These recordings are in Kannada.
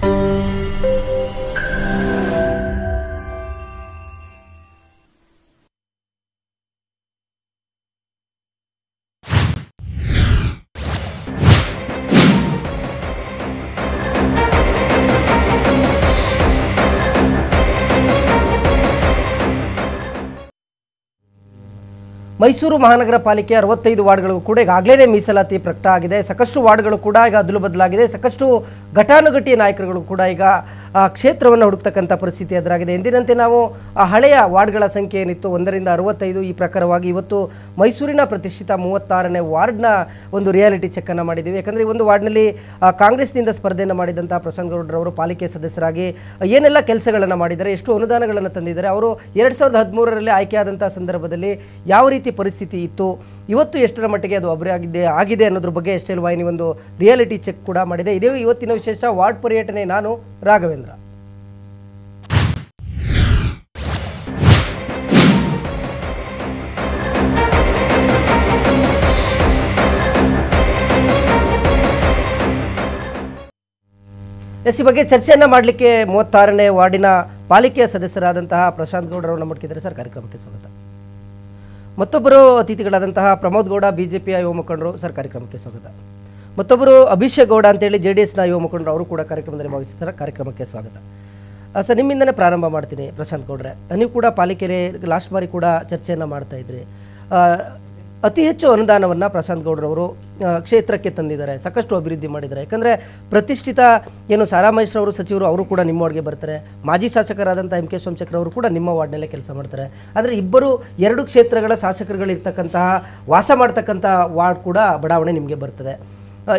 Thank you. ಮೈಸೂರು ಮಹಾನಗರ ಪಾಲಿಕೆ ಅರವತ್ತೈದು ವಾರ್ಡ್ಗಳಿಗೂ ಕೂಡ ಈಗಾಗಲೇ ಮೀಸಲಾತಿ ಪ್ರಕಟ ಆಗಿದೆ ಸಾಕಷ್ಟು ವಾರ್ಡ್ಗಳು ಕೂಡ ಈಗ ಅದಲು ಬದಲಾಗಿದೆ ಸಾಕಷ್ಟು ಘಟಾನುಘಟಿಯ ನಾಯಕರುಗಳು ಕೂಡ ಈಗ ಕ್ಷೇತ್ರವನ್ನು ಹುಡುಕ್ತಕ್ಕಂಥ ಪರಿಸ್ಥಿತಿ ಎದುರಾಗಿದೆ ಎಂದಿನಂತೆ ನಾವು ಆ ಹಳೆಯ ವಾರ್ಡ್ಗಳ ಸಂಖ್ಯೆ ಏನಿತ್ತು ಒಂದರಿಂದ ಅರವತ್ತೈದು ಈ ಪ್ರಕಾರವಾಗಿ ಇವತ್ತು ಮೈಸೂರಿನ ಪ್ರತಿಷ್ಠಿತ ಮೂವತ್ತಾರನೇ ವಾರ್ಡ್ನ ಒಂದು ರಿಯಾಲಿಟಿ ಚೆಕ್ಕನ್ನು ಮಾಡಿದ್ದೀವಿ ಯಾಕಂದರೆ ಈ ಒಂದು ವಾರ್ಡ್ನಲ್ಲಿ ಕಾಂಗ್ರೆಸ್ನಿಂದ ಸ್ಪರ್ಧೆಯನ್ನು ಮಾಡಿದಂಥ ಪ್ರಶಾಂತ್ ಗೌಡ್ರವರು ಪಾಲಿಕೆ ಸದಸ್ಯರಾಗಿ ಏನೆಲ್ಲ ಕೆಲಸಗಳನ್ನು ಮಾಡಿದ್ದಾರೆ ಎಷ್ಟು ಅನುದಾನಗಳನ್ನು ತಂದಿದ್ದಾರೆ ಅವರು ಎರಡು ಸಾವಿರದ ಹದಿಮೂರರಲ್ಲಿ ಆಯ್ಕೆಯಾದಂಥ ಸಂದರ್ಭದಲ್ಲಿ ಯಾವ ರೀತಿ ರೀತಿ ಪರಿಸ್ಥಿತಿ ಇತ್ತು ಇವತ್ತು ಎಷ್ಟರ ಮಟ್ಟಿಗೆ ಅದು ಒಬ್ಬರೇ ಆಗಿದೆ ಆಗಿದೆ ಅನ್ನೋದ್ರ ಬಗ್ಗೆ ಎಷ್ಟೇ ವಾಹಿನಿ ಒಂದು ರಿಯಾಲಿಟಿ ಚೆಕ್ ಕೂಡ ಮಾಡಿದೆ ಇದೇ ಇವತ್ತಿನ ವಿಶೇಷ ವಾರ್ಡ್ ಪರ್ಯಟನೆ ನಾನು ರಾಘವೇಂದ್ರ ಎಸ್ ಈ ಬಗ್ಗೆ ಚರ್ಚೆಯನ್ನು ಮಾಡಲಿಕ್ಕೆ ಮೂವತ್ತಾರನೇ ವಾರ್ಡಿನ ಪಾಲಿಕೆಯ ಸದಸ್ಯರಾದಂತಹ ಪ್ರಶಾಂತ್ ಗೌಡರವರನ್ನು ಮುಟ್ಟಿದ್ದಾರೆ ಸರ್ ಕಾರ್ಯಕ್ರಮಕ್ಕೆ ಸ್ವಾಗತ ಮತ್ತೊಬ್ಬರು ಅತಿಥಿಗಳಾದಂತಹ ಪ್ರಮೋದ್ ಗೌಡ ಬಿ ಜೆ ಪಿಯ ಯುವ ಮುಖಂಡರು ಸರ್ ಕಾರ್ಯಕ್ರಮಕ್ಕೆ ಸ್ವಾಗತ ಮತ್ತೊಬ್ಬರು ಅಭಿಷೇಕ್ ಗೌಡ ಅಂತೇಳಿ ಜೆ ಡಿ ಎಸ್ನ ಯುವ ಮುಖಂಡರು ಅವರು ಕೂಡ ಕಾರ್ಯಕ್ರಮದಲ್ಲಿ ಭಾಗಿಸ್ತಾರೆ ಕಾರ್ಯಕ್ರಮಕ್ಕೆ ಸ್ವಾಗತ ಸರ್ ನಿಮ್ಮಿಂದನೇ ಪ್ರಾರಂಭ ಮಾಡ್ತೀನಿ ಪ್ರಶಾಂತ್ ಗೌಡ್ರೆ ನೀವು ಕೂಡ ಪಾಲಿಕೆಯಲ್ಲಿ ಲಾಸ್ಟ್ ಬಾರಿ ಕೂಡ ಚರ್ಚೆಯನ್ನು ಮಾಡ್ತಾ ಇದ್ರಿ ಅತಿ ಹೆಚ್ಚು ಅನುದಾನವನ್ನು ಪ್ರಶಾಂತ್ ಗೌಡ್ರವರು ಕ್ಷೇತ್ರಕ್ಕೆ ತಂದಿದ್ದಾರೆ ಸಾಕಷ್ಟು ಅಭಿವೃದ್ಧಿ ಮಾಡಿದ್ದಾರೆ ಯಾಕಂದರೆ ಪ್ರತಿಷ್ಠಿತ ಏನು ಸಾರಾ ಅವರು ಸಚಿವರು ಅವರು ಕೂಡ ನಿಮ್ಮ ವಾರ್ಡ್ಗೆ ಬರ್ತಾರೆ ಮಾಜಿ ಶಾಸಕರಾದಂಥ ಎಂ ಕೆ ಸೋಮಶೇಖರ್ ಅವರು ಕೂಡ ನಿಮ್ಮ ವಾರ್ಡ್ನಲ್ಲೇ ಕೆಲಸ ಮಾಡ್ತಾರೆ ಆದರೆ ಇಬ್ಬರು ಎರಡು ಕ್ಷೇತ್ರಗಳ ಶಾಸಕರುಗಳಿರ್ತಕ್ಕಂತಹ ವಾಸ ಮಾಡ್ತಕ್ಕಂಥ ವಾರ್ಡ್ ಕೂಡ ಬಡಾವಣೆ ನಿಮಗೆ ಬರ್ತದೆ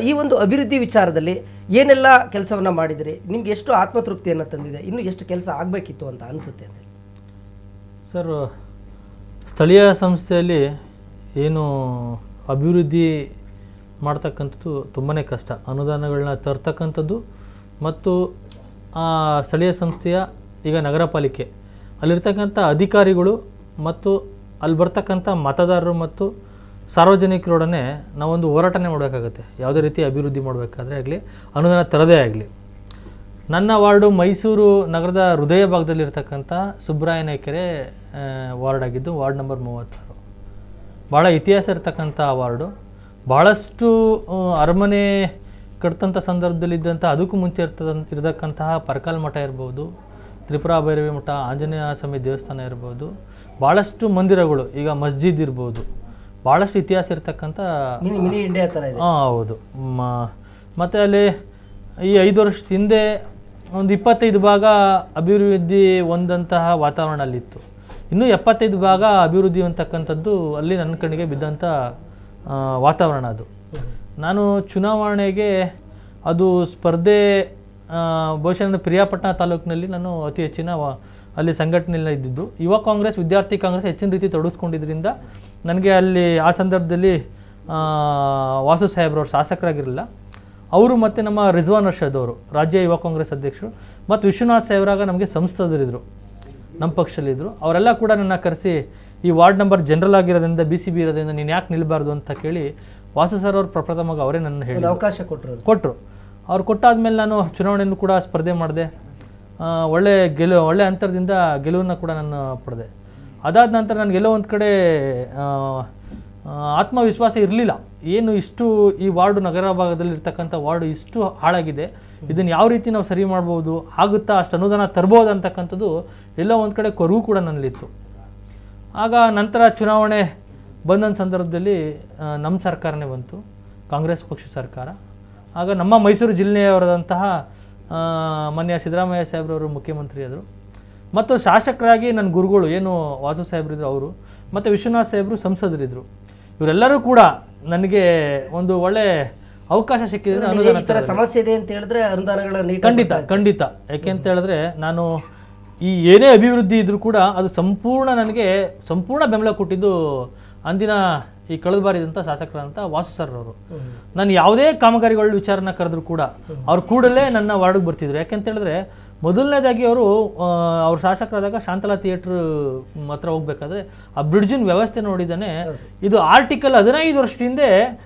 ಈ ಒಂದು ಅಭಿವೃದ್ಧಿ ವಿಚಾರದಲ್ಲಿ ಏನೆಲ್ಲ ಕೆಲಸವನ್ನು ಮಾಡಿದಿರಿ ನಿಮ್ಗೆ ಎಷ್ಟು ಆತ್ಮತೃಪ್ತಿಯನ್ನು ತಂದಿದೆ ಇನ್ನೂ ಎಷ್ಟು ಕೆಲಸ ಆಗಬೇಕಿತ್ತು ಅಂತ ಅನಿಸುತ್ತೆ ಅಂತ ಸರ್ ಸ್ಥಳೀಯ ಸಂಸ್ಥೆಯಲ್ಲಿ ಏನು ಅಭಿವೃದ್ಧಿ ಮಾಡ್ತಕ್ಕಂಥದ್ದು ತುಂಬಾ ಕಷ್ಟ ಅನುದಾನಗಳನ್ನ ತರ್ತಕ್ಕಂಥದ್ದು ಮತ್ತು ಆ ಸ್ಥಳೀಯ ಸಂಸ್ಥೆಯ ಈಗ ನಗರ ಪಾಲಿಕೆ ಅಲ್ಲಿರ್ತಕ್ಕಂಥ ಅಧಿಕಾರಿಗಳು ಮತ್ತು ಅಲ್ಲಿ ಬರ್ತಕ್ಕಂಥ ಮತದಾರರು ಮತ್ತು ಸಾರ್ವಜನಿಕರೊಡನೆ ನಾವೊಂದು ಹೋರಾಟನೇ ಮಾಡಬೇಕಾಗುತ್ತೆ ಯಾವುದೇ ರೀತಿ ಅಭಿವೃದ್ಧಿ ಮಾಡಬೇಕಾದ್ರೆ ಆಗಲಿ ಅನುದಾನ ತರದೇ ಆಗಲಿ ನನ್ನ ವಾರ್ಡು ಮೈಸೂರು ನಗರದ ಹೃದಯ ಭಾಗದಲ್ಲಿರ್ತಕ್ಕಂಥ ಸುಬ್ರಾಯನ ಕೆರೆ ವಾರ್ಡ್ ಆಗಿದ್ದು ವಾರ್ಡ್ ನಂಬರ್ ಮೂವತ್ತಾರು ಭಾಳ ಇತಿಹಾಸ ಇರತಕ್ಕಂಥ ವಾರ್ಡು ಭಾಳಷ್ಟು ಅರಮನೆ ಸಂದರ್ಭದಲ್ಲಿ ಸಂದರ್ಭದಲ್ಲಿದ್ದಂಥ ಅದಕ್ಕೂ ಮುಂಚೆ ಇರ್ತದ ಇರತಕ್ಕಂತಹ ಪರ್ಕಾಲ್ ಮಠ ಇರ್ಬೋದು ತ್ರಿಪುರಾ ಭೈರವಿ ಮಠ ಆಂಜನೇಯ ಸ್ವಾಮಿ ದೇವಸ್ಥಾನ ಇರ್ಬೋದು ಭಾಳಷ್ಟು ಮಂದಿರಗಳು ಈಗ ಮಸ್ಜಿದ್ ಇರ್ಬೋದು ಭಾಳಷ್ಟು ಇತಿಹಾಸ ಇರ್ತಕ್ಕಂಥ ಹಾಂ ಹೌದು ಮತ್ತು ಅಲ್ಲಿ ಈ ಐದು ವರ್ಷದ ಹಿಂದೆ ಒಂದು ಇಪ್ಪತ್ತೈದು ಭಾಗ ಅಭಿವೃದ್ಧಿ ಹೊಂದಂತಹ ವಾತಾವರಣ ಅಲ್ಲಿತ್ತು ಇನ್ನೂ ಎಪ್ಪತ್ತೈದು ಭಾಗ ಅಭಿವೃದ್ಧಿ ಅಂತಕ್ಕಂಥದ್ದು ಅಲ್ಲಿ ನನ್ನ ಕಣ್ಣಿಗೆ ಬಿದ್ದಂಥ ವಾತಾವರಣ ಅದು ನಾನು ಚುನಾವಣೆಗೆ ಅದು ಸ್ಪರ್ಧೆ ಬಹುಶಃ ನನ್ನ ಪ್ರಿಯಾಪಟ್ಟಣ ತಾಲೂಕಿನಲ್ಲಿ ನಾನು ಅತಿ ಹೆಚ್ಚಿನ ಅಲ್ಲಿ ಸಂಘಟನೆಯಲ್ಲಿ ಇದ್ದಿದ್ದು ಯುವ ಕಾಂಗ್ರೆಸ್ ವಿದ್ಯಾರ್ಥಿ ಕಾಂಗ್ರೆಸ್ ಹೆಚ್ಚಿನ ರೀತಿ ತೊಡಗಿಸ್ಕೊಂಡಿದ್ದರಿಂದ ನನಗೆ ಅಲ್ಲಿ ಆ ಸಂದರ್ಭದಲ್ಲಿ ವಾಸು ಸಾಹೇಬ್ರವ್ರು ಶಾಸಕರಾಗಿರಲಿಲ್ಲ ಅವರು ಮತ್ತು ನಮ್ಮ ರಿಜ್ವಾನ್ ಅರ್ಷದ್ ಅವರು ರಾಜ್ಯ ಯುವ ಕಾಂಗ್ರೆಸ್ ಅಧ್ಯಕ್ಷರು ಮತ್ತು ವಿಶ್ವನಾಥ್ ಸಾಹೇಬ್ರಾಗ ನಮಗೆ ಸಂಸ್ಥದರಿದ್ದರು ನಮ್ಮ ಪಕ್ಷದಲ್ಲಿದ್ದರು ಅವರೆಲ್ಲ ಕೂಡ ನನ್ನ ಕರೆಸಿ ಈ ವಾರ್ಡ್ ನಂಬರ್ ಜನರಲ್ ಆಗಿರೋದ್ರಿಂದ ಬಿ ಸಿ ಬಿ ಇರೋದ್ರಿಂದ ನೀನು ಯಾಕೆ ನಿಲ್ಬಾರ್ದು ಅಂತ ಕೇಳಿ ವಾಸು ಸರ್ ಅವರು ಪ್ರಪ್ರಥಮವಾಗಿ ಅವರೇ ನನ್ನ ಹೇಳಿ ಅವಕಾಶ ಕೊಟ್ಟರು ಕೊಟ್ಟರು ಅವ್ರು ಕೊಟ್ಟಾದ್ಮೇಲೆ ನಾನು ಚುನಾವಣೆಯನ್ನು ಕೂಡ ಸ್ಪರ್ಧೆ ಮಾಡಿದೆ ಒಳ್ಳೆ ಗೆಲು ಒಳ್ಳೆ ಅಂತರದಿಂದ ಗೆಲುವನ್ನು ಕೂಡ ನಾನು ಪಡೆದೆ ಅದಾದ ನಂತರ ನನಗೆ ಎಲ್ಲೋ ಒಂದು ಕಡೆ ಆತ್ಮವಿಶ್ವಾಸ ಇರಲಿಲ್ಲ ಏನು ಇಷ್ಟು ಈ ವಾರ್ಡು ನಗರ ಭಾಗದಲ್ಲಿ ಇರ್ತಕ್ಕಂಥ ವಾರ್ಡು ಇಷ್ಟು ಹಾಳಾಗಿದೆ ಇದನ್ನು ಯಾವ ರೀತಿ ನಾವು ಸರಿ ಮಾಡ್ಬೋದು ಆಗುತ್ತಾ ಅಷ್ಟು ಅನುದಾನ ತರ್ಬೋದು ಅಂತಕ್ಕಂಥದ್ದು ಎಲ್ಲೋ ಒಂದು ಕಡೆ ಕೊರವು ಕೂಡ ನನ್ನಲ್ಲಿತ್ತು ಆಗ ನಂತರ ಚುನಾವಣೆ ಬಂದಂಥ ಸಂದರ್ಭದಲ್ಲಿ ನಮ್ಮ ಸರ್ಕಾರನೇ ಬಂತು ಕಾಂಗ್ರೆಸ್ ಪಕ್ಷ ಸರ್ಕಾರ ಆಗ ನಮ್ಮ ಮೈಸೂರು ಜಿಲ್ಲೆಯವರಾದಂತಹ ಮನೆಯ ಸಿದ್ದರಾಮಯ್ಯ ಸಾಹೇಬ್ರವರು ಮುಖ್ಯಮಂತ್ರಿ ಆದರು ಮತ್ತು ಶಾಸಕರಾಗಿ ನನ್ನ ಗುರುಗಳು ಏನು ವಾಸು ಸಾಹೇಬ್ರಿದ್ರು ಅವರು ಮತ್ತು ವಿಶ್ವನಾಥ್ ಸಾಹೇಬರು ಸಂಸದರಿದ್ದರು ಇವರೆಲ್ಲರೂ ಕೂಡ ನನಗೆ ಒಂದು ಒಳ್ಳೆ ಅವಕಾಶ ಸಿಕ್ಕಿದ್ರೆ ಸಮಸ್ಯೆ ಇದೆ ಅಂತ ಹೇಳಿದ್ರೆ ಅನುದಾನಗಳ ಖಂಡಿತ ಖಂಡಿತ ಯಾಕೆ ಅಂತ ಹೇಳಿದ್ರೆ ನಾನು ಈ ಏನೇ ಅಭಿವೃದ್ಧಿ ಇದ್ರೂ ಕೂಡ ಅದು ಸಂಪೂರ್ಣ ನನಗೆ ಸಂಪೂರ್ಣ ಬೆಂಬಲ ಕೊಟ್ಟಿದ್ದು ಅಂದಿನ ಈ ಕಳೆದ ಬಾರಿದಂಥ ಶಾಸಕರಂಥ ವಾಸು ಸರ್ ಅವರು ನಾನು ಯಾವುದೇ ಕಾಮಗಾರಿಗಳ ವಿಚಾರನ ಕರೆದ್ರು ಕೂಡ ಅವ್ರು ಕೂಡಲೇ ನನ್ನ ವಾರ್ಡ್ಗೆ ಬರ್ತಿದ್ರು ಯಾಕೆಂತ ಹೇಳಿದ್ರೆ ಮೊದಲನೇದಾಗಿ ಅವರು ಅವ್ರ ಶಾಸಕರಾದಾಗ ಶಾಂತಲಾ ಥಿಯೇಟ್ರ್ ಹತ್ರ ಹೋಗ್ಬೇಕಾದ್ರೆ ಆ ಬ್ರಿಡ್ಜಿನ ವ್ಯವಸ್ಥೆ ನೋಡಿದ್ದಾನೆ ಇದು ಆರ್ಟಿಕಲ್ ಹದಿನೈದು ವರ್ಷದಿಂದ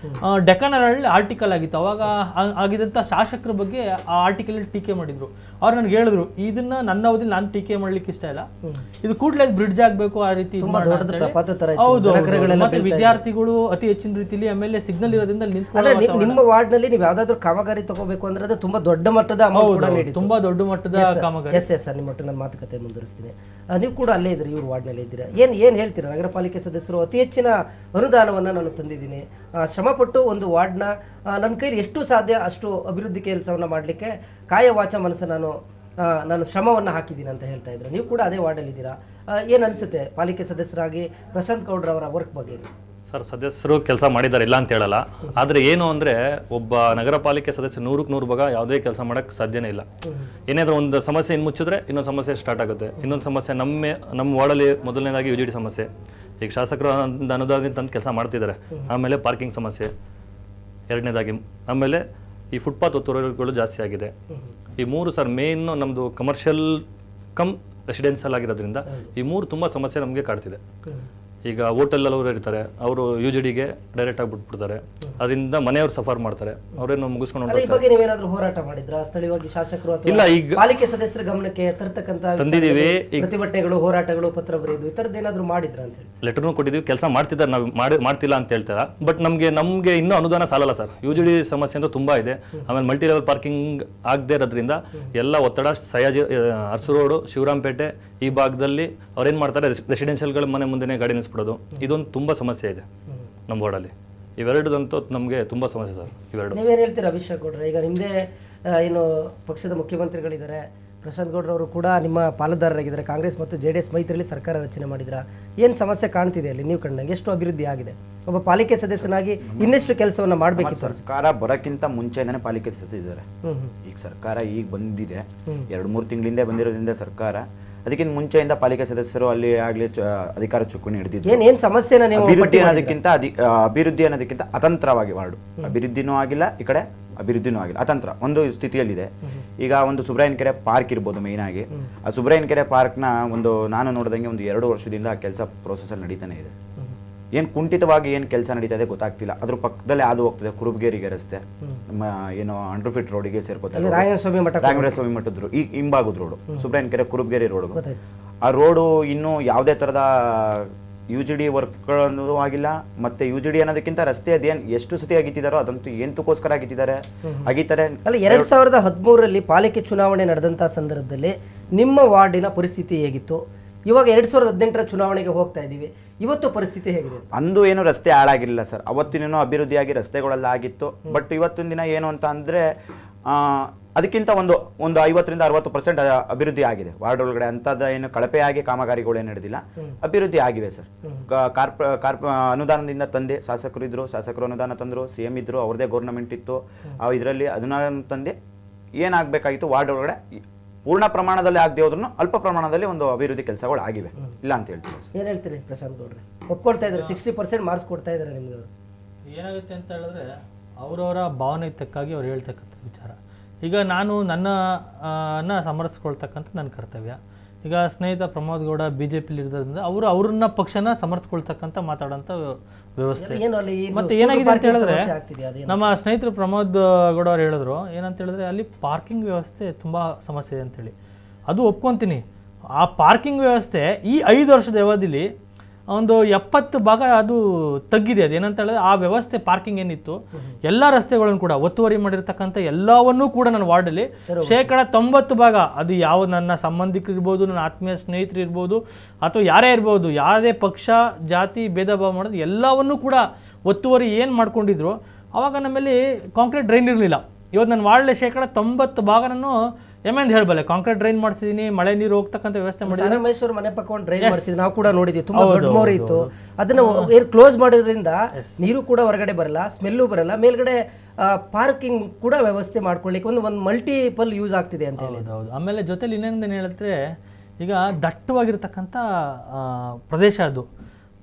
ಹಿಂದೆ ಆರ್ಟಿಕಲ್ ಆಗಿತ್ತು ಅವಾಗ ಆಗಿದ್ದಂಥ ಶಾಸಕರ ಬಗ್ಗೆ ಆ ಆರ್ಟಿಕಲ್ ಟೀಕೆ ಮಾಡಿದರು ಅವ್ರು ನನ್ಗೆ ಹೇಳಿದ್ರು ಇದನ್ನ ನನ್ನ ಅವಧಿ ನಾನು ಟೀಕೆ ಮಾಡ್ಲಿಕ್ಕೆ ಇಷ್ಟ ಇಲ್ಲ ಇದು ಕೂಡಲೇ ಬ್ರಿಡ್ಜ್ ಆಗಬೇಕು ಆ ರೀತಿ ಹೌದು ಮತ್ತೆ ವಿದ್ಯಾರ್ಥಿಗಳು ಅತಿ ಹೆಚ್ಚಿನ ರೀತಿಯಲ್ಲಿ ಆಮೇಲೆ ಸಿಗ್ನಲ್ ಇರೋದ್ರಿಂದ ನಿಮ್ಮ ನಲ್ಲಿ ನೀವು ಯಾವ್ದಾದ್ರು ಕಾಮಗಾರಿ ತಗೋಬೇಕು ಅಂದ್ರೆ ಅದು ತುಂಬಾ ದೊಡ್ಡ ಮಟ್ಟದ ತುಂಬಾ ದೊಡ್ಡ ಮಟ್ಟದ ಕಾಮಗಾರಿ ಎಸ್ ಎಸ್ ನಿಮ್ಮ ಮಟ್ಟ ನನ್ನ ಮಾತುಕತೆ ಮುಂದುವರಿಸ್ತೀನಿ ನೀವು ಕೂಡ ಅಲ್ಲೇ ಇದ್ರಿ ಇವ್ರ ನಲ್ಲಿ ಇದ್ದೀರಾ ಏನ್ ಏನ್ ಹೇಳ್ತೀರಾ ನಗರ ಪಾಲಿಕೆ ಸದಸ್ಯರು ಅತಿ ಹೆಚ್ಚಿನ ಅನುದಾನವನ್ನ ನಾನು ತಂದಿದ್ದೀನಿ ಶ್ರಮಪಟ್ಟು ಒಂದು ವಾರ್ಡ್ ನನ್ನ ಕೈಲಿ ಎಷ್ಟು ಸಾಧ್ಯ ಅಷ್ಟು ಅಭಿವೃದ್ಧಿ ಕೆಲಸವನ್ನ ಮಾಡಲಿಕ್ಕೆ ಕಾಯವಾಚ ಮನಸ್ಸು ನಾನು ನಾನು ಶ್ರಮವನ್ನು ಹಾಕಿದ್ದೀನಿ ಅಂತ ಹೇಳ್ತಾ ಇದ್ರು ನೀವು ಕೂಡ ಅದೇ ವಾರ್ಡಲ್ಲಿದ್ದೀರಾ ಏನು ಅನಿಸುತ್ತೆ ಪಾಲಿಕೆ ಸದಸ್ಯರಾಗಿ ಪ್ರಶಾಂತ್ ಅವರ ವರ್ಕ್ ಬಗ್ಗೆ ಸರ್ ಸದಸ್ಯರು ಕೆಲಸ ಮಾಡಿದ್ದಾರೆ ಇಲ್ಲ ಅಂತ ಹೇಳಲ್ಲ ಆದರೆ ಏನು ಅಂದರೆ ಒಬ್ಬ ನಗರ ಪಾಲಿಕೆ ಸದಸ್ಯ ನೂರಕ್ಕೆ ನೂರು ಭಾಗ ಯಾವುದೇ ಕೆಲಸ ಮಾಡೋಕ್ಕೆ ಸಾಧ್ಯನೇ ಇಲ್ಲ ಏನಾದರೂ ಒಂದು ಸಮಸ್ಯೆ ಇನ್ನು ಮುಚ್ಚಿದ್ರೆ ಇನ್ನೊಂದು ಸಮಸ್ಯೆ ಸ್ಟಾರ್ಟ್ ಆಗುತ್ತೆ ಇನ್ನೊಂದು ಸಮಸ್ಯೆ ನಮ್ಮ ನಮ್ಮ ವಾರ್ಡಲ್ಲಿ ಮೊದಲನೇದಾಗಿ ಯು ಡಿ ಸಮಸ್ಯೆ ಈಗ ಶಾಸಕರು ಅನುದಾನದಿಂದ ತಂದು ಕೆಲಸ ಮಾಡ್ತಿದ್ದಾರೆ ಆಮೇಲೆ ಪಾರ್ಕಿಂಗ್ ಸಮಸ್ಯೆ ಎರಡನೇದಾಗಿ ಆಮೇಲೆ ಈ ಫುಟ್ಪಾತ್ ಒತ್ತುವರಿಗಳು ಜಾಸ್ತಿ ಆಗಿದೆ ಈ ಮೂರು ಸರ್ ಮೇನ್ ನಮ್ಮದು ಕಮರ್ಷಿಯಲ್ ಕಮ್ ರೆಸಿಡೆನ್ಸಿಯಲ್ ಆಗಿರೋದ್ರಿಂದ ಈ ಮೂರು ತುಂಬ ಸಮಸ್ಯೆ ನಮಗೆ ಕಾಡ್ತಿದೆ ಈಗ ಹೋಟೆಲಲ್ಲವರು ಅವರು ಇರ್ತಾರೆ ಅವರು ಯು ಜಿ ಡಿಗೆ ಡೈರೆಕ್ಟ್ ಆಗಿ ಬಿಟ್ಬಿಡ್ತಾರೆ ಅದರಿಂದ ಮನೆಯವರು ಸಫರ್ ಮಾಡ್ತಾರೆ ಅವರೇನು ಮುಗಿಸ್ಕೊಂಡು ಬಗ್ಗೆ ಹೋರಾಟ ಮಾಡಿದ್ರ ಸ್ಥಳೀಯವಾಗಿ ಶಾಸಕರು ಇಲ್ಲ ಈಗ ಪಾಲಿಕೆ ಸದಸ್ಯರ ಗಮನಕ್ಕೆ ತರ್ತಕ್ಕಂತ ತಂದಿದ್ದೀವಿ ಪ್ರತಿಭಟನೆಗಳು ಹೋರಾಟಗಳು ಪತ್ರ ಬರೆಯೋದು ಈ ಥರದ್ದು ಏನಾದರೂ ಮಾಡಿದ್ರ ಅಂತ ಹೇಳಿ ಲೆಟರ್ನು ಕೊಟ್ಟಿದ್ದೀವಿ ಕೆಲಸ ಮಾಡ್ತಿದ್ದಾರೆ ನಾವು ಮಾಡಿ ಮಾಡ್ತಿಲ್ಲ ಅಂತ ಹೇಳ್ತಾರ ಬಟ್ ನಮಗೆ ನಮಗೆ ಇನ್ನೂ ಅನುದಾನ ಸಾಲಲ್ಲ ಸರ್ ಯು ಜಿ ಡಿ ಸಮಸ್ಯೆ ಅಂತ ತುಂಬಾ ಇದೆ ಆಮೇಲೆ ಮಲ್ಟಿ ಲೆವೆಲ್ ಪಾರ್ಕಿಂಗ್ ಆಗದೇ ಇರೋದ್ರಿಂದ ಎಲ್ಲ ಒತ್ತಡ ಸಯಾಜಿ ಅರಸು ರೋಡು ಪೇಟೆ ಈ ಭಾಗದಲ್ಲಿ ಅವ್ರೇನು ಮಾಡ್ತಾರೆ ರೆಸಿಡೆನ್ಷಿಯಲ್ಗಳ ಮನೆ ಮುಂದೆ ಗಾಡಿ ಬಿಡೋದು ಇದೊಂದು ತುಂಬ ಸಮಸ್ಯೆ ಇದೆ ನಮ್ಮ ವಾರ್ಡಲ್ಲಿ ಇವೆರಡದಂತೂ ನಮಗೆ ತುಂಬ ಸಮಸ್ಯೆ ಸರ್ ಇವೆರಡು ನೀವೇನು ಹೇಳ್ತೀರಾ ಅಭಿಷೇಕ್ ಗೌಡ್ರೆ ಈಗ ನಿಮ್ಮದೇ ಏನು ಪಕ್ಷದ ಮುಖ್ಯಮಂತ್ರಿಗಳಿದ್ದಾರೆ ಪ್ರಶಾಂತ್ ಗೌಡ್ರವರು ಕೂಡ ನಿಮ್ಮ ಪಾಲುದಾರರಾಗಿದ್ದಾರೆ ಕಾಂಗ್ರೆಸ್ ಮತ್ತು ಜೆ ಡಿ ಎಸ್ ಮೈತ್ರಿಯಲ್ಲಿ ಸರ್ಕಾರ ರಚನೆ ಮಾಡಿದ್ರ ಏನು ಸಮಸ್ಯೆ ಕಾಣ್ತಿದೆ ಅಲ್ಲಿ ನೀವು ಕಂಡಂಗೆ ಎಷ್ಟು ಅಭಿವೃದ್ಧಿ ಆಗಿದೆ ಒಬ್ಬ ಪಾಲಿಕೆ ಸದಸ್ಯನಾಗಿ ಇನ್ನೆಷ್ಟು ಕೆಲಸವನ್ನು ಮಾಡಬೇಕಿತ್ತು ಸರ್ಕಾರ ಬರೋಕ್ಕಿಂತ ಮುಂಚೆನೇ ಪಾಲಿಕೆ ಸದಸ್ಯ ಇದ್ದಾರೆ ಈಗ ಸರ್ಕಾರ ಈಗ ಬಂದಿದೆ ಎರಡು ಮೂರು ತಿಂಗಳಿಂದ ಬಂದಿರೋದ್ರಿಂದ ಸರ್ಕಾರ ಅದಕ್ಕಿಂತ ಮುಂಚೆಯಿಂದ ಪಾಲಿಕೆ ಸದಸ್ಯರು ಅಲ್ಲಿ ಆಗಲಿ ಅಧಿಕಾರ ಚುಕ್ಕು ಹಿಡಿದಿದ್ದು ಏನೇನು ಸಮಸ್ಯೆ ಅಭಿವೃದ್ಧಿ ಅನ್ನೋದಕ್ಕಿಂತ ಅಭಿವೃದ್ಧಿ ಅನ್ನೋದಕ್ಕಿಂತ ಅತಂತ್ರವಾಗಿ ವಾರ್ಡು ಅಭಿವೃದ್ಧಿನೂ ಆಗಿಲ್ಲ ಈ ಕಡೆ ಅಭಿವೃದ್ಧಿನೂ ಆಗಿಲ್ಲ ಅತಂತ್ರ ಒಂದು ಸ್ಥಿತಿಯಲ್ಲಿದೆ ಈಗ ಒಂದು ಸುಬ್ರಾಯನ್ ಕೆರೆ ಪಾರ್ಕ್ ಇರ್ಬೋದು ಮೈನ್ ಆಗಿ ಆ ಸುಬ್ರಾಯನ್ ಕೆರೆ ಪಾರ್ಕ್ನ ಒಂದು ನಾನು ನೋಡಿದಂಗೆ ಒಂದು ಎರಡು ವರ್ಷದಿಂದ ಆ ಕೆಲಸ ಪ್ರೋಸೆಸ್ ಅಲ್ಲಿ ನಡೀತಾನೆ ಇದೆ ಏನು ಕುಂಠಿತವಾಗಿ ಏನು ಕೆಲಸ ನಡೀತಾ ಇದೆ ಗೊತ್ತಾಗ್ತಿಲ್ಲ ಅದ್ರ ಪಕ್ಕದಲ್ಲೇ ಹಾದು ಹೋಗ್ತದೆ ಕುರುಬಗೇರಿಗೆ ರಸ್ತೆ ನಮ್ಮ ಏನು ಅಂಡರ್ ಫಿಟ್ ರೋಡಿಗೆ ಸೇರ್ಕೋತಾರೆ ಸ್ವಾಮಿ ಮಠದ ಈ ಹಿಂಬಾಗದ ರೋಡು ಸುಬ್ರಹ್ಮಣ್ಯ ಕೆರೆ ಕುರುಬಗೇರಿ ರೋಡು ಆ ರೋಡು ಇನ್ನೂ ಯಾವುದೇ ಥರದ ಯು ಜಿ ಡಿ ವರ್ಕ್ಗಳನ್ನೂ ಆಗಿಲ್ಲ ಮತ್ತೆ ಯು ಜಿ ಡಿ ಅನ್ನೋದಕ್ಕಿಂತ ರಸ್ತೆ ಅದೇನು ಎಷ್ಟು ಸತಿ ಆಗಿತ್ತಿದಾರೋ ಅದಂತೂ ಎಂತಕ್ಕೋಸ್ಕರ ಆಗಿತ್ತಿದ್ದಾರೆ ಆಗಿತ್ತಾರೆ ಅಲ್ಲ ಎರಡ್ ಸಾವಿರದ ಹದಿಮೂರರಲ್ಲಿ ಪಾಲಿಕೆ ಚುನಾವಣೆ ನಡೆದಂತಹ ಸಂದರ್ಭದಲ್ಲಿ ನಿಮ್ಮ ವಾರ್ಡಿನ ಪರಿಸ್ಥಿತಿ ಹೇಗಿತ್ತು ಇವಾಗ ಎರಡು ಸಾವಿರದ ಹದಿನೆಂಟರ ಚುನಾವಣೆಗೆ ಹೋಗ್ತಾ ಇದ್ದೀವಿ ಇವತ್ತು ಪರಿಸ್ಥಿತಿ ಹೇಗಿದೆ ಅಂದು ಏನು ರಸ್ತೆ ಹಾಳಾಗಿರಲಿಲ್ಲ ಸರ್ ಅವತ್ತಿನೇನೋ ಅಭಿವೃದ್ಧಿಯಾಗಿ ರಸ್ತೆಗಳೆಲ್ಲ ಆಗಿತ್ತು ಬಟ್ ಇವತ್ತಿನ ದಿನ ಏನು ಅಂತ ಅಂದರೆ ಅದಕ್ಕಿಂತ ಒಂದು ಒಂದು ಐವತ್ತರಿಂದ ಅರವತ್ತು ಪರ್ಸೆಂಟ್ ಅಭಿವೃದ್ಧಿ ಆಗಿದೆ ವಾರ್ಡ್ ಒಳಗಡೆ ಅಂತದ ಏನು ಕಳಪೆಯಾಗಿ ಕಾಮಗಾರಿಗಳು ಏನು ನಡೆದಿಲ್ಲ ಅಭಿವೃದ್ಧಿ ಆಗಿವೆ ಸರ್ ಕಾರ್ಪ ಕಾರ್ಪ ಅನುದಾನದಿಂದ ತಂದೆ ಶಾಸಕರು ಇದ್ದರು ಶಾಸಕರು ಅನುದಾನ ತಂದರು ಸಿ ಎಂ ಇದ್ದರು ಅವ್ರದೇ ಗೌರ್ನಮೆಂಟ್ ಇತ್ತು ಇದರಲ್ಲಿ ಅನುದಾನ ತಂದೆ ಏನಾಗಬೇಕಾಗಿತ್ತು ವಾರ್ಡ್ ಒಳಗಡೆ ಪೂರ್ಣ ಪ್ರಮಾಣದಲ್ಲಿ ಆಗದೆ ಹೋದ್ರು ಅಲ್ಪ ಪ್ರಮಾಣದಲ್ಲಿ ಒಂದು ಅಭಿವೃದ್ಧಿ ಕೆಲಸಗಳು ಆಗಿವೆ ಇಲ್ಲ ಅಂತ ಹೇಳ್ತೀವಿ ಏನು ಹೇಳ್ತೀರಿ ಪ್ರಶಾಂತ್ ಗೌಡ್ರೆ ಒಪ್ಕೊಳ್ತಾ ಇದ್ರೆ ಸಿಕ್ಸ್ಟಿ ಪರ್ಸೆಂಟ್ ಮಾರ್ಕ್ಸ್ ಕೊಡ್ತಾ ಇದ್ರೆ ನಿಮ್ಗೆ ಅವರು ಏನಾಗುತ್ತೆ ಅಂತ ಹೇಳಿದ್ರೆ ಅವರವರ ಭಾವನೆ ತಕ್ಕಾಗಿ ಅವ್ರು ಹೇಳ್ತಕ್ಕಂಥ ವಿಚಾರ ಈಗ ನಾನು ನನ್ನ ಸಮರ್ಥಿಸ್ಕೊಳ್ತಕ್ಕಂಥ ನನ್ನ ಕರ್ತವ್ಯ ಈಗ ಸ್ನೇಹಿತ ಪ್ರಮೋದ್ ಗೌಡ ಬಿ ಜೆ ಪಿಲಿ ಇರೋದ್ರಿಂದ ಅವರು ಅವ್ರನ್ನ ಪಕ್ಷನ ಸಮರ್ಥಕೊಳ್ತಕ್ಕಂಥ ಮಾತಾಡೋಂಥ ವ್ಯವಸ್ಥೆ ಮತ್ತೆ ಏನಾಗಿದೆ ಅಂತ ಹೇಳಿದ್ರೆ ನಮ್ಮ ಸ್ನೇಹಿತರು ಪ್ರಮೋದ್ ಗೌಡ ಅವ್ರು ಹೇಳಿದ್ರು ಏನಂತ ಹೇಳಿದ್ರೆ ಅಲ್ಲಿ ಪಾರ್ಕಿಂಗ್ ವ್ಯವಸ್ಥೆ ತುಂಬ ಸಮಸ್ಯೆ ಇದೆ ಅಂತೇಳಿ ಅದು ಒಪ್ಕೊಂತೀನಿ ಆ ಪಾರ್ಕಿಂಗ್ ವ್ಯವಸ್ಥೆ ಈ ಐದು ವರ್ಷದ ಅವಧಿಲಿ ಒಂದು ಎಪ್ಪತ್ತು ಭಾಗ ಅದು ತಗ್ಗಿದೆ ಅದು ಏನಂತ ಹೇಳಿದ್ರೆ ಆ ವ್ಯವಸ್ಥೆ ಪಾರ್ಕಿಂಗ್ ಏನಿತ್ತು ಎಲ್ಲ ರಸ್ತೆಗಳನ್ನು ಕೂಡ ಒತ್ತುವರಿ ಮಾಡಿರ್ತಕ್ಕಂಥ ಎಲ್ಲವನ್ನೂ ಕೂಡ ನನ್ನ ವಾರ್ಡಲ್ಲಿ ಶೇಕಡ ತೊಂಬತ್ತು ಭಾಗ ಅದು ಯಾವ ನನ್ನ ಸಂಬಂಧಿಕರು ಇರ್ಬೋದು ನನ್ನ ಆತ್ಮೀಯ ಸ್ನೇಹಿತರು ಇರ್ಬೋದು ಅಥವಾ ಯಾರೇ ಇರ್ಬೋದು ಯಾವುದೇ ಪಕ್ಷ ಜಾತಿ ಭೇದ ಭಾವ ಮಾಡೋದು ಎಲ್ಲವನ್ನೂ ಕೂಡ ಒತ್ತುವರಿ ಏನು ಮಾಡ್ಕೊಂಡಿದ್ರು ಆವಾಗ ನಮ್ಮಲ್ಲಿ ಕಾಂಕ್ರೀಟ್ ಡ್ರೈನ್ ಇರಲಿಲ್ಲ ಇವತ್ತು ನನ್ನ ವಾರ್ಡಲ್ಲಿ ಶೇಕಡ ತೊಂಬತ್ತು ಭಾಗನೂ ಅಂತ ಹೇಳಬಲ್ಲ ಕಾಂಕ್ರೀಟ್ ಡ್ರೈನ್ ಮಾಡಿಸಿದೀನಿ ಮಳೆ ನೀರು ಹೋಗ್ತಕ್ಕಂಥ ವ್ಯವಸ್ಥೆ ಮಾಡಿ ಮೈಸೂರು ಮನೆ ಪಕ್ಕ ಒಂದು ಡ್ರೈನ್ ಮಾಡಿಸಿದ್ವಿ ನಾವು ಕೂಡ ನೋಡಿದ್ವಿ ತುಂಬಾ ದೊಡ್ಡ ಮೋರಿ ಇತ್ತು ಅದನ್ನ ಏರ್ ಕ್ಲೋಸ್ ಮಾಡೋದ್ರಿಂದ ನೀರು ಕೂಡ ಹೊರಗಡೆ ಬರಲ್ಲ ಸ್ಮೆಲ್ಲು ಬರಲ್ಲ ಮೇಲ್ಗಡೆ ಪಾರ್ಕಿಂಗ್ ಕೂಡ ವ್ಯವಸ್ಥೆ ಮಾಡ್ಕೊಳ್ಳಿಕ್ಕೆ ಒಂದು ಒಂದು ಮಲ್ಟಿಪಲ್ ಯೂಸ್ ಆಗ್ತಿದೆ ಅಂತ ಹೇಳಿ ಹೌದು ಆಮೇಲೆ ಜೊತೆಲಿ ಏನು ಹೇಳಿದ್ರೆ ಈಗ ದಟ್ಟವಾಗಿರ್ತಕ್ಕಂಥ ಪ್ರದೇಶ ಅದು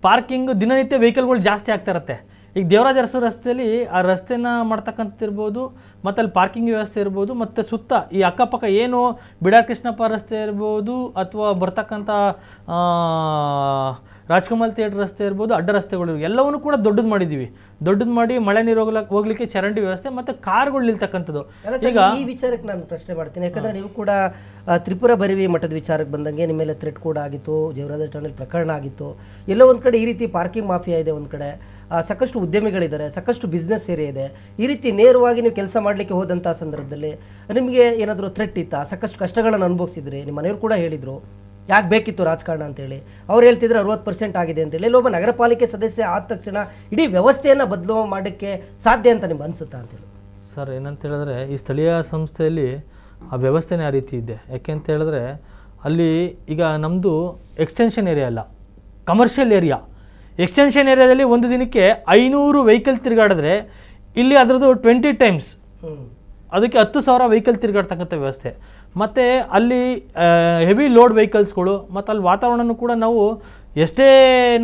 ಪಾರ್ಕಿಂಗ್ ದಿನನಿತ್ಯ ವೆಹಿಕಲ್ಗಳು ಜಾಸ್ತಿ ಆಗ್ತಾ ಇರತ್ತೆ ಈಗ ದೇವರಾಜ ಅರಸು ರಸ್ತೆಯಲ್ಲಿ ಆ ರಸ್ತೆನ ಇರ್ಬೋದು ಮತ್ತು ಅಲ್ಲಿ ಪಾರ್ಕಿಂಗ್ ವ್ಯವಸ್ಥೆ ಇರ್ಬೋದು ಮತ್ತು ಸುತ್ತ ಈ ಅಕ್ಕಪಕ್ಕ ಏನು ಬಿಡಾರ್ ಕೃಷ್ಣಪ್ಪ ರಸ್ತೆ ಇರ್ಬೋದು ಅಥವಾ ಬರ್ತಕ್ಕಂಥ ರಾಜ್ಕಮಲ್ ಥಿಯೇಟರ್ ರಸ್ತೆ ಇರ್ಬೋದು ಅಡ್ಡ ರಸ್ತೆಗಳು ಎಲ್ಲವನ್ನೂ ಕೂಡ ದೊಡ್ಡದು ಮಾಡಿದ್ದೀವಿ ದೊಡ್ಡದು ಮಾಡಿ ಮಳೆ ನೀರು ಹೋಗ್ಲಕ್ಕೆ ಹೋಗ್ಲಿಕ್ಕೆ ಚರಂಡಿ ವ್ಯವಸ್ಥೆ ಮತ್ತು ಕಾರ್ಗಳು ನಿಲ್ತಕ್ಕಂಥದ್ದು ಈಗ ಈ ವಿಚಾರಕ್ಕೆ ನಾನು ಪ್ರಶ್ನೆ ಮಾಡ್ತೀನಿ ಯಾಕಂದರೆ ನೀವು ಕೂಡ ತ್ರಿಪುರ ಬರಿವಿ ಮಠದ ವಿಚಾರಕ್ಕೆ ಬಂದಂಗೆ ನಿಮ್ಮ ಮೇಲೆ ಥ್ರೆಟ್ ಕೂಡ ಆಗಿತ್ತು ಜವರಾಜ ಠಾಣೆಯಲ್ಲಿ ಪ್ರಕರಣ ಆಗಿತ್ತು ಎಲ್ಲ ಒಂದು ಕಡೆ ಈ ರೀತಿ ಪಾರ್ಕಿಂಗ್ ಮಾಫಿಯಾ ಇದೆ ಒಂದು ಕಡೆ ಸಾಕಷ್ಟು ಉದ್ಯಮಿಗಳಿದ್ದಾರೆ ಸಾಕಷ್ಟು ಬಿಸ್ನೆಸ್ ಏರಿಯಾ ಇದೆ ಈ ರೀತಿ ನೇರವಾಗಿ ನೀವು ಕೆಲಸ ಮಾಡಲಿಕ್ಕೆ ಹೋದಂಥ ಸಂದರ್ಭದಲ್ಲಿ ನಿಮಗೆ ಏನಾದರೂ ಥ್ರೆಟ್ ಇತ್ತಾ ಸಾಕಷ್ಟು ಕಷ್ಟಗಳನ್ನು ಅನುಭವಿಸಿದ್ರಿ ನಿಮ್ಮ ಮನೆಯವರು ಕೂಡ ಹೇಳಿದರು ಯಾಕೆ ಬೇಕಿತ್ತು ರಾಜಕಾರಣ ಅಂತೇಳಿ ಅವ್ರು ಹೇಳ್ತಿದ್ರೆ ಅರವತ್ತು ಪರ್ಸೆಂಟ್ ಆಗಿದೆ ಅಂತೇಳಿ ಇಲ್ಲೊಬ್ಬ ನಗರ ಪಾಲಿಕೆ ಸದಸ್ಯ ಆದ ತಕ್ಷಣ ಇಡೀ ವ್ಯವಸ್ಥೆಯನ್ನು ಬದಲು ಮಾಡೋಕ್ಕೆ ಸಾಧ್ಯ ಅಂತ ನಿಮ್ಗೆ ಅನಿಸುತ್ತಾ ಅಂತೇಳಿ ಸರ್ ಏನಂತ ಹೇಳಿದ್ರೆ ಈ ಸ್ಥಳೀಯ ಸಂಸ್ಥೆಯಲ್ಲಿ ಆ ವ್ಯವಸ್ಥೆನೇ ಆ ರೀತಿ ಇದೆ ಯಾಕೆ ಅಂತ ಹೇಳಿದ್ರೆ ಅಲ್ಲಿ ಈಗ ನಮ್ಮದು ಎಕ್ಸ್ಟೆನ್ಷನ್ ಏರಿಯಾ ಅಲ್ಲ ಕಮರ್ಷಿಯಲ್ ಏರಿಯಾ ಎಕ್ಸ್ಟೆನ್ಷನ್ ಏರಿಯಾದಲ್ಲಿ ಒಂದು ದಿನಕ್ಕೆ ಐನೂರು ವೆಹಿಕಲ್ ತಿರುಗಾಡಿದ್ರೆ ಇಲ್ಲಿ ಅದರದ್ದು ಟ್ವೆಂಟಿ ಟೈಮ್ಸ್ ಅದಕ್ಕೆ ಹತ್ತು ಸಾವಿರ ವೆಹಿಕಲ್ ತಿರುಗಾಡ್ತಕ್ಕಂಥ ವ್ಯವಸ್ಥೆ ಮತ್ತು ಅಲ್ಲಿ ಹೆವಿ ಲೋಡ್ ವೆಹಿಕಲ್ಸ್ಗಳು ಮತ್ತು ಅಲ್ಲಿ ವಾತಾವರಣನೂ ಕೂಡ ನಾವು ಎಷ್ಟೇ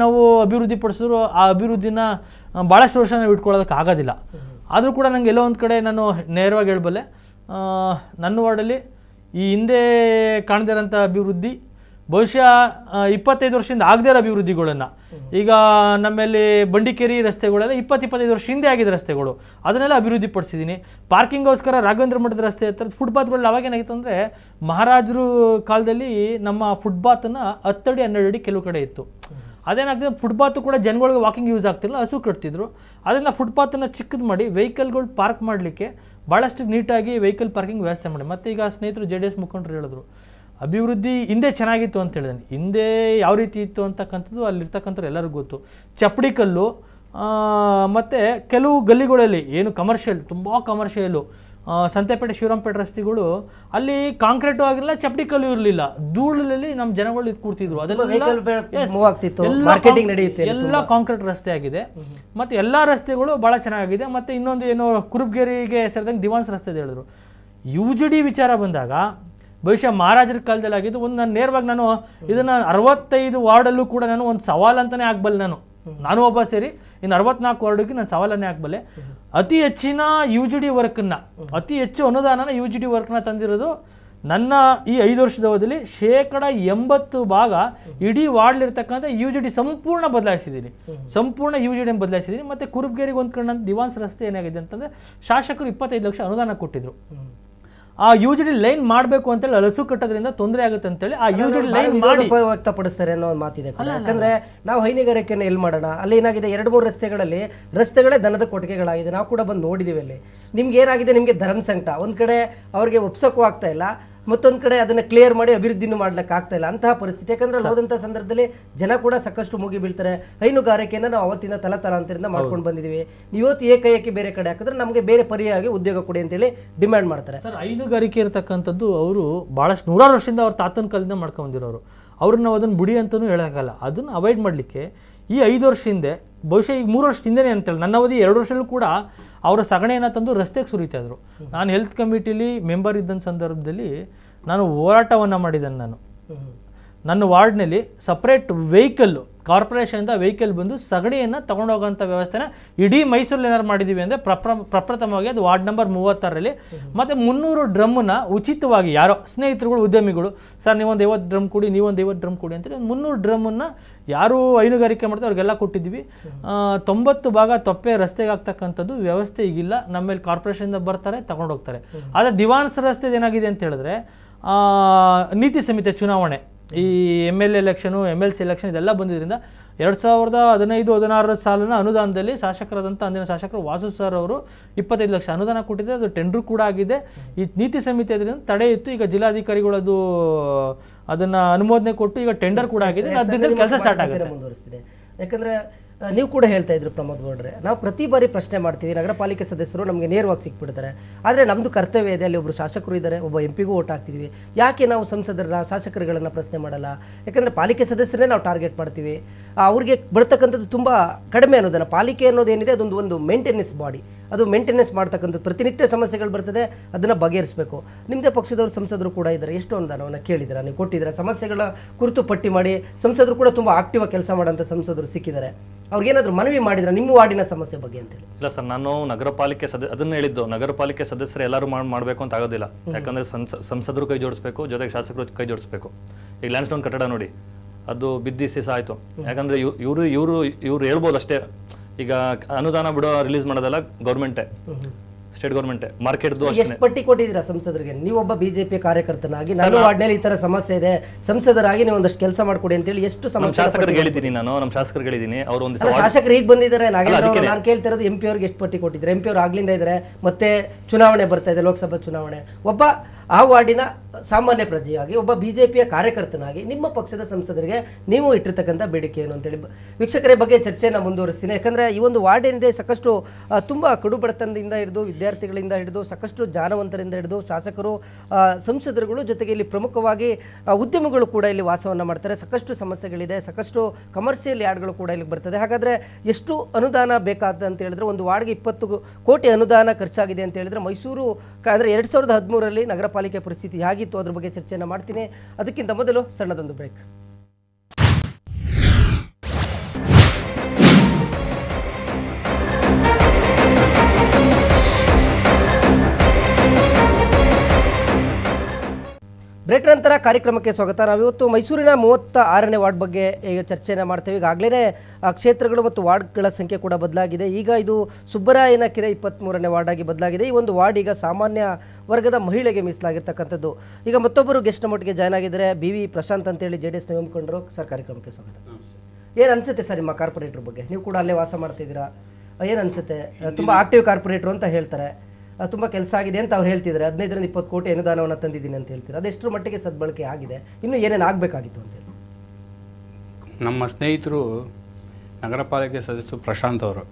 ನಾವು ಅಭಿವೃದ್ಧಿ ಪಡಿಸಿದ್ರು ಆ ಅಭಿವೃದ್ಧಿನ ಭಾಳಷ್ಟು ವರ್ಷ ನಾವು ಇಟ್ಕೊಳ್ಳೋದಕ್ಕೆ ಆಗೋದಿಲ್ಲ ಆದರೂ ಕೂಡ ನನಗೆ ಎಲ್ಲೋ ಒಂದು ಕಡೆ ನಾನು ನೇರವಾಗಿ ಹೇಳ್ಬಲ್ಲೆ ನನ್ನ ವಾರ್ಡಲ್ಲಿ ಈ ಹಿಂದೆ ಕಾಣದಿರೋಂಥ ಅಭಿವೃದ್ಧಿ ಬಹುಶಃ ಇಪ್ಪತ್ತೈದು ವರ್ಷದಿಂದ ಆಗದೇ ಇರೋ ಅಭಿವೃದ್ಧಿಗಳನ್ನು ಈಗ ನಮ್ಮಲ್ಲಿ ಬಂಡಿಕೇರಿ ರಸ್ತೆಗಳೆಲ್ಲ ಇಪ್ಪತ್ತು ಇಪ್ಪತ್ತೈದು ವರ್ಷ ಹಿಂದೆ ಆಗಿದೆ ರಸ್ತೆಗಳು ಅದನ್ನೆಲ್ಲ ಅಭಿವೃದ್ಧಿ ಪಡಿಸಿದ್ದೀನಿ ಪಾರ್ಕಿಂಗ್ಗೋಸ್ಕರ ರಾಘವೇಂದ್ರ ಮಠದ ರಸ್ತೆ ಹತ್ರ ಫುಟ್ಪಾತ್ಗಳಲ್ಲಿ ಅವಾಗೇನಾಗಿತ್ತು ಅಂದರೆ ಮಹಾರಾಜರು ಕಾಲದಲ್ಲಿ ನಮ್ಮ ಫುಟ್ಪಾತನ್ನು ಹತ್ತಡಿ ಹನ್ನೆರಡು ಅಡಿ ಕೆಲವು ಕಡೆ ಇತ್ತು ಅದೇನಾಗ್ತದೆ ಫುಟ್ಪಾತು ಕೂಡ ಜನಗಳಿಗೆ ವಾಕಿಂಗ್ ಯೂಸ್ ಆಗ್ತಿಲ್ಲ ಹಸು ಕಟ್ತಿದ್ರು ಅದನ್ನು ಫುಟ್ಪಾತನ್ನು ಚಿಕ್ಕದು ಮಾಡಿ ವೆಹಿಕಲ್ಗಳು ಪಾರ್ಕ್ ಮಾಡಲಿಕ್ಕೆ ಭಾಳಷ್ಟು ನೀಟಾಗಿ ವೆಹಿಕಲ್ ಪಾರ್ಕಿಂಗ್ ವ್ಯವಸ್ಥೆ ಮಾಡಿ ಮತ್ತು ಈಗ ಸ್ನೇಹಿತರು ಜೆ ಡಿ ಎಸ್ ಮುಖಂಡರು ಹೇಳಿದ್ರು ಅಭಿವೃದ್ಧಿ ಹಿಂದೆ ಚೆನ್ನಾಗಿತ್ತು ಅಂತ ಹೇಳಿದಾನೆ ಹಿಂದೆ ಯಾವ ರೀತಿ ಇತ್ತು ಅಂತಕ್ಕಂಥದ್ದು ಅಲ್ಲಿರ್ತಕ್ಕಂಥವ್ರು ಎಲ್ಲರಿಗೂ ಗೊತ್ತು ಚಪ್ಪಡಿ ಕಲ್ಲು ಮತ್ತು ಕೆಲವು ಗಲ್ಲಿಗಳಲ್ಲಿ ಏನು ಕಮರ್ಷಿಯಲ್ ತುಂಬ ಕಮರ್ಷಿಯಲು ಸಂತೆಪೇಟೆ ಶಿವರಾಂಪೇಟೆ ರಸ್ತೆಗಳು ಅಲ್ಲಿ ಕಾಂಕ್ರೀಟು ಆಗಿರಲಿಲ್ಲ ಚಪ್ಪಡಿ ಕಲ್ಲು ಇರಲಿಲ್ಲ ಧೂಳಲ್ಲಿ ನಮ್ಮ ಜನಗಳು ಇದು ಕೂರ್ತಿದ್ರು ನಡೆಯುತ್ತೆ ಎಲ್ಲ ಕಾಂಕ್ರೀಟ್ ರಸ್ತೆ ಆಗಿದೆ ಮತ್ತು ಎಲ್ಲ ರಸ್ತೆಗಳು ಭಾಳ ಚೆನ್ನಾಗಿದೆ ಮತ್ತು ಇನ್ನೊಂದು ಏನು ಕುರುಬ್ಗೇರಿಗೆ ಸೇರಿದಂಗೆ ದಿವಾನ್ಸ್ ರಸ್ತೆ ಹೇಳಿದ್ರು ಯು ಜಿ ಡಿ ವಿಚಾರ ಬಂದಾಗ ಬಹುಶಃ ಮಹಾರಾಜರ ಕಾಲದಲ್ಲಿ ಆಗಿದ್ದು ಒಂದು ನಾನು ನೇರವಾಗಿ ನಾನು ಇದನ್ನ ಅರವತ್ತೈದು ವಾರ್ಡಲ್ಲೂ ಕೂಡ ನಾನು ಒಂದು ಸವಾಲು ಅಂತಾನೆ ಆಗಬಲ್ಲೆ ನಾನು ನಾನು ಒಬ್ಬ ಸೇರಿ ಇನ್ನು ಅರವತ್ನಾಲ್ಕು ವಾರ್ಡ್ಗೆ ನಾನು ಸವಾಲನ್ನೇ ಆಗಬಲ್ಲೆ ಅತಿ ಹೆಚ್ಚಿನ ಯು ಜಿ ಡಿ ವರ್ಕನ್ನು ಅತಿ ಹೆಚ್ಚು ಅನುದಾನನ ಯು ಜಿ ಡಿ ವರ್ಕ್ನ ತಂದಿರೋದು ನನ್ನ ಈ ಐದು ವರ್ಷದ ಅವಧಿಯಲ್ಲಿ ಶೇಕಡ ಎಂಬತ್ತು ಭಾಗ ಇಡೀ ವಾರ್ಡ್ಲಿರ್ತಕ್ಕಂಥ ಯು ಜಿ ಡಿ ಸಂಪೂರ್ಣ ಬದಲಾಯಿಸಿದ್ದೀನಿ ಸಂಪೂರ್ಣ ಯು ಜಿ ಡಿ ಬದಲಾಯಿಸಿದ್ದೀನಿ ಮತ್ತು ಕುರುಬ್ಗೇರಿಗೆ ಒಂದು ಕಣ್ಣಂತ ದಿವಾನ್ಸ್ ರಸ್ತೆ ಏನಾಗಿದೆ ಅಂತಂದರೆ ಶಾಸಕರು ಇಪ್ಪತ್ತೈದು ಲಕ್ಷ ಅನುದಾನ ಕೊಟ್ಟಿದ್ರು ಆ ಡಿ ಲೈನ್ ಮಾಡಬೇಕು ಅಂತೇಳಿ ಅಲಸು ಕಟ್ಟೋದ್ರಿಂದ ತೊಂದರೆ ಆಗುತ್ತೆ ಅಂತೇಳಿ ಆ ಯು ಡಿ ಲೈನ್ ಮಾಡಿ ವ್ಯಕ್ತಪಡಿಸ್ತಾರೆ ಅನ್ನೋ ಒಂದು ಮಾತಿದೆ ಯಾಕಂದ್ರೆ ನಾವು ಹೈನುಗಾರಿಕೆಯನ್ನು ಎಲ್ಲಿ ಮಾಡೋಣ ಅಲ್ಲಿ ಏನಾಗಿದೆ ಎರಡು ಮೂರು ರಸ್ತೆಗಳಲ್ಲಿ ರಸ್ತೆಗಳೇ ದನದ ಕೊಟ್ಟಿಗೆಗಳಾಗಿದೆ ನಾವು ಕೂಡ ಬಂದು ನೋಡಿದ್ದೀವಿ ಅಲ್ಲಿ ನಿಮ್ಗೆ ಏನಾಗಿದೆ ನಿಮಗೆ ಧರ್ಮಸಂಕಟ ಒಂದು ಕಡೆ ಅವ್ರಿಗೆ ಒಪ್ಸೋಕ್ಕೂ ಆಗ್ತಾ ಇಲ್ಲ ಮತ್ತೊಂದು ಕಡೆ ಅದನ್ನು ಕ್ಲಿಯರ್ ಮಾಡಿ ಅಭಿವೃದ್ಧಿನೂ ಮಾಡ್ಲಿಕ್ಕೆ ಆಗ್ತಾ ಇಲ್ಲ ಅಂತಹ ಪರಿಸ್ಥಿತಿ ಯಾಕಂದ್ರೆ ಅಲ್ಲಿ ಹೋದಂಥ ಸಂದರ್ಭದಲ್ಲಿ ಜನ ಕೂಡ ಸಾಕಷ್ಟು ಮುಗಿ ಬೀಳ್ತಾರೆ ಹೈನುಗಾರಿಕೆಯನ್ನು ನಾವು ಅವತ್ತಿಂದ ತಲತಲಾಂತರಿಂದ ಮಾಡ್ಕೊಂಡು ಬಂದಿದ್ದೀವಿ ಇವತ್ತು ಏಕೈಕಿ ಬೇರೆ ಕಡೆ ಹಾಕಿದ್ರೆ ನಮಗೆ ಬೇರೆ ಪರ್ಯಾಯ ಉದ್ಯೋಗ ಕೊಡಿ ಅಂತೇಳಿ ಡಿಮ್ಯಾಂಡ್ ಮಾಡ್ತಾರೆ ಸರ್ ಹೈನುಗಾರಿಕೆ ಇರತಕ್ಕಂಥದ್ದು ಅವರು ಭಾಳಷ್ಟು ನೂರಾರು ವರ್ಷದಿಂದ ಅವ್ರ ತಾತನ ಕಾಲದಿಂದ ಮಾಡ್ಕೊಂಡಿರೋರು ಅವ್ರನ್ನ ನಾವು ಅದನ್ನು ಬುಡಿ ಅಂತಲೂ ಹೇಳೋಕ್ಕಾಗಲ್ಲ ಅದನ್ನು ಅವಾಯ್ಡ್ ಮಾಡಲಿಕ್ಕೆ ಈ ಐದು ವರ್ಷ ಹಿಂದೆ ಬಹುಶಃ ಈಗ ಮೂರು ವರ್ಷ ಅಂತೇಳಿ ನನ್ನ ಅವಧಿ ಎರಡು ವರ್ಷದಲ್ಲೂ ಕೂಡ ಅವರ ಸಗಣಿಯನ್ನು ತಂದು ರಸ್ತೆಗೆ ಸುರಿತಾ ಇದ್ರು ನಾನು ಹೆಲ್ತ್ ಕಮಿಟಿಲಿ ಮೆಂಬರ್ ಇದ್ದಂಥ ಸಂದರ್ಭದಲ್ಲಿ ನಾನು ಹೋರಾಟವನ್ನು ಮಾಡಿದ್ದೇನೆ ನಾನು ನನ್ನ ವಾರ್ಡ್ನಲ್ಲಿ ಸಪ್ರೇಟ್ ವೆಹಿಕಲ್ಲು ಕಾರ್ಪೊರೇಷನಿಂದ ವೆಹಿಕಲ್ ಬಂದು ಸಗಣಿಯನ್ನು ತೊಗೊಂಡೋಗೋಂಥ ವ್ಯವಸ್ಥೆನ ಇಡೀ ಮೈಸೂರಲ್ಲಿ ಏನಾರು ಮಾಡಿದ್ದೀವಿ ಅಂದರೆ ಪ್ರಪ್ರ ಪ್ರಪ್ರಥಮವಾಗಿ ಅದು ವಾರ್ಡ್ ನಂಬರ್ ಮೂವತ್ತಾರರಲ್ಲಿ ಮತ್ತು ಮುನ್ನೂರು ಡ್ರಮ್ಮನ್ನು ಉಚಿತವಾಗಿ ಯಾರೋ ಸ್ನೇಹಿತರುಗಳು ಉದ್ಯಮಿಗಳು ಸರ್ ನೀವೊಂದು ಐವತ್ತು ಡ್ರಮ್ ಕೊಡಿ ನೀವೊಂದು ಐವತ್ತು ಡ್ರಮ್ ಕೊಡಿ ಅಂತೇಳಿ ಮುನ್ನೂರು ಡ್ರಮ್ಮನ್ನು ಯಾರು ಹೈನುಗಾರಿಕೆ ಮಾಡ್ತಾರೆ ಅವ್ರಿಗೆಲ್ಲ ಕೊಟ್ಟಿದ್ವಿ ತೊಂಬತ್ತು ಭಾಗ ತೊಪ್ಪೆ ರಸ್ತೆಗೆ ಆಗ್ತಕ್ಕಂಥದ್ದು ವ್ಯವಸ್ಥೆ ಈಗಿಲ್ಲ ನಮ್ಮಲ್ಲಿ ಕಾರ್ಪೊರೇಷನಿಂದ ಬರ್ತಾರೆ ತಗೊಂಡೋಗ್ತಾರೆ ಆದರೆ ದಿವಾನ್ಸ್ ರಸ್ತೆದು ಏನಾಗಿದೆ ಅಂತ ಹೇಳಿದ್ರೆ ನೀತಿ ಸಮಿತಿ ಚುನಾವಣೆ ಈ M L election M L C election ಇದೆಲ್ಲ ಬಂದಿದ್ದರಿಂದ ಎರಡು ಸಾವಿರದ ಹದಿನೈದು ಹದಿನಾರರ ಸಾಲಿನ ಅನುದಾನದಲ್ಲಿ ಶಾಸಕರಾದಂಥ ಅಂದಿನ ಶಾಸಕರು ವಾಸು ಸರ್ ಅವರು ಇಪ್ಪತ್ತೈದು ಲಕ್ಷ ಅನುದಾನ ಕೊಟ್ಟಿದ್ದಾರೆ ಅದು ಟೆಂಡ್ರು ಕೂಡ ಆಗಿದೆ ಈ ನೀತಿ ಸಮಿತಿ ಅದರಿಂದ ತಡೆ ಇತ್ತು ಈಗ ಜಿಲ್ಲಾಧಿಕಾರಿಗಳದು ಅದನ್ನ ಅನುಮೋದನೆ ಕೊಟ್ಟು ಈಗ ಟೆಂಡರ್ ಕೂಡ ಆಗಿದೆ ಕೆಲಸ ಸ್ಟಾರ್ಟ್ ಆಗುತ್ತೆ ಮುಂದುವರಿಸ್ತಿದೆ ಯಾಕಂದ್ರೆ ನೀವು ಕೂಡ ಹೇಳ್ತಾ ಇದ್ರು ಪ್ರಮೋದ್ ಗೌಡ್ರೆ ನಾವು ಪ್ರತಿ ಬಾರಿ ಪ್ರಶ್ನೆ ಮಾಡ್ತೀವಿ ನಗರ ಪಾಲಿಕೆ ಸದಸ್ಯರು ನಮಗೆ ನೇರವಾಗಿ ಸಿಕ್ಬಿಡ್ತಾರೆ ಆದರೆ ನಮ್ಮದು ಕರ್ತವ್ಯ ಇದೆ ಅಲ್ಲಿ ಒಬ್ಬರು ಶಾಸಕರು ಇದ್ದಾರೆ ಒಬ್ಬ ಎಂ ಪಿಗೂ ಓಟ್ ಹಾಕ್ತಿದ್ವಿ ಯಾಕೆ ನಾವು ಸಂಸದರನ್ನ ಶಾಸಕರುಗಳನ್ನು ಪ್ರಶ್ನೆ ಮಾಡಲ್ಲ ಯಾಕಂದರೆ ಪಾಲಿಕೆ ಸದಸ್ಯರೇ ನಾವು ಟಾರ್ಗೆಟ್ ಮಾಡ್ತೀವಿ ಅವ್ರಿಗೆ ಬರ್ತಕ್ಕಂಥದ್ದು ತುಂಬ ಕಡಿಮೆ ಅನ್ನೋದನ್ನು ಪಾಲಿಕೆ ಅನ್ನೋದೇನಿದೆ ಅದೊಂದು ಒಂದು ಮೇಂಟೆನೆನ್ಸ್ ಬಾಡಿ ಅದು ಮೇಂಟೆನೆನ್ಸ್ ಮಾಡ್ತಕ್ಕಂಥ ಪ್ರತಿನಿತ್ಯ ಸಮಸ್ಯೆಗಳು ಬರ್ತದೆ ಅದನ್ನು ಬಗೆಹರಿಸಬೇಕು ನಿಮ್ಮದೇ ಪಕ್ಷದವರು ಸಂಸದರು ಕೂಡ ಇದ್ದಾರೆ ಎಷ್ಟು ಅನುದಾನವನ್ನು ಕೇಳಿದ್ದೀರಾ ನೀವು ಕೊಟ್ಟಿದ್ರೆ ಸಮಸ್ಯೆಗಳ ಕುರಿತು ಪಟ್ಟಿ ಮಾಡಿ ಸಂಸದರು ಕೂಡ ತುಂಬ ಆಕ್ಟಿವ್ ಕೆಲಸ ಮಾಡೋಂಥ ಸಂಸದರು ಸಿಕ್ಕಿದ್ದಾರೆ ಅವ್ರಿಗೇನಾದರೂ ಮನವಿ ಮಾಡಿದ್ರೆ ನಿಮ್ಮ ವಾರ್ಡಿನ ಸಮಸ್ಯೆ ಬಗ್ಗೆ ಅಂತ ಹೇಳಿ ಇಲ್ಲ ಸರ್ ನಾನು ನಗರ ಪಾಲಿಕೆ ಸದ ಅದನ್ನ ಹೇಳಿದ್ದು ನಗರ ಪಾಲಿಕೆ ಸದಸ್ಯರು ಎಲ್ಲರೂ ಮಾಡಬೇಕು ಅಂತ ಆಗೋದಿಲ್ಲ ಯಾಕಂದ್ರೆ ಸಂಸದರು ಕೈ ಜೋಡಿಸಬೇಕು ಜೊತೆಗೆ ಶಾಸಕರು ಕೈ ಜೋಡಿಸಬೇಕು ಈಗ ಲ್ಯಾಂಡ್ ಸ್ಟೋನ್ ಕಟ್ಟಡ ನೋಡಿ ಅದು ಬಿದ್ದಿ ಸಾಯಿತು ಯಾಕಂದ್ರೆ ಇವ್ ಇವರು ಇವರು ಇವರು ಹೇಳ್ಬೋದು ಅಷ್ಟೇ ಈಗ ಅನುದಾನ ಬಿಡೋ ರಿಲೀಸ್ ಮಾಡೋದಲ್ಲ ಗೌರ್ಮೆಂಟೇ ಸ್ಟೇಟ್ ಗೌರ್ಮೆಂಟ್ ಮಾರ್ಕೆಟ್ದು ಎಷ್ಟು ಪಟ್ಟಿ ಕೊಟ್ಟಿದ್ದೀರಾ ಸಂಸದರಿಗೆ ನೀವೊಬ್ಬ ಬಿಜೆಪಿ ಕಾರ್ಯಕರ್ತನಾಗಿ ನಾನು ವಾರ್ಡ್ನಲ್ಲಿ ಈ ತರ ಸಮಸ್ಯೆ ಇದೆ ಸಂಸದರಾಗಿ ನೀವು ಒಂದಷ್ಟು ಕೆಲಸ ಮಾಡ್ಕೊಡಿ ಹೇಳಿ ಎಷ್ಟು ಸಮಸ್ಯೆ ನಾನು ನಮ್ಮ ಶಾಸಕರಿಗೆ ಹೇಳಿದ್ದೀನಿ ಅವರು ಒಂದು ಶಾಸಕರು ಈಗ ಬಂದಿದ್ದಾರೆ ನಾಗೇಂದ್ರ ನಾನು ಕೇಳ್ತಿರೋದು ಎಂ ಪಿ ಅವ್ರಿಗೆ ಎಷ್ಟು ಪಟ್ಟಿ ಕೊಟ್ಟಿದ್ರೆ ಎಂ ಪಿ ಅವ್ರು ಆಗ್ಲಿಂದ ಇದ್ದಾರೆ ಮತ್ತೆ ಚುನಾವಣೆ ಬರ್ತಾ ಇದೆ ಲೋಕಸಭಾ ಚುನಾವಣೆ ಒಬ್ಬ ಆ ವಾರ್ಡಿನ ಸಾಮಾನ್ಯ ಪ್ರಜೆಯಾಗಿ ಒಬ್ಬ ಬಿ ಜೆ ಪಿಯ ಕಾರ್ಯಕರ್ತನಾಗಿ ನಿಮ್ಮ ಪಕ್ಷದ ಸಂಸದರಿಗೆ ನೀವು ಇಟ್ಟಿರ್ತಕ್ಕಂಥ ಬೇಡಿಕೆ ಏನು ಅಂತೇಳಿ ವೀಕ್ಷಕರ ಬಗ್ಗೆ ಚರ್ಚೆಯನ್ನು ಮುಂದುವರಿಸ್ತೀನಿ ಯಾಕಂದರೆ ಈ ಒಂದು ವಾರ್ಡ್ ಏನಿದೆ ಸಾಕಷ್ಟು ತುಂಬ ಕಡುಬಡತನದಿಂದ ಹಿಡಿದು ವಿದ್ಯಾರ್ಥಿಗಳಿಂದ ಹಿಡಿದು ಸಾಕಷ್ಟು ಜಾನವಂತರಿಂದ ಹಿಡಿದು ಶಾಸಕರು ಸಂಸದರುಗಳು ಜೊತೆಗೆ ಇಲ್ಲಿ ಪ್ರಮುಖವಾಗಿ ಉದ್ಯಮಗಳು ಕೂಡ ಇಲ್ಲಿ ವಾಸವನ್ನು ಮಾಡ್ತಾರೆ ಸಾಕಷ್ಟು ಸಮಸ್ಯೆಗಳಿದೆ ಸಾಕಷ್ಟು ಕಮರ್ಷಿಯಲ್ ಯಾರ್ಡ್ಗಳು ಕೂಡ ಇಲ್ಲಿಗೆ ಬರ್ತದೆ ಹಾಗಾದರೆ ಎಷ್ಟು ಅನುದಾನ ಬೇಕಾದ ಅಂತ ಹೇಳಿದ್ರೆ ಒಂದು ವಾರ್ಡ್ಗೆ ಇಪ್ಪತ್ತು ಕೋಟಿ ಅನುದಾನ ಖರ್ಚಾಗಿದೆ ಅಂತ ಹೇಳಿದ್ರೆ ಮೈಸೂರು ಅಂದರೆ ಎರಡು ಸಾವಿರದ ಹದಿಮೂರರಲ್ಲಿ ನಗರ ಪರಿಸ್ಥಿತಿ ಹಾಗೆ ಹೇಗಿತ್ತು ಅದ್ರ ಬಗ್ಗೆ ಚರ್ಚೆಯನ್ನು ಮಾಡ್ತೀನಿ ಅದಕ್ಕಿಂತ ಮೊದಲು ಸಣ್ಣದೊಂದು ಬ್ರೇಕ್ ಬ್ರೇಕ್ ನಂತರ ಕಾರ್ಯಕ್ರಮಕ್ಕೆ ಸ್ವಾಗತ ನಾವಿವತ್ತು ಮೈಸೂರಿನ ಮೂವತ್ತ ಆರನೇ ವಾರ್ಡ್ ಬಗ್ಗೆ ಈಗ ಚರ್ಚೆಯನ್ನು ಮಾಡ್ತೇವೆ ಈಗಾಗಲೇ ಕ್ಷೇತ್ರಗಳು ಮತ್ತು ವಾರ್ಡ್ಗಳ ಸಂಖ್ಯೆ ಕೂಡ ಬದಲಾಗಿದೆ ಈಗ ಇದು ಸುಬ್ಬರಾಯನ ಕೆರೆ ಇಪ್ಪತ್ತ್ಮೂರನೇ ವಾರ್ಡ್ ಆಗಿ ಬದಲಾಗಿದೆ ಈ ಒಂದು ವಾರ್ಡ್ ಈಗ ಸಾಮಾನ್ಯ ವರ್ಗದ ಮಹಿಳೆಗೆ ಮೀಸಲಾಗಿರ್ತಕ್ಕಂಥದ್ದು ಈಗ ಮತ್ತೊಬ್ಬರು ಗೆಸ್ಟ್ ಮಟ್ಟಿಗೆ ಜಾಯ್ನ್ ಆಗಿದ್ದಾರೆ ಬಿ ವಿ ಪ್ರಶಾಂತ್ ಅಂತೇಳಿ ಜೆ ಡಿ ಎಸ್ ನೇಮಕೊಂಡರು ಸರ್ ಕಾರ್ಯಕ್ರಮಕ್ಕೆ ಸ್ವಾಗತ ಏನು ಅನಿಸುತ್ತೆ ಸರ್ ನಿಮ್ಮ ಕಾರ್ಪೊರೇಟ್ರ್ ಬಗ್ಗೆ ನೀವು ಕೂಡ ಅಲ್ಲೇ ವಾಸ ಮಾಡ್ತಿದ್ದೀರಾ ಏನು ಅನಿಸುತ್ತೆ ತುಂಬ ಆಕ್ಟಿವ್ ಕಾರ್ಪೊರೇಟ್ರು ಅಂತ ಹೇಳ್ತಾರೆ ತುಂಬ ಕೆಲಸ ಆಗಿದೆ ಅಂತ ಅವ್ರು ಹೇಳ್ತಿದ್ದಾರೆ ಹದಿನೈದರಿಂದ ಇಪ್ಪತ್ತು ಕೋಟಿ ಅನುದಾನವನ್ನು ತಂದಿದ್ದೀನಿ ಅಂತ ಹೇಳ್ತೀರಾ ಅದೆಷ್ಟರ ಮಟ್ಟಿಗೆ ಸದ್ಬಳಕೆ ಆಗಿದೆ ಇನ್ನೂ ಏನೇನು ಆಗಬೇಕಾಗಿತ್ತು ಅಂತೇಳಿ ನಮ್ಮ ಸ್ನೇಹಿತರು ನಗರ ಪಾಲಿಕೆ ಸದಸ್ಯರು ಪ್ರಶಾಂತ್ ಅವರು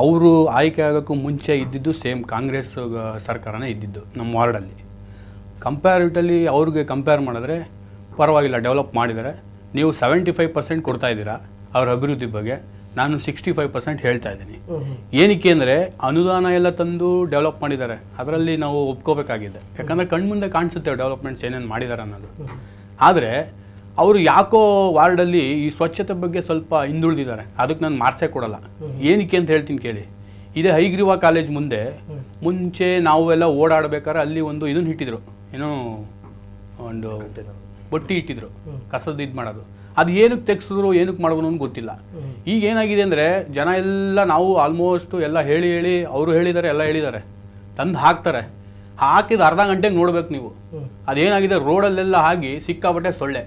ಅವರು ಆಯ್ಕೆ ಆಗೋಕ್ಕೂ ಮುಂಚೆ ಇದ್ದಿದ್ದು ಸೇಮ್ ಕಾಂಗ್ರೆಸ್ ಸರ್ಕಾರನೇ ಇದ್ದಿದ್ದು ನಮ್ಮ ವಾರ್ಡಲ್ಲಿ ಕಂಪ್ಯಾರಿಟಲಿ ಅವ್ರಿಗೆ ಕಂಪೇರ್ ಮಾಡಿದ್ರೆ ಪರವಾಗಿಲ್ಲ ಡೆವಲಪ್ ಮಾಡಿದರೆ ನೀವು ಸೆವೆಂಟಿ ಫೈವ್ ಪರ್ಸೆಂಟ್ ಕೊಡ್ತಾಯಿದ್ದೀರಾ ಅವರ ಅಭಿವೃದ್ಧಿ ಬಗ್ಗೆ ನಾನು ಸಿಕ್ಸ್ಟಿ ಫೈವ್ ಪರ್ಸೆಂಟ್ ಹೇಳ್ತಾ ಇದ್ದೀನಿ ಏನಕ್ಕೆ ಅಂದರೆ ಅನುದಾನ ಎಲ್ಲ ತಂದು ಡೆವಲಪ್ ಮಾಡಿದ್ದಾರೆ ಅದರಲ್ಲಿ ನಾವು ಒಪ್ಕೋಬೇಕಾಗಿದೆ ಯಾಕಂದರೆ ಕಣ್ಮುಂದೆ ಕಾಣಿಸುತ್ತೆ ಡೆವಲಪ್ಮೆಂಟ್ಸ್ ಏನೇನು ಮಾಡಿದ್ದಾರೆ ಅನ್ನೋದು ಆದರೆ ಅವರು ಯಾಕೋ ವಾರ್ಡಲ್ಲಿ ಈ ಸ್ವಚ್ಛತೆ ಬಗ್ಗೆ ಸ್ವಲ್ಪ ಹಿಂದುಳಿದಿದ್ದಾರೆ ಅದಕ್ಕೆ ನಾನು ಮಾರ್ಸೇ ಕೊಡಲ್ಲ ಏನಕ್ಕೆ ಅಂತ ಹೇಳ್ತೀನಿ ಕೇಳಿ ಇದೇ ಹೈಗ್ರೀವಾ ಕಾಲೇಜ್ ಮುಂದೆ ಮುಂಚೆ ನಾವೆಲ್ಲ ಓಡಾಡಬೇಕಾದ್ರೆ ಅಲ್ಲಿ ಒಂದು ಇದನ್ನು ಇಟ್ಟಿದ್ರು ಏನೋ ಒಂದು ಬಟ್ಟಿ ಇಟ್ಟಿದ್ರು ಕಸದ ಇದು ಮಾಡೋದು ಅದು ಏನಕ್ಕೆ ತೆಗೆಸಿದ್ರು ಏನಕ್ಕೆ ಮಾಡಿದ್ರು ಗೊತ್ತಿಲ್ಲ ಈಗ ಏನಾಗಿದೆ ಅಂದರೆ ಜನ ಎಲ್ಲ ನಾವು ಆಲ್ಮೋಸ್ಟ್ ಎಲ್ಲ ಹೇಳಿ ಹೇಳಿ ಅವರು ಹೇಳಿದ್ದಾರೆ ಎಲ್ಲ ಹೇಳಿದ್ದಾರೆ ತಂದು ಹಾಕ್ತಾರೆ ಹಾಕಿದ ಅರ್ಧ ಗಂಟೆಗೆ ನೋಡ್ಬೇಕು ನೀವು ಅದೇನಾಗಿದೆ ರೋಡಲ್ಲೆಲ್ಲ ಹಾಕಿ ಸಿಕ್ಕಾಬಟ್ಟೆ ಸೊಳ್ಳೆ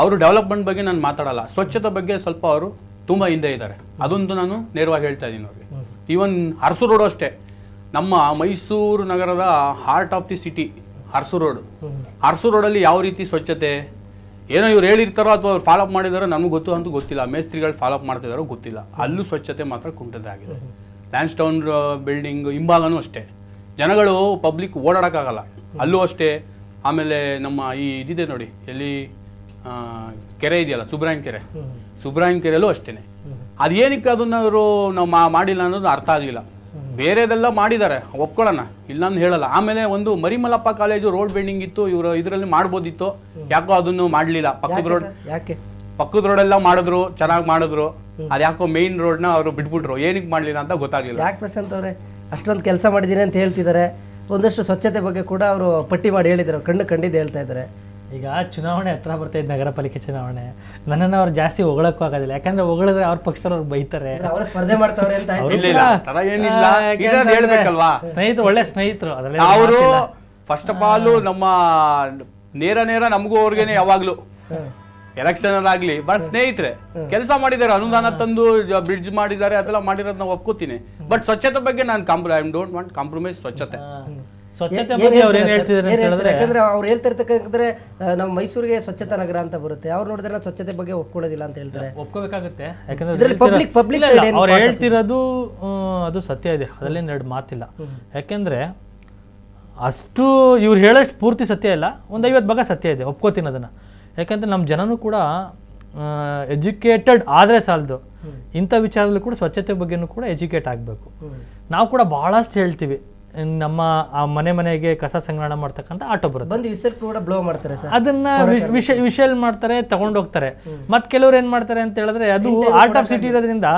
ಅವರು ಡೆವಲಪ್ಮೆಂಟ್ ಬಗ್ಗೆ ನಾನು ಮಾತಾಡಲ್ಲ ಸ್ವಚ್ಛತೆ ಬಗ್ಗೆ ಸ್ವಲ್ಪ ಅವರು ತುಂಬ ಹಿಂದೆ ಇದ್ದಾರೆ ಅದೊಂದು ನಾನು ನೇರವಾಗಿ ಹೇಳ್ತಾ ಇದ್ದೀನಿ ಅವ್ರಿಗೆ ಈವನ್ ಹರಸು ರೋಡು ಅಷ್ಟೇ ನಮ್ಮ ಮೈಸೂರು ನಗರದ heart of the city Harsha road Harsha ರೋಡಲ್ಲಿ ಯಾವ ರೀತಿ ಸ್ವಚ್ಛತೆ ಏನೋ ಇವ್ರು ಹೇಳಿರ್ತಾರೋ ಅಥವಾ ಅವ್ರು ಫಾಲೋಅಪ್ ಮಾಡಿದಾರೋ ನಮ್ಗೆ ಗೊತ್ತು ಅಂತೂ ಗೊತ್ತಿಲ್ಲ ಮೇಸ್ತ್ರಿಗಳು ಫಾಲೋಅಪ್ ಮಾಡ್ತಿದಾರೋ ಗೊತ್ತಿಲ್ಲ ಅಲ್ಲೂ ಸ್ವಚ್ಛತೆ ಮಾತ್ರ ಕುಂಟದಾಗಿದೆ ಲ್ಯಾಂಡ್ ಸ್ಟೌನ್ ಬಿಲ್ಡಿಂಗ್ ಹಿಂಭಾಗನೂ ಅಷ್ಟೇ ಜನಗಳು ಪಬ್ಲಿಕ್ ಓಡಾಡೋಕ್ಕಾಗಲ್ಲ ಅಲ್ಲೂ ಅಷ್ಟೇ ಆಮೇಲೆ ನಮ್ಮ ಈ ಇದಿದೆ ನೋಡಿ ಎಲ್ಲಿ ಕೆರೆ ಇದೆಯಲ್ಲ ಸುಬ್ರಾಯಂ ಕೆರೆ ಸುಬ್ರಾಯಂ ಕೆರೆಯಲ್ಲೂ ಅಷ್ಟೇ ಅದೇನಕ್ಕೆ ಅದನ್ನ ಅವರು ನಾವು ಮಾಡಿಲ್ಲ ಅನ್ನೋದು ಅರ್ಥ ಆಗಲಿಲ್ಲ ಬೇರೆದೆಲ್ಲ ಮಾಡಿದ್ದಾರೆ ಒಪ್ಕೊಳ್ಳೋಣ ಇಲ್ಲಾಂದು ಹೇಳಲ್ಲ ಆಮೇಲೆ ಒಂದು ಮರಿಮಲಪ್ಪ ಕಾಲೇಜು ರೋಡ್ ಬೆಂಡಿಂಗ್ ಇತ್ತು ಇವರು ಇದರಲ್ಲಿ ಮಾಡ್ಬೋದಿತ್ತು ಯಾಕೋ ಅದನ್ನು ಮಾಡಲಿಲ್ಲ ಪಕ್ಕದ ರೋಡ್ ಯಾಕೆ ಪಕ್ಕದ ರೋಡೆಲ್ಲ ಮಾಡಿದ್ರು ಚೆನ್ನಾಗಿ ಮಾಡಿದ್ರು ಅದ್ಯಾಕೋ ಮೇನ್ ರೋಡ್ನ ಅವರು ಬಿಟ್ಬಿಟ್ರು ಏನಕ್ಕೆ ಮಾಡಲಿಲ್ಲ ಅಂತ ಗೊತ್ತಾಗಲಿಲ್ಲ ಯಾಕೆ ಪ್ರಶಾಂತ್ ಅವರೇ ಅಷ್ಟೊಂದು ಕೆಲಸ ಮಾಡಿದ್ದೀನಿ ಅಂತ ಹೇಳ್ತಿದ್ದಾರೆ ಒಂದಷ್ಟು ಸ್ವಚ್ಛತೆ ಬಗ್ಗೆ ಕೂಡ ಅವರು ಪಟ್ಟಿ ಮಾಡಿ ಹೇಳಿದ್ದಾರೆ ಕಣ್ಣು ಕಂಡಿದ್ದು ಹೇಳ್ತಾ ಇದ್ದಾರೆ ಈಗ ಚುನಾವಣೆ ಹತ್ರ ಬರ್ತಾ ಇದ್ದ ನಗರ ಪಾಲಿಕೆ ಚುನಾವಣೆ ನನ್ನನ್ನು ಅವ್ರು ಜಾಸ್ತಿ ಹೊಗಳಕ್ಕೂ ಆಗೋದಿಲ್ಲ ಯಾಕಂದ್ರೆ ಹೊಗಳಿದ್ರೆ ಅವ್ರ ಪಕ್ಷದವ್ರು ಅವ್ರು ಬೈತಾರೆ ಅವರು ಸ್ಪರ್ಧೆ ಮಾಡ್ತಾವ್ರೆ ಅಂತ ಸ್ನೇಹಿತರು ಒಳ್ಳೆ ಸ್ನೇಹಿತರು ಅವರು ಫಸ್ಟ್ ಆಫ್ ಆಲ್ ನಮ್ಮ ನೇರ ನೇರ ನಮಗೂ ಅವ್ರಿಗೇನೆ ಯಾವಾಗ್ಲೂ ಎಲೆಕ್ಷನ್ ಆಗ್ಲಿ ಬಟ್ ಸ್ನೇಹಿತರೆ ಕೆಲಸ ಮಾಡಿದ್ದಾರೆ ಅನುದಾನ ತಂದು ಬ್ರಿಡ್ಜ್ ಮಾಡಿದ್ದಾರೆ ಅದೆಲ್ಲ ಮಾಡಿರೋದ್ ನಾವು ಒಪ್ಕೋತೀನಿ ಬಟ್ ಸ್ವಚ್ಛತೆ ಬಗ್ಗೆ ನಾನು ಕಾಂಪ್ರ ಐ ಡೋಂಟ್ ವಾಂಟ್ ಕಾಂಪ್ರಮೈಸ್ ಸ್ವಚ್ಛತೆ ಸ್ವಚ್ಛತೆ ಬಗ್ಗೆ ಅವ್ರು ಏನು ಹೇಳ್ತಿದ್ದಾರೆ ಅಂತ ಹೇಳಿದ್ರೆ ಯಾಕಂದ್ರೆ ಅವ್ರು ಹೇಳ್ತಿರ್ತಕ್ಕಂದ್ರೆ ನಮ್ಮ ಮೈಸೂರಿಗೆ ಸ್ವಚ್ಛತಾ ನಗರ ಅಂತ ಬರುತ್ತೆ ಅವ್ರು ನೋಡಿದ್ರೆ ಸ್ವಚ್ಛತೆ ಬಗ್ಗೆ ಒಪ್ಕೊಳ್ಳೋದಿಲ್ಲ ಅಂತ ಹೇಳ್ತಾರೆ ಒಪ್ಕೋಬೇಕಾಗುತ್ತೆ ಯಾಕಂದ್ರೆ ಅವ್ರು ಹೇಳ್ತಿರೋದು ಅದು ಸತ್ಯ ಇದೆ ಅದರಲ್ಲಿ ಎರಡು ಮಾತಿಲ್ಲ ಯಾಕೆಂದ್ರೆ ಅಷ್ಟು ಇವ್ರು ಹೇಳೋಷ್ಟು ಪೂರ್ತಿ ಸತ್ಯ ಇಲ್ಲ ಒಂದು ಐವತ್ತು ಭಾಗ ಸತ್ಯ ಇದೆ ಒಪ್ಕೋತೀನಿ ಅದನ್ನು ಯಾಕಂದ್ರೆ ನಮ್ಮ ಜನನೂ ಕೂಡ ಎಜುಕೇಟೆಡ್ ಆದರೆ ಸಾಲದು ಇಂಥ ವಿಚಾರದಲ್ಲೂ ಕೂಡ ಸ್ವಚ್ಛತೆ ಬಗ್ಗೆನೂ ಕೂಡ ಎಜುಕೇಟ್ ಆಗಬೇಕು ನಾವು ಕೂಡ ಭಾಳಷ್ಟು ಹೇಳ್ತೀವಿ ನಮ್ಮ ಆ ಮನೆ ಮನೆಗೆ ಕಸ ಸಂಗ್ರಹಣ ಮಾಡ್ತಕ್ಕಂಥ ಆಟೋ ಬರುತ್ತೆ ಬಂದು ವಿಸಲ್ ಕೂಡ ಬ್ಲೋ ಮಾಡ್ತಾರೆ ಸರ್ ಅದನ್ನ ವಿಷ ವಿಷಲ್ ಮಾಡ್ತಾರೆ ತಗೊಂಡು ಹೋಗ್ತಾರೆ ಮತ್ ಕೆಲವ್ರು ಏನ್ ಮಾಡ್ತಾರೆ ಅಂತ ಹೇಳಿದ್ರೆ ಅದು ಆರ್ಟ್ ಆಫ್ ಸಿಟಿ ಇರೋದ್ರಿಂದ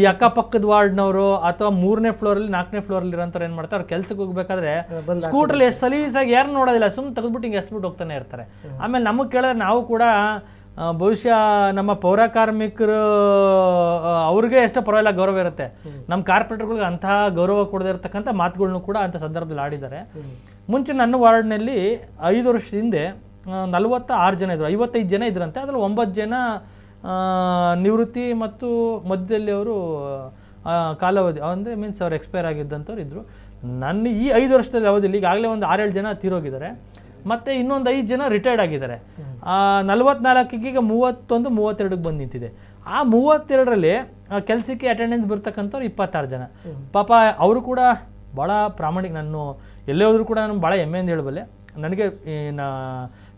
ಈ ಅಕ್ಕಪಕ್ಕದ ವಾರ್ಡ್ನವರು ಅಥವಾ ಮೂರನೇ ಫ್ಲೋರ್ ಅಲ್ಲಿ ನಾಲ್ಕನೇ ಫ್ಲೋರ್ ಅಲ್ಲಿ ಇರೋಂಥವ್ರು ಏನ್ ಮಾಡ್ತಾರೆ ಅವ್ರು ಕೆಲ್ಸಕ್ಕೆ ಹೋಗ್ಬೇಕಾದ್ರೆ ಸ್ಕೂಟರ್ ಎಷ್ಟು ಸಲೀಸಾಗಿ ಯಾರು ನೋಡೋದಿಲ್ಲ ಸುಮ್ ತೆಗೆದ್ಬಿಟ್ಟು ಹಿಂಗೆ ಎಸ್ಬಿಟ್ಟು ಹೋಗ್ತಾನೆ ಇರ್ತಾರೆ ಆಮೇಲೆ ನಮಗೆ ಕೇಳಿದ್ರೆ ನಾವು ಕೂಡ ಬಹುಶಃ ನಮ್ಮ ಪೌರ ಕಾರ್ಮಿಕರು ಅವ್ರಿಗೆ ಎಷ್ಟೋ ಪರವಾಗಿಲ್ಲ ಗೌರವ ಇರುತ್ತೆ ನಮ್ಮ ಕಾರ್ಪೊರೇಟರ್ಗಳಿಗೆ ಅಂತಹ ಗೌರವ ಕೊಡದೇ ಇರತಕ್ಕಂಥ ಮಾತುಗಳನ್ನು ಕೂಡ ಅಂಥ ಸಂದರ್ಭದಲ್ಲಿ ಆಡಿದ್ದಾರೆ ಮುಂಚೆ ನನ್ನ ವಾರ್ಡ್ನಲ್ಲಿ ಐದು ವರ್ಷ ಹಿಂದೆ ನಲವತ್ತ ಆರು ಜನ ಇದ್ದರು ಐವತ್ತೈದು ಜನ ಇದ್ರಂತೆ ಅದರಲ್ಲಿ ಒಂಬತ್ತು ಜನ ನಿವೃತ್ತಿ ಮತ್ತು ಮಧ್ಯದಲ್ಲಿ ಅವರು ಕಾಲಾವಧಿ ಅಂದರೆ ಮೀನ್ಸ್ ಅವ್ರು ಎಕ್ಸ್ಪೈರ್ ಆಗಿದ್ದಂಥವ್ರು ಇದ್ದರು ನನ್ನ ಈ ಐದು ವರ್ಷದಲ್ಲಿ ಅವಧಿಯಲ್ಲಿ ಈಗಾಗಲೇ ಒಂದು ಆರೇಳು ಜನ ತೀರೋಗಿದ್ದಾರೆ ಮತ್ತು ಇನ್ನೊಂದು ಐದು ಜನ ರಿಟೈರ್ಡ್ ಆಗಿದ್ದಾರೆ ನಲ್ವತ್ನಾಲ್ಕಿಗೆ ಈಗ ಮೂವತ್ತೊಂದು ಮೂವತ್ತೆರಡಕ್ಕೆ ಬಂದು ನಿಂತಿದೆ ಆ ಮೂವತ್ತೆರಡರಲ್ಲಿ ಕೆಲಸಕ್ಕೆ ಅಟೆಂಡೆನ್ಸ್ ಬರ್ತಕ್ಕಂಥವ್ರು ಇಪ್ಪತ್ತಾರು ಜನ ಪಾಪ ಅವರು ಕೂಡ ಭಾಳ ಪ್ರಾಮಾಣಿಕ ನಾನು ಎಲ್ಲೇ ಹೋದರೂ ಕೂಡ ನಾನು ಭಾಳ ಹೆಮ್ಮೆ ಅಂತ ಹೇಳಬಲ್ಲೆ ನನಗೆ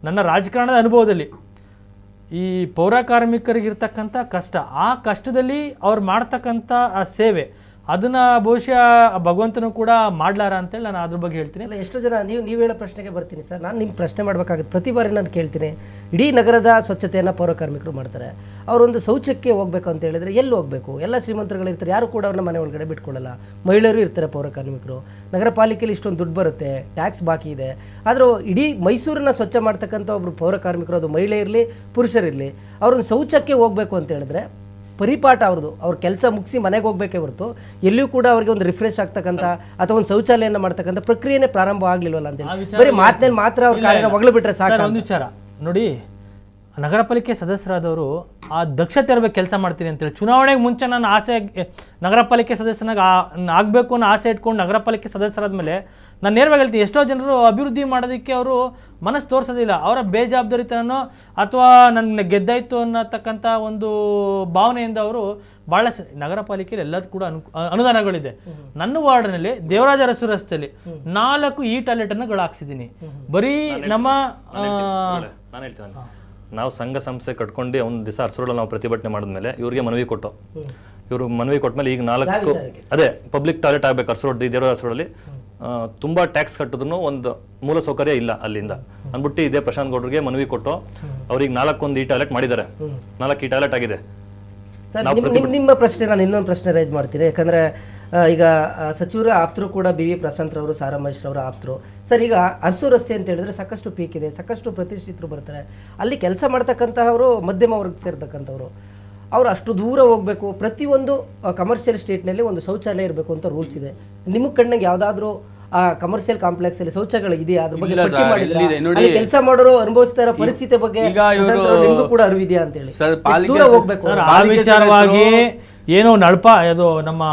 ನನ್ನ ರಾಜಕಾರಣದ ಅನುಭವದಲ್ಲಿ ಈ ಪೌರ ಕಾರ್ಮಿಕರಿಗಿರ್ತಕ್ಕಂಥ ಕಷ್ಟ ಆ ಕಷ್ಟದಲ್ಲಿ ಅವ್ರು ಮಾಡ್ತಕ್ಕಂಥ ಆ ಸೇವೆ ಅದನ್ನ ಬಹುಶಃ ಭಗವಂತನು ಕೂಡ ಮಾಡ್ಲಾರ ಅಂತೇಳಿ ನಾನು ಅದ್ರ ಬಗ್ಗೆ ಹೇಳ್ತೀನಿ ಇಲ್ಲ ಎಷ್ಟು ಜನ ನೀವು ನೀವು ಹೇಳೋ ಪ್ರಶ್ನೆಗೆ ಬರ್ತೀನಿ ಸರ್ ನಾನು ನಿಮ್ಗೆ ಪ್ರಶ್ನೆ ಮಾಡಬೇಕಾಗುತ್ತೆ ಪ್ರತಿ ಬಾರಿ ನಾನು ಕೇಳ್ತೀನಿ ಇಡೀ ನಗರದ ಸ್ವಚ್ಛತೆಯನ್ನು ಪೌರ ಕಾರ್ಮಿಕರು ಮಾಡ್ತಾರೆ ಅವರೊಂದು ಶೌಚಕ್ಕೆ ಹೋಗಬೇಕು ಅಂತ ಹೇಳಿದರೆ ಎಲ್ಲಿ ಹೋಗಬೇಕು ಎಲ್ಲ ಶ್ರೀಮಂತರುಗಳಿರ್ತಾರೆ ಯಾರು ಕೂಡ ಅವ್ರನ್ನ ಮನೆ ಒಳಗಡೆ ಬಿಟ್ಕೊಳ್ಳಲ್ಲ ಮಹಿಳೆಯರು ಇರ್ತಾರೆ ಪೌರಕಾರ್ಮಿಕರು ನಗರ ಪಾಲಿಕೆಯಲ್ಲಿ ಇಷ್ಟೊಂದು ದುಡ್ಡು ಬರುತ್ತೆ ಟ್ಯಾಕ್ಸ್ ಬಾಕಿ ಇದೆ ಆದರೂ ಇಡೀ ಮೈಸೂರನ್ನ ಸ್ವಚ್ಛ ಮಾಡ್ತಕ್ಕಂಥ ಒಬ್ಬರು ಪೌರಕಾರ್ಮಿಕರು ಅದು ಮಹಿಳೆ ಇರಲಿ ಪುರುಷರಿರಲಿ ಅವ್ರೊಂದು ಶೌಚಕ್ಕೆ ಹೋಗಬೇಕು ಅಂತ ಹೇಳಿದ್ರೆ ಪರಿಪಾಠ ಅವ್ರದ್ದು ಅವ್ರ ಕೆಲಸ ಮುಗಿಸಿ ಮನೆಗೆ ಹೋಗ್ಬೇಕೇ ಹೊರತು ಎಲ್ಲಿಯೂ ಕೂಡ ಅವ್ರಿಗೆ ಒಂದು ರಿಫ್ರೆಶ್ ಆಗ್ತಕ್ಕಂಥ ಅಥವಾ ಒಂದು ಶೌಚಾಲಯನ ಮಾಡ್ತಕ್ಕಂಥ ಪ್ರಕ್ರಿಯೆನೇ ಪ್ರಾರಂಭ ಆಗಲಿಲ್ವಲ್ಲ ಅಂತೇಳಿ ಬರೀ ಮಾತಿನಲ್ಲಿ ಮಾತ್ರ ಅವ್ರ ಕಾರ್ಯ ಒಗಳು ಬಿಟ್ಟರೆ ಸಾಕು ಒಂದು ವಿಚಾರ ನೋಡಿ ನಗರ ಪಾಲಿಕೆ ಸದಸ್ಯರಾದವರು ಆ ದಕ್ಷತೆ ಇರಬೇಕು ಕೆಲಸ ಮಾಡ್ತೀನಿ ಅಂತೇಳಿ ಚುನಾವಣೆಗೆ ಮುಂಚೆ ನಾನು ಆಸೆ ನಗರ ಪಾಲಿಕೆ ಸದಸ್ಯನಾಗ ಆಗಬೇಕು ಅನ್ನೋ ಆಸೆ ಇಟ್ಕೊಂಡು ನಗರ ಪಾಲಿಕೆ ಸದಸ್ಯರಾದ ಮೇಲೆ ನಾನು ನೇರವಾಗಿ ಹೇಳ್ತೀನಿ ಎಷ್ಟೋ ಜನರು ಅಭಿವೃದ್ಧಿ ಮಾಡೋದಕ್ಕೆ ಅವರು ಮನಸ್ಸು ತೋರಿಸೋದಿಲ್ಲ ಅವರ ಬೇಜವಾಬ್ದಾರಿತನೋ ಅಥವಾ ನನ್ನ ಗೆದ್ದಾಯಿತು ಅನ್ನತಕ್ಕಂಥ ಒಂದು ಭಾವನೆಯಿಂದ ಅವರು ಭಾಳ ನಗರ ಪಾಲಿಕೆಯಲ್ಲಿ ಎಲ್ಲದೂ ಕೂಡ ಅನು ಅನುದಾನಗಳಿದೆ ನನ್ನ ವಾರ್ಡ್ನಲ್ಲಿ ದೇವರಾಜ ಅರಸು ರಸ್ತೆಯಲ್ಲಿ ನಾಲ್ಕು ಈ ಟಾಯ್ಲೆಟನ್ನು ಹಾಕ್ಸಿದೀನಿ ಬರೀ ನಮ್ಮ ನಾನು ಹೇಳ್ತೀನಿ ನಾವು ಸಂಘ ಸಂಸ್ಥೆ ಕಟ್ಕೊಂಡು ಒಂದು ದಿವಸ ಅರ್ಸೂರಲ್ಲಿ ನಾವು ಪ್ರತಿಭಟನೆ ಮಾಡಿದ್ಮೇಲೆ ಇವರಿಗೆ ಮನವಿ ಕೊಟ್ಟು ಇವರು ಮನವಿ ಕೊಟ್ಟ ಮೇಲೆ ಈಗ ನಾಲ್ಕು ಅದೇ ಪಬ್ಲಿಕ್ ಟಾಯ್ಲೆಟ್ ಆಗಬೇಕು ಅರ್ಸು ರೋಡ್ ದೇವರ ತುಂಬ ಟ್ಯಾಕ್ಸ್ ಕಟ್ಟಿದ್ರು ಒಂದು ಮೂಲ ಸೌಕರ್ಯ ಇಲ್ಲ ಅಲ್ಲಿಂದ ಅಂದ್ಬಿಟ್ಟು ಇದೇ ಪ್ರಶಾಂತ್ ಗೌಡ್ರಿಗೆ ಮನವಿ ಕೊಟ್ಟು ಅವ್ರಿಗೆ ನಾಲ್ಕೊಂದು ಈ e ಟಾಯ್ಲೆಟ್ ಮಾಡಿದ್ದಾರೆ ನಾಲ್ಕು ಈ e ಟಾಯ್ಲೆಟ್ ಆಗಿದೆ ಸರ್ ನಿಮ್ಮ ಪ್ರಶ್ನೆ ನಾನು ಇನ್ನೊಂದು ಪ್ರಶ್ನೆ ರೈಸ್ ಮಾಡ್ತೀನಿ ಯಾಕಂದ್ರೆ ಈಗ ಸಚಿವರ ಆಪ್ತರು ಕೂಡ ಬಿ ವಿ ಪ್ರಶಾಂತ್ ರವರು ಸಾರಾ ಮಹೇಶ್ ರವರು ಆಪ್ತರು ಸರ್ ಈಗ ಅರಸು ರಸ್ತೆ ಅಂತ ಹೇಳಿದ್ರೆ ಸಾಕಷ್ಟು ಪೀಕ್ ಇದೆ ಸಾಕಷ್ಟು ಪ್ರತಿಷ್ಠಿತರು ಬರ್ತಾರೆ ಅಲ್ಲಿ ಕೆಲಸ ಮಾಡ್ತಕ್ಕಂತಹವರು ಮಧ್ಯಮ ವರ್ಗಕ್ಕೆ ಸೇರ್ತಕ್ಕಂಥವ್ರು ಅವ್ರು ಅಷ್ಟು ದೂರ ಹೋಗಬೇಕು ಪ್ರತಿಯೊಂದು ಕಮರ್ಷಿಯಲ್ ಸ್ಟೇಟ್ನಲ್ಲಿ ಒಂದು ಶೌಚಾಲಯ ಇರಬೇಕು ಅಂತ ರೂಲ್ಸ್ ಇದೆ ನಿಮಗೆ ಕಣ್ಣಿಗೆ ಯಾವುದಾದ್ರೂ ಆ ಕಮರ್ಷಿಯಲ್ ಕಾಂಪ್ಲೆಕ್ಸ್ ಅಲ್ಲಿ ಶೌಚಗಳು ಇದೆಯಾ ಅದ್ರ ಬಗ್ಗೆ ಪಟ್ಟಿ ಮಾಡಿದ್ರೆ ಕೆಲಸ ಮಾಡೋರು ಅನುಭವಿಸ್ತಾ ಇರೋ ಪರಿಸ್ಥಿತಿ ಬಗ್ಗೆ ನಿಮಗೂ ಕೂಡ ಅರಿವಿದೆಯಾ ಅಂತ ಹೇಳಿ ಹೋಗ್ಬೇಕು ಆ ವಿಚಾರವಾಗಿ ಏನೋ ನಳಪ ಅದು ನಮ್ಮ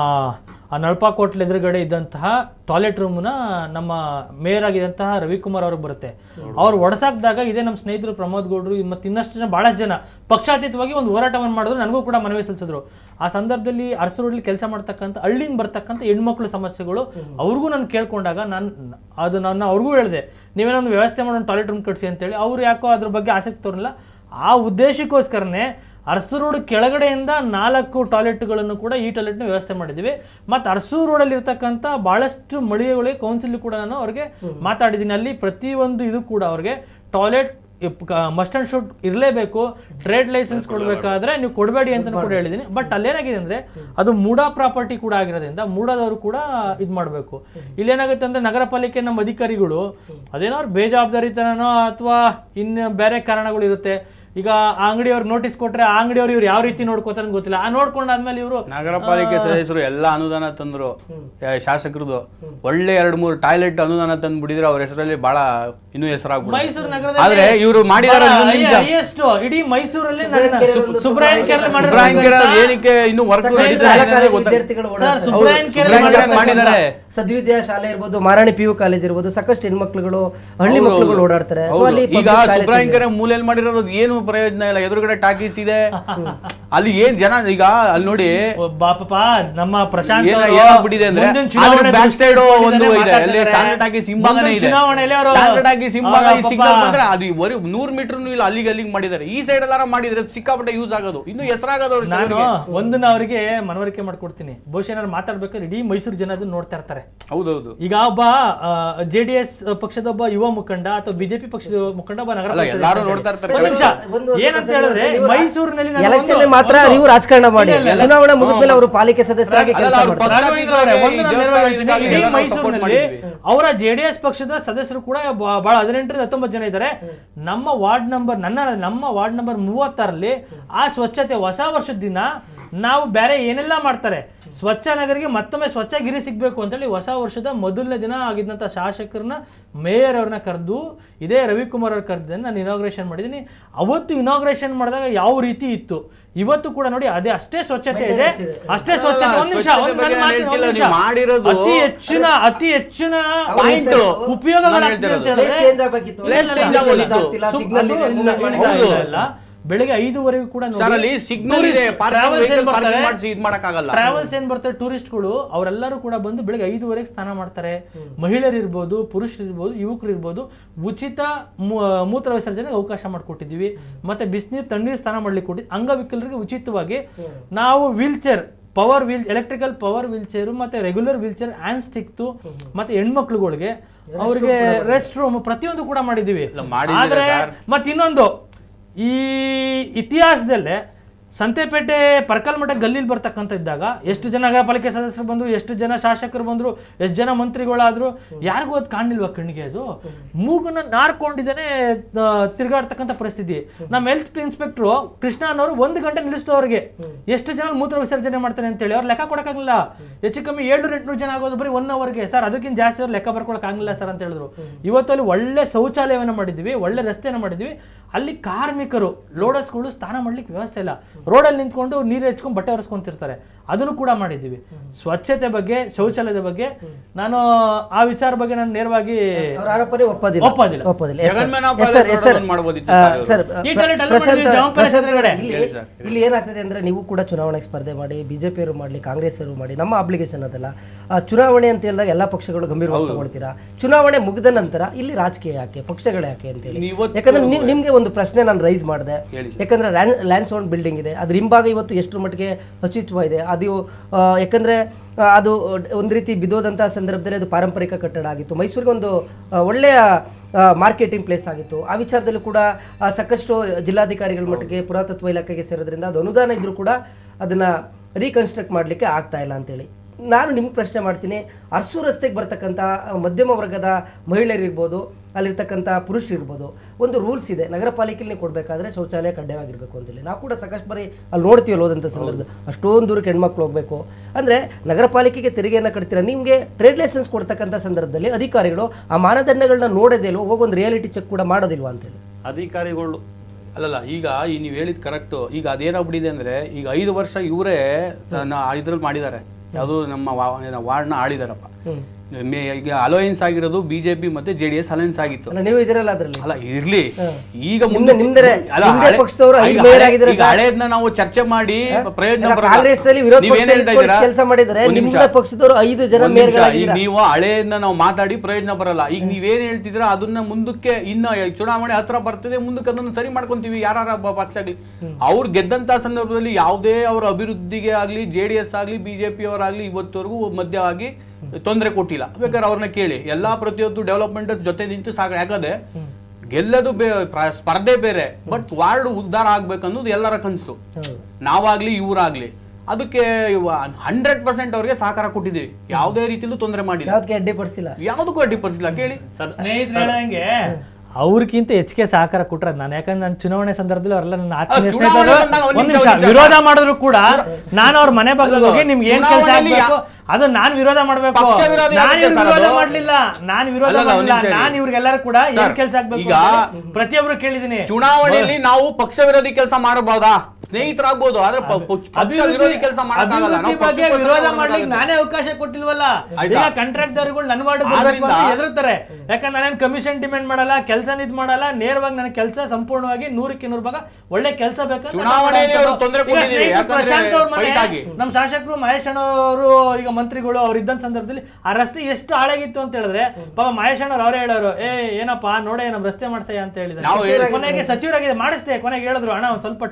ಆ ನಳ್ಪಾಕೋಟ್ಲ ಎದುರುಗಡೆ ಇದ್ದಂತಹ ಟಾಯ್ಲೆಟ್ ರೂಮ್ನ ನಮ್ಮ ಮೇಯರ್ ಆಗಿದ್ದಂತಹ ರವಿಕುಮಾರ್ ಅವರು ಬರುತ್ತೆ ಅವ್ರು ಒಡಸಾಕ್ದಾಗ ಇದೇ ನಮ್ಮ ಸ್ನೇಹಿತರು ಪ್ರಮೋದ್ ಗೌಡ್ರು ಮತ್ತು ಇನ್ನಷ್ಟು ಜನ ಭಾಳಷ್ಟು ಜನ ಪಕ್ಷಾತೀತವಾಗಿ ಒಂದು ಹೋರಾಟವನ್ನು ಮಾಡಿದ್ರು ನನಗೂ ಕೂಡ ಮನವಿ ಸಲ್ಲಿಸಿದ್ರು ಆ ಸಂದರ್ಭದಲ್ಲಿ ಅರಸರೋಡ್ಲಿ ಕೆಲಸ ಮಾಡ್ತಕ್ಕಂಥ ಹಳ್ಳಿಯಿಂದ ಬರ್ತಕ್ಕಂಥ ಹೆಣ್ಮಕ್ಳು ಸಮಸ್ಯೆಗಳು ಅವ್ರಿಗೂ ನಾನು ಕೇಳ್ಕೊಂಡಾಗ ನಾನು ಅದು ನಾನು ಅವ್ರಿಗೂ ಹೇಳಿದೆ ನೀವೇನೊಂದು ವ್ಯವಸ್ಥೆ ಮಾಡೋಣ ಟಾಯ್ಲೆಟ್ ರೂಮ್ ಕಟ್ಸಿ ಅಂತೇಳಿ ಅವ್ರು ಯಾಕೋ ಅದ್ರ ಬಗ್ಗೆ ಆಸಕ್ತಿ ತೋರಲಿಲ್ಲ ಆ ಉದ್ದೇಶಕ್ಕೋಸ್ಕರನೇ ಅರಸು ರೋಡ್ ಕೆಳಗಡೆಯಿಂದ ನಾಲ್ಕು ಟಾಯ್ಲೆಟ್ಗಳನ್ನು ಕೂಡ ಈ ಟಾಯ್ಲೆಟ್ನ ವ್ಯವಸ್ಥೆ ಮಾಡಿದ್ದೀವಿ ಮತ್ತು ಅರಸು ರೋಡಲ್ಲಿ ಇರ್ತಕ್ಕಂಥ ಭಾಳಷ್ಟು ಮಳಿಗೆಗಳಿಗೆ ಕೌನ್ಸಿಲ್ ಕೂಡ ನಾನು ಅವ್ರಿಗೆ ಮಾತಾಡಿದ್ದೀನಿ ಅಲ್ಲಿ ಪ್ರತಿಯೊಂದು ಇದು ಕೂಡ ಅವ್ರಿಗೆ ಟಾಯ್ಲೆಟ್ ಮಸ್ಟ್ ಅಂಡ್ ಶೂಟ್ ಇರಲೇಬೇಕು ಟ್ರೇಡ್ ಲೈಸೆನ್ಸ್ ಕೊಡಬೇಕಾದ್ರೆ ನೀವು ಕೊಡಬೇಡಿ ಅಂತ ಕೂಡ ಹೇಳಿದ್ದೀನಿ ಬಟ್ ಅಲ್ಲೇನಾಗಿದೆ ಅಂದರೆ ಅದು ಮೂಡಾ ಪ್ರಾಪರ್ಟಿ ಕೂಡ ಆಗಿರೋದ್ರಿಂದ ಮೂಡಾದವರು ಕೂಡ ಇದು ಮಾಡಬೇಕು ಇಲ್ಲೇನಾಗುತ್ತೆ ಅಂದರೆ ನಗರ ಪಾಲಿಕೆ ನಮ್ಮ ಅಧಿಕಾರಿಗಳು ಅದೇನೋ ಅವ್ರು ಬೇಜವಾಬ್ದಾರಿತನೋ ಅಥವಾ ಇನ್ನು ಬೇರೆ ಕಾರಣಗಳು ಇರುತ್ತೆ ಈಗ ಆ ಅಂಗಡಿಯವ್ರಿಗೆ ನೋಟಿಸ್ ಕೊಟ್ರೆ ಆ ಅಂಗಡಿಯವ್ರು ಇವ್ರು ಯಾವ ರೀತಿ ನೋಡ್ಕೋತಾರೆ ಅಂತ ಗೊತ್ತಿಲ್ಲ ಆ ನೋಡ್ಕೊಂಡಾದ್ಮೇಲೆ ಇವರು ನಗರ ಪಾಲಿಕೆ ಸದಸ್ಯರು ಎಲ್ಲ ಅನುದಾನ ತಂದ್ರು ಶಾಸಕರದು ಒಳ್ಳೆ ಎರಡು ಮೂರು ಟಾಯ್ಲೆಟ್ ಅನುದಾನ ತಂದು ಬಿಡಿದ್ರೆ ಅವ್ರ ಹೆಸರಲ್ಲಿ ಬಹಳ ಇನ್ನೂ ಹೆಸರಾಗ ಮೈಸೂರು ಆದ್ರೆ ಇವರು ಇಡೀ ಮೈಸೂರಲ್ಲಿ ಸುಬ್ರಾಯನ್ ಏನಕ್ಕೆ ಇನ್ನು ವರ್ಕ್ ಮಾಡಿದ್ದಾರೆ ಸದ್ವಿದ್ಯಾ ಶಾಲೆ ಇರ್ಬೋದು ಮಾರಾಣಿ ಪಿ ಯು ಕಾಲೇಜ್ ಇರ್ಬೋದು ಸಾಕಷ್ಟು ಹೆಣ್ಮಕ್ಳುಗಳು ಹಳ್ಳಿ ಮಕ್ಳುಗಳು ಓಡಾಡ್ತಾರೆ ಈಗ ಸುಬ್ರಾಯನ್ ಮೂಲೆಯಲ್ಲಿ ಮಾಡಿರೋದು ಏನು ಪ್ರಯೋಜನ ಇಲ್ಲ ಎದುರುಗಡೆ ಟಾಕೀಸ್ ಇದೆ ಅಲ್ಲಿ ಏನ್ ಜನ ಈಗ ಅಲ್ಲಿ ನೋಡಿ ನಮ್ಮ ಪ್ರಶಾಂತ್ ಅಂದ್ರೆ ಬ್ಯಾಕ್ ಸೈಡ್ ಒಂದು ಇದೆ ಅಲ್ಲಿ ಟಾಕೀಸ್ ಹಿಂಭಾಗನೇ ಇದೆ ಟಾಕೀಸ್ ಹಿಂಭಾಗ ಸಿಗ್ನಲ್ ಅದು ಬರೀ ನೂರ್ ಮೀಟರ್ ಇಲ್ಲ ಅಲ್ಲಿಗೆ ಅಲ್ಲಿಗೆ ಮಾಡಿದ್ದಾರೆ ಈ ಸೈಡ್ ಎಲ್ಲಾರ ಮಾಡಿದ್ರೆ ಸಿಕ್ಕಾಪಟ್ಟೆ ಯೂಸ್ ಆಗೋದು ಇನ್ನು ಹೆಸರಾಗೋದು ನಾನು ಒಂದನ್ನ ಅವರಿಗೆ ಮನವರಿಕೆ ಮಾಡ್ಕೊಡ್ತೀನಿ ಬಹುಶಃ ಏನಾದ್ರು ಮಾತಾಡ್ಬೇಕಾದ್ರೆ ಇಡೀ ಮೈಸೂರು ಜನ ಅದನ್ನ ನೋಡ್ತಾ ಇರ್ತಾರೆ ಹೌದೌದು ಈಗ ಒಬ್ಬ ಜೆಡಿಎಸ್ ಪಕ್ಷದ ಒಬ್ಬ ಯುವ ಮುಖಂಡ ಅಥವಾ ಬಿಜೆಪಿ ಪಕ್ಷದ ಮುಖಂಡ ಒಬ್ಬ ನಗರ ಏನಂತ ಹೇಳಿದ್ರೆ ಮೈಸೂರಿನಲ್ಲಿ ಎಲೆಕ್ಷನ್ ಮಾತ್ರ ನೀವು ರಾಜಕಾರಣ ಮಾಡಿ ಚುನಾವಣೆ ಮುಗಿದ ಮೇಲೆ ಅವರು ಪಾಲಿಕೆ ಸದಸ್ಯರಾಗಿ ಕೆಲಸ ಮಾಡ್ತಾರೆ ಮೈಸೂರಿನಲ್ಲಿ ಅವರ ಜೆಡಿಎಸ್ ಪಕ್ಷದ ಸದಸ್ಯರು ಕೂಡ ಬಹಳ ಹದಿನೆಂಟರಿಂದ ಹತ್ತೊಂಬತ್ತು ಜನ ಇದ್ದಾರೆ ನಮ್ಮ ವಾರ್ಡ್ ನಂಬರ್ ನನ್ನ ನಮ್ಮ ವಾರ್ಡ್ ನಂಬರ್ ಮೂವತ್ತಾರಲ್ಲಿ ಆ ಸ್ವಚ್ಛತೆ ಹೊಸ ವರ್ಷದ ದಿನ ನಾವು ಬೇರೆ ಏನೆಲ್ಲ ಮಾಡ್ತಾರೆ ಸ್ವಚ್ಛ ನಗರಿಗೆ ಮತ್ತೊಮ್ಮೆ ಸ್ವಚ್ಛ ಸಿಗ್ಬೇಕು ಸಿಗಬೇಕು ಅಂತೇಳಿ ಹೊಸ ವರ್ಷದ ಮೊದಲನೇ ದಿನ ಆಗಿದ್ದಂಥ ಶಾಸಕರನ್ನ ಮೇಯರ್ ಅವ್ರನ್ನ ಕರೆದು ಇದೇ ರವಿಕುಮಾರ್ ಅವ್ರ ಕರೆದಿದ್ದಾನೆ ನಾನು ಇನಾಗ್ರೇಷನ್ ಮಾಡಿದ್ದೀನಿ ಅವತ್ತು ಇನಾಗ್ರೇಷನ್ ಮಾಡಿದಾಗ ಯಾವ ರೀತಿ ಇತ್ತು ಇವತ್ತು ಕೂಡ ನೋಡಿ ಅದೇ ಅಷ್ಟೇ ಸ್ವಚ್ಛತೆ ಇದೆ ಅಷ್ಟೇ ಸ್ವಚ್ಛತೆ ಒಂದ್ ನಿಮಿಷ ಅತಿ ಹೆಚ್ಚಿನ ಅತಿ ಹೆಚ್ಚಿನ ಅಂತ ಹೇಳಿದ್ರೆ ಬೆಳಗ್ಗೆ ಐದುವರೆಗೂ ಕೂಡ ಟ್ರಾವೆಲ್ಸ್ ಏನ್ ಬರ್ತಾರೆ ಟೂರಿಸ್ಟ್ಗಳು ಅವರೆಲ್ಲರೂ ಕೂಡ ಬಂದು ಬೆಳಗ್ಗೆ ಐದುವರೆಗೆ ಸ್ನಾನ ಮಾಡ್ತಾರೆ ಮಹಿಳೆಯರು ಇರ್ಬೋದು ಪುರುಷರು ಇರ್ಬೋದು ಯುವಕರು ಇರ್ಬೋದು ಉಚಿತ ಮೂತ್ರ ವಿಸರ್ಜನೆಗೆ ಅವಕಾಶ ಮಾಡಿಕೊಟ್ಟಿದ್ದೀವಿ ಮತ್ತೆ ಬಿಸಿನೀರು ತಣ್ಣೀರು ಸ್ನಾನ ಮಾಡ್ಲಿಕ್ಕೆ ಕೊಟ್ಟಿದ್ದು ಅಂಗವಿಕಲರಿಗೆ ಉಚಿತವಾಗಿ ನಾವು wheelchair power wheel electrical power wheelchair ಮತ್ತೆ ರೆಗ್ಯುಲರ್ ವೀಲ್ ಚೇರ್ ಸ್ಟಿಕ್ ಸ್ಟಿಕ್ತು ಮತ್ತೆ ಹೆಣ್ಮಕ್ಳುಗಳಿಗೆ ಅವ್ರಿಗೆ ರೆಸ್ಟ್ ರೂಮ್ ಪ್ರತಿಯೊಂದು ಕೂಡ ಮಾಡಿದೀವಿ ಆದ್ರೆ ಮತ್ತೆ ಇನ್ನೊಂದು η ιστορίας ಸಂತೆಪೇಟೆ ಪರ್ಕಲ್ಮಠ ಗಲ್ಲಿಲಿ ಬರ್ತಕ್ಕಂಥ ಇದ್ದಾಗ ಎಷ್ಟು ಜನ ನಗರ ಪಾಲಿಕೆ ಸದಸ್ಯರು ಬಂದರು ಎಷ್ಟು ಜನ ಶಾಸಕರು ಬಂದರು ಎಷ್ಟು ಜನ ಮಂತ್ರಿಗಳಾದರು ಯಾರಿಗೂ ಅದು ಕಾಣಲಿಲ್ವ ಕಣ್ಣಿಗೆ ಅದು ಮೂಗುನ ನಾರ್ಕೊಂಡಿದ್ದಾನೆ ತಿರುಗಾಡ್ತಕ್ಕಂಥ ಪರಿಸ್ಥಿತಿ ನಮ್ಮ ಹೆಲ್ತ್ ಇನ್ಸ್ಪೆಕ್ಟ್ರು ಕೃಷ್ಣ ಅನ್ನೋರು ಒಂದು ಗಂಟೆ ನಿಲ್ಲಿಸಿದವ್ರಿಗೆ ಎಷ್ಟು ಜನ ಮೂತ್ರ ವಿಸರ್ಜನೆ ಮಾಡ್ತಾನೆ ಅಂತೇಳಿ ಅವ್ರು ಲೆಕ್ಕ ಕೊಡೋಕ್ಕಾಗಲಿಲ್ಲ ಹೆಚ್ಚು ಕಮ್ಮಿ ಏಳ್ನೂರು ಎಂಟುನೂರು ಜನ ಆಗೋದು ಬರೀ ಒನ್ ಅವರ್ಗೆ ಸರ್ ಅದಕ್ಕಿಂತ ಜಾಸ್ತಿ ಅವ್ರು ಲೆಕ್ಕ ಬರ್ಕೊಳಕ್ಕಾಗಲಿಲ್ಲ ಸರ್ ಅಂತ ಹೇಳಿದ್ರು ಇವತ್ತಲ್ಲಿ ಒಳ್ಳೆ ಶೌಚಾಲಯವನ್ನು ಮಾಡಿದ್ವಿ ಒಳ್ಳೆ ರಸ್ತೆಯನ್ನು ಮಾಡಿದ್ವಿ ಅಲ್ಲಿ ಕಾರ್ಮಿಕರು ಲೋಡಸ್ಗಳು ಸ್ನಾನ ಮಾಡ್ಲಿಕ್ಕೆ ವ್ಯವಸ್ಥೆ ಇಲ್ಲ ರೋಡಲ್ಲಿ ನಿಂತ್ಕೊಂಡು ನೀರು ಹೆಚ್ಕೊಂಡು ಬಟ್ಟೆ ಒರೆಸ್ಕೊಂತಿರ್ತಾರೆ ಅದನ್ನು ಕೂಡ ಮಾಡಿದ್ದೀವಿ ಸ್ವಚ್ಛತೆ ಬಗ್ಗೆ ಶೌಚಾಲಯದ ಬಗ್ಗೆ ನಾನು ಆ ವಿಚಾರ ಬಗ್ಗೆ ನಾನು ನೇರವಾಗಿ ಇಲ್ಲಿ ಏನಾಗ್ತದೆ ಅಂದ್ರೆ ನೀವು ಕೂಡ ಚುನಾವಣೆಗೆ ಸ್ಪರ್ಧೆ ಮಾಡಿ ಅವರು ಮಾಡಲಿ ಕಾಂಗ್ರೆಸ್ ಅವರು ಮಾಡಿ ನಮ್ಮ ಅಪ್ಲಿಕೇಶನ್ ಅದಲ್ಲ ಚುನಾವಣೆ ಅಂತ ಹೇಳಿದಾಗ ಎಲ್ಲ ಪಕ್ಷಗಳು ಗಂಭೀರವಾಗಿ ತಗೊಳ್ತೀರಾ ಚುನಾವಣೆ ಮುಗಿದ ನಂತರ ಇಲ್ಲಿ ರಾಜಕೀಯ ಯಾಕೆ ಪಕ್ಷಗಳ ಯಾಕೆ ಅಂತ ಹೇಳಿ ಯಾಕಂದ್ರೆ ನಿಮ್ಗೆ ಒಂದು ಪ್ರಶ್ನೆ ನಾನು ರೈಸ್ ಮಾಡಿದೆ ಯಾಕಂದ್ರೆ ಲ್ಯಾಂಡ್ ಸೌಂಡ್ ಬಿಲ್ಡಿಂಗ್ ಇದೆ ಅದ್ರ ಹಿಂಭಾಗ ಇವತ್ತು ಎಷ್ಟರ ಮಟ್ಟಿಗೆ ಅಸ್ತಿತ್ವ ಇದೆ ಅದು ಯಾಕಂದರೆ ಅದು ಒಂದು ರೀತಿ ಬಿದ್ದೋದಂಥ ಸಂದರ್ಭದಲ್ಲಿ ಅದು ಪಾರಂಪರಿಕ ಕಟ್ಟಡ ಆಗಿತ್ತು ಮೈಸೂರಿಗೆ ಒಂದು ಒಳ್ಳೆಯ ಮಾರ್ಕೆಟಿಂಗ್ ಪ್ಲೇಸ್ ಆಗಿತ್ತು ಆ ವಿಚಾರದಲ್ಲೂ ಕೂಡ ಸಾಕಷ್ಟು ಜಿಲ್ಲಾಧಿಕಾರಿಗಳ ಮಟ್ಟಿಗೆ ಪುರಾತತ್ವ ಇಲಾಖೆಗೆ ಸೇರೋದ್ರಿಂದ ಅದು ಅನುದಾನ ಇದ್ದರೂ ಕೂಡ ಅದನ್ನು ರೀಕನ್ಸ್ಟ್ರಕ್ಟ್ ಮಾಡಲಿಕ್ಕೆ ಆಗ್ತಾ ಇಲ್ಲ ಅಂತೇಳಿ ನಾನು ನಿಮ್ಗೆ ಪ್ರಶ್ನೆ ಮಾಡ್ತೀನಿ ಅರಸು ರಸ್ತೆಗೆ ಬರ್ತಕ್ಕಂಥ ಮಧ್ಯಮ ವರ್ಗದ ಮಹಿಳೆಯರಿರ್ಬೋದು ಅಲ್ಲಿರ್ತಕ್ಕಂಥ ಪುರುಷರಿರ್ಬೋದು ಒಂದು ರೂಲ್ಸ್ ಇದೆ ನಗರ ಪಾಲಿಕೆಯಲ್ಲಿ ಕೊಡಬೇಕಾದ್ರೆ ಶೌಚಾಲಯ ಕಡ್ಡಾಯವಾಗಿರಬೇಕು ಅಂತೇಳಿ ನಾವು ಕೂಡ ಸಾಕಷ್ಟು ಬಾರಿ ಅಲ್ಲಿ ನೋಡ್ತೀವಲ್ಲ ಹೋದಂಥ ಸಂದರ್ಭ ಅಷ್ಟೊಂದು ದೂರಕ್ಕೆ ಹೆಣ್ಮಕ್ಳು ಹೋಗಬೇಕು ಅಂದರೆ ನಗರ ಪಾಲಿಕೆಗೆ ತೆರಿಗೆಯನ್ನು ಕಟ್ತೀರ ನಿಮಗೆ ಟ್ರೇಡ್ ಲೈಸೆನ್ಸ್ ಕೊಡ್ತಕ್ಕಂಥ ಸಂದರ್ಭದಲ್ಲಿ ಅಧಿಕಾರಿಗಳು ಆ ಮಾನದಂಡಗಳನ್ನ ನೋಡೋದೇ ಇಲ್ವೋ ಹೋಗೊಂದು ರಿಯಾಲಿಟಿ ಚೆಕ್ ಕೂಡ ಮಾಡೋದಿಲ್ಲ ಅಂತೇಳಿ ಅಧಿಕಾರಿಗಳು ಅಲ್ಲಲ್ಲ ಈಗ ಈ ನೀವು ಹೇಳಿದ ಕರೆಕ್ಟು ಈಗ ಅದೇನಾಗ್ಬಿಟ್ಟಿದೆ ಅಂದರೆ ಈಗ ಐದು ವರ್ಷ ಇವರೇ ಇದ್ರಲ್ಲಿ ಮಾಡಿದ್ದಾರೆ ಯಾವುದು ನಮ್ಮ ವಾರ್ಡ್ನ ಆಳಿದಾರಪ್ಪ ಈಗ ಅಲೋಯನ್ಸ್ ಆಗಿರೋದು ಬಿಜೆಪಿ ಮತ್ತೆ ಜೆ ಡಿ ಎಸ್ ಅಲಯನ್ಸ್ ಆಗಿತ್ತು ನೀವು ಅದರಲ್ಲಿ ಅಲ್ಲ ಇರ್ಲಿ ಈಗ ಮುಂದೆ ನಾವು ಚರ್ಚೆ ಮಾಡಿ ಪ್ರಯೋಜನ ಕಾಂಗ್ರೆಸ್ ಅಲ್ಲಿ ವಿರೋಧ ಕೆಲಸ ಮಾಡಿದ್ರೆ ಪಕ್ಷದವರು ಜನ ನೀವು ಹಳೇದನ್ನ ನಾವು ಮಾತಾಡಿ ಪ್ರಯೋಜನ ಬರಲ್ಲ ಈಗ ನೀವೇನ್ ಹೇಳ್ತಿದ್ರ ಅದನ್ನ ಮುಂದಕ್ಕೆ ಇನ್ನ ಚುನಾವಣೆ ಹತ್ರ ಬರ್ತದೆ ಮುಂದಕ್ಕೆ ಅದನ್ನ ಸರಿ ಮಾಡ್ಕೊಂತೀವಿ ಯಾರ ಪಕ್ಷ ಆಗ್ಲಿ ಅವ್ರು ಗೆದ್ದಂತ ಸಂದರ್ಭದಲ್ಲಿ ಯಾವುದೇ ಅವರ ಅಭಿವೃದ್ಧಿಗೆ ಆಗ್ಲಿ ಜೆ ಡಿ ಎಸ್ ಆಗ್ಲಿ ಬಿಜೆಪಿ ಅವರಾಗ್ಲಿ ಇವತ್ತವರೆಗೂ ಮಧ್ಯವಾಗಿ ತೊಂದರೆ ಕೊಟ್ಟಿಲ್ಲ ಬೇಕಾದ್ರೆ ಅವ್ರನ್ನ ಕೇಳಿ ಎಲ್ಲಾ ಪ್ರತಿಯೊಂದು ಡೆವಲಪ್ಮೆಂಟ್ ಜೊತೆ ನಿಂತು ಸಾಗ ಯಾಕಂದ್ರೆ ಗೆಲ್ಲದು ಸ್ಪರ್ಧೆ ಬೇರೆ ಬಟ್ ವಾರ್ಡ್ ಉದ್ಧಾರ ಆಗ್ಬೇಕನ್ನೋದು ಎಲ್ಲರ ಕನಸು ನಾವಾಗ್ಲಿ ಇವರಾಗ್ಲಿ ಅದಕ್ಕೆ ಹಂಡ್ರೆಡ್ ಪರ್ಸೆಂಟ್ ಅವ್ರಿಗೆ ಸಹಕಾರ ಕೊಟ್ಟಿದ್ದೀವಿ ಯಾವುದೇ ರೀತಿಯಲ್ಲೂ ತೊಂದರೆ ಮಾಡಿಲ್ಲ ಅಡ್ಡಿಪಡಿಸಿಲ್ಲ ಯಾವುದಕ್ಕೂ ಅಡ್ಡಿಪಡಿಸಿಲ್ಲ ಕೇಳಿ ಸರ್ ಅವ್ರಿಗಿಂತ ಹೆಚ್ಚಿಗೆ ಸಹಕಾರ ಕೊಟ್ರೆ ನಾನು ಯಾಕಂದ್ರೆ ನಾನು ಚುನಾವಣೆ ಸಂದರ್ಭದಲ್ಲಿ ಅವರೆಲ್ಲ ನನ್ನ ಆತ್ಮೀಯ ಸ್ನೇಹಿತರು ವಿರೋಧ ಮಾಡಿದ್ರು ಕೂಡ ನಾನು ಅವ್ರ ಮನೆ ಭಾಗದಲ್ಲಿ ಹೋಗಿ ನಿಮ್ಗೆ ಏನ್ ಕೆಲಸ ಆಗ್ಬೇಕು ಅದು ನಾನ್ ವಿರೋಧ ಮಾಡ್ಬೇಕು ನಾನು ವಿರೋಧ ಮಾಡ್ಲಿಲ್ಲ ನಾನು ವಿರೋಧ ಮಾಡಿಲ್ಲ ನಾನು ಇವ್ರಿಗೆಲ್ಲರೂ ಕೂಡ ಏನ್ ಕೆಲಸ ಆಗ್ಬೇಕು ಪ್ರತಿಯೊಬ್ರು ಕೇಳಿದೀನಿ ಚುನಾವಣೆಯಲ್ಲಿ ನಾವು ಪಕ್ಷ ವಿರೋಧಿ ಕೆಲಸ ಮಾಡಬಹುದಾ ಆಗ್ಬೋದು ಆದ್ರೆ ಕೆಲಸ ವಿರೋಧ ನಾನೇ ಅವಕಾಶ ಕೊಟ್ಟಿಲ್ವಲ್ಲ ಕಾಂಟ್ರಾಕ್ಟ್ ದಾರಿಗಳು ನನ್ನ ವಾರ್ಡ್ ಹೆದರ್ತಾರೆ ಯಾಕಂದ್ರೆ ನಾನೇನು ಕಮಿಷನ್ ಡಿಮ್ಯಾಂಡ್ ಮಾಡಲ್ಲ ಕೆಲಸ ನಿದ್ ಮಾಡಲ್ಲ ನೇರವಾಗಿ ನನ್ನ ಕೆಲಸ ಸಂಪೂರ್ಣವಾಗಿ ನೂರಕ್ಕೆ ನೂರು ಭಾಗ ಒಳ್ಳೆ ಕೆಲಸ ಬೇಕಂತ ನಮ್ಮ ಶಾಸಕರು ಮಹೇಶ್ ಅವರು ಈಗ ಮಂತ್ರಿಗಳು ಅವ್ರು ಇದ್ದ ಸಂದರ್ಭದಲ್ಲಿ ಆ ರಸ್ತೆ ಎಷ್ಟು ಹಾಳಾಗಿತ್ತು ಅಂತ ಹೇಳಿದ್ರೆ ಪಾಪ ಮಹೇಶ್ ಅಣ್ಣವ್ರು ಅವ್ರೇ ಹೇಳೋರು ಏ ಏನಪ್ಪಾ ನೋಡೇ ನಮ್ ರಸ್ತೆ ಮಾಡ್ಸಯ್ಯ ಅಂತ ಹೇಳಿದ್ರೆ ಕೊನೆಗೆ ಸಚಿವರಾಗಿದೆ ಮಾಡಿಸ್ತೇ ಕೊನೆಗೆ ಹೇಳಿದ್ರು ಅಣ್ಣ ಒಂದ್ ಸ್ವಲ್ಪ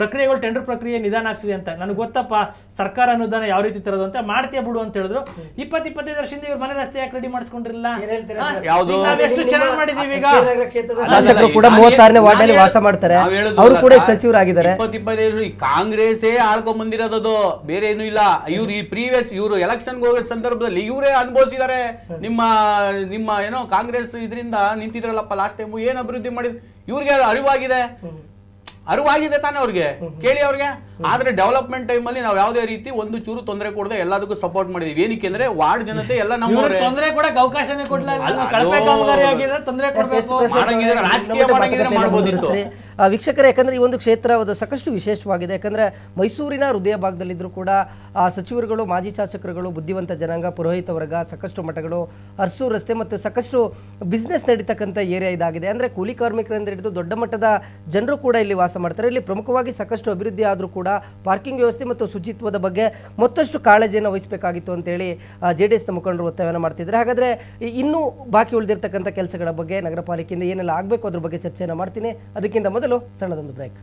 ಪ್ರಕ್ರಿಯೆಗಳು ಟೆಂಡರ್ ಪ್ರಕ್ರಿಯೆ ನಿಧಾನ ಆಗ್ತಿದೆ ಅಂತ ನನಗೆ ಗೊತ್ತಪ್ಪ ಸರ್ಕಾರ ಅನುದಾನ ಯಾವ ರೀತಿ ತರೋದು ಅಂತ ಮಾಡ್ತೀಯ ಬಿಡು ಅಂತ ಹೇಳಿದ್ರು ಇಪ್ಪತ್ ಇಪ್ಪತ್ತೈದು ವರ್ಷದಿಂದ ಇವ್ರ ಮನೆ ರಸ್ತೆ ಯಾಕೆ ರೆಡಿ ಮಾಡಿಸ್ಕೊಂಡಿರಲಿಲ್ಲ ಮಾಡಿದೀವಿ ಈಗ ಶಾಸಕರು ಕೂಡ ವಾಸ ಮಾಡ್ತಾರೆ ಅವರು ಕೂಡ ಸಚಿವರಾಗಿದ್ದಾರೆ ಇಪ್ಪತ್ತೈದು ಕಾಂಗ್ರೆಸ್ಸೇ ಆಳ್ಕೊಂಡ್ ಬಂದಿರೋದು ಬೇರೆ ಏನು ಇಲ್ಲ ಇವ್ರು ಈ ಪ್ರೀವಿಯಸ್ ಇವರು ಎಲೆಕ್ಷನ್ ಹೋಗೋ ಸಂದರ್ಭದಲ್ಲಿ ಇವರೇ ಅನುಭವಿಸಿದ್ದಾರೆ ನಿಮ್ಮ ನಿಮ್ಮ ಏನೋ ಕಾಂಗ್ರೆಸ್ ಇದರಿಂದ ನಿಂತಿದ್ರಲ್ಲಪ್ಪ ಲಾಸ್ಟ್ ಟೈಮ್ ಏನ್ ಅಭಿವೃದ್ಧಿ ಮಾಡಿದ್ರು ಇವ್ರಿಗೆ ಅರಿವಾಗಿದೆ ಅರಿವಾಗಿದೆ ತಾನೇ ಅವ್ರಿಗೆ ಕೇಳಿ ಅವ್ರಿಗೆ ಆದ್ರೆ ಡೆವಲಪ್ಮೆಂಟ್ ಟೈಮ್ ಅಲ್ಲಿ ನಾವು ಯಾವುದೇ ರೀತಿ ಒಂದು ಚೂರು ತೊಂದರೆ ಕೊಡದೆ ಎಲ್ಲದಕ್ಕೂ ಸಪೋರ್ಟ್ ಮಾಡಿದೀವಿ ಏನಕ್ಕೆ ಅಂದ್ರೆ ವಾರ್ಡ್ ಜನತೆ ಎಲ್ಲ ನಮ್ಮ ತೊಂದರೆ ಕೂಡ ಅವಕಾಶನೇ ಕೊಡಲಿಲ್ಲ ವೀಕ್ಷಕರ ಯಾಕಂದ್ರೆ ಈ ಒಂದು ಕ್ಷೇತ್ರ ಅದು ಸಾಕಷ್ಟು ವಿಶೇಷವಾಗಿದೆ ಯಾಕಂದ್ರೆ ಮೈಸೂರಿನ ಹೃದಯ ಭಾಗದಲ್ಲಿದ್ರು ಕೂಡ ಆ ಸಚಿವರುಗಳು ಮಾಜಿ ಶಾಸಕರುಗಳು ಬುದ್ಧಿವಂತ ಜನಾಂಗ ಪುರೋಹಿತ ವರ್ಗ ಸಾಕಷ್ಟು ಮಠಗಳು ಅರ್ಸು ರಸ್ತೆ ಮತ್ತು ಸಾಕಷ್ಟು ಬಿಸ್ನೆಸ್ ನಡೀತಕ್ಕಂಥ ಏರಿಯಾ ಇದಾಗಿದೆ ಅಂದ್ರೆ ಕೂಲಿ ಕಾರ್ಮಿಕರಿಂದ ಹಿಡಿದು ದೊಡ್ಡ ಮಟ್ಟದ ಜನರು ಕೂಡ ಇಲ್ಲಿ ವಾಸ ಮಾಡ್ತಾರೆ ಇಲ್ಲಿ ಪ್ರಮುಖವಾಗಿ ಸಾಕಷ್ಟು ಅಭಿವೃದ್ಧಿ ಆದರೂ ಕೂಡ ಪಾರ್ಕಿಂಗ್ ವ್ಯವಸ್ಥೆ ಮತ್ತು ಶುಚಿತ್ವದ ಬಗ್ಗೆ ಮತ್ತಷ್ಟು ಕಾಳಜಿಯನ್ನು ವಹಿಸಬೇಕಾಗಿತ್ತು ಅಂತೇಳಿ ಜೆ ಡಿ ಎಸ್ನ ಮುಖಂಡರು ಒತ್ತಾಯವನ್ನು ಮಾಡ್ತಿದ್ದಾರೆ ಹಾಗಾದರೆ ಇನ್ನೂ ಬಾಕಿ ಉಳಿದಿರ್ತಕ್ಕಂಥ ಕೆಲಸಗಳ ಬಗ್ಗೆ ನಗರ ಪಾಲಿಕೆಯಿಂದ ಏನೆಲ್ಲ ಆಗಬೇಕು ಅದ್ರ ಬಗ್ಗೆ ಚರ್ಚೆಯನ್ನು ಮಾಡ್ತೀನಿ ಅದಕ್ಕಿಂತ ಮೊದಲು ಸಣ್ಣದೊಂದು ಬ್ರೇಕ್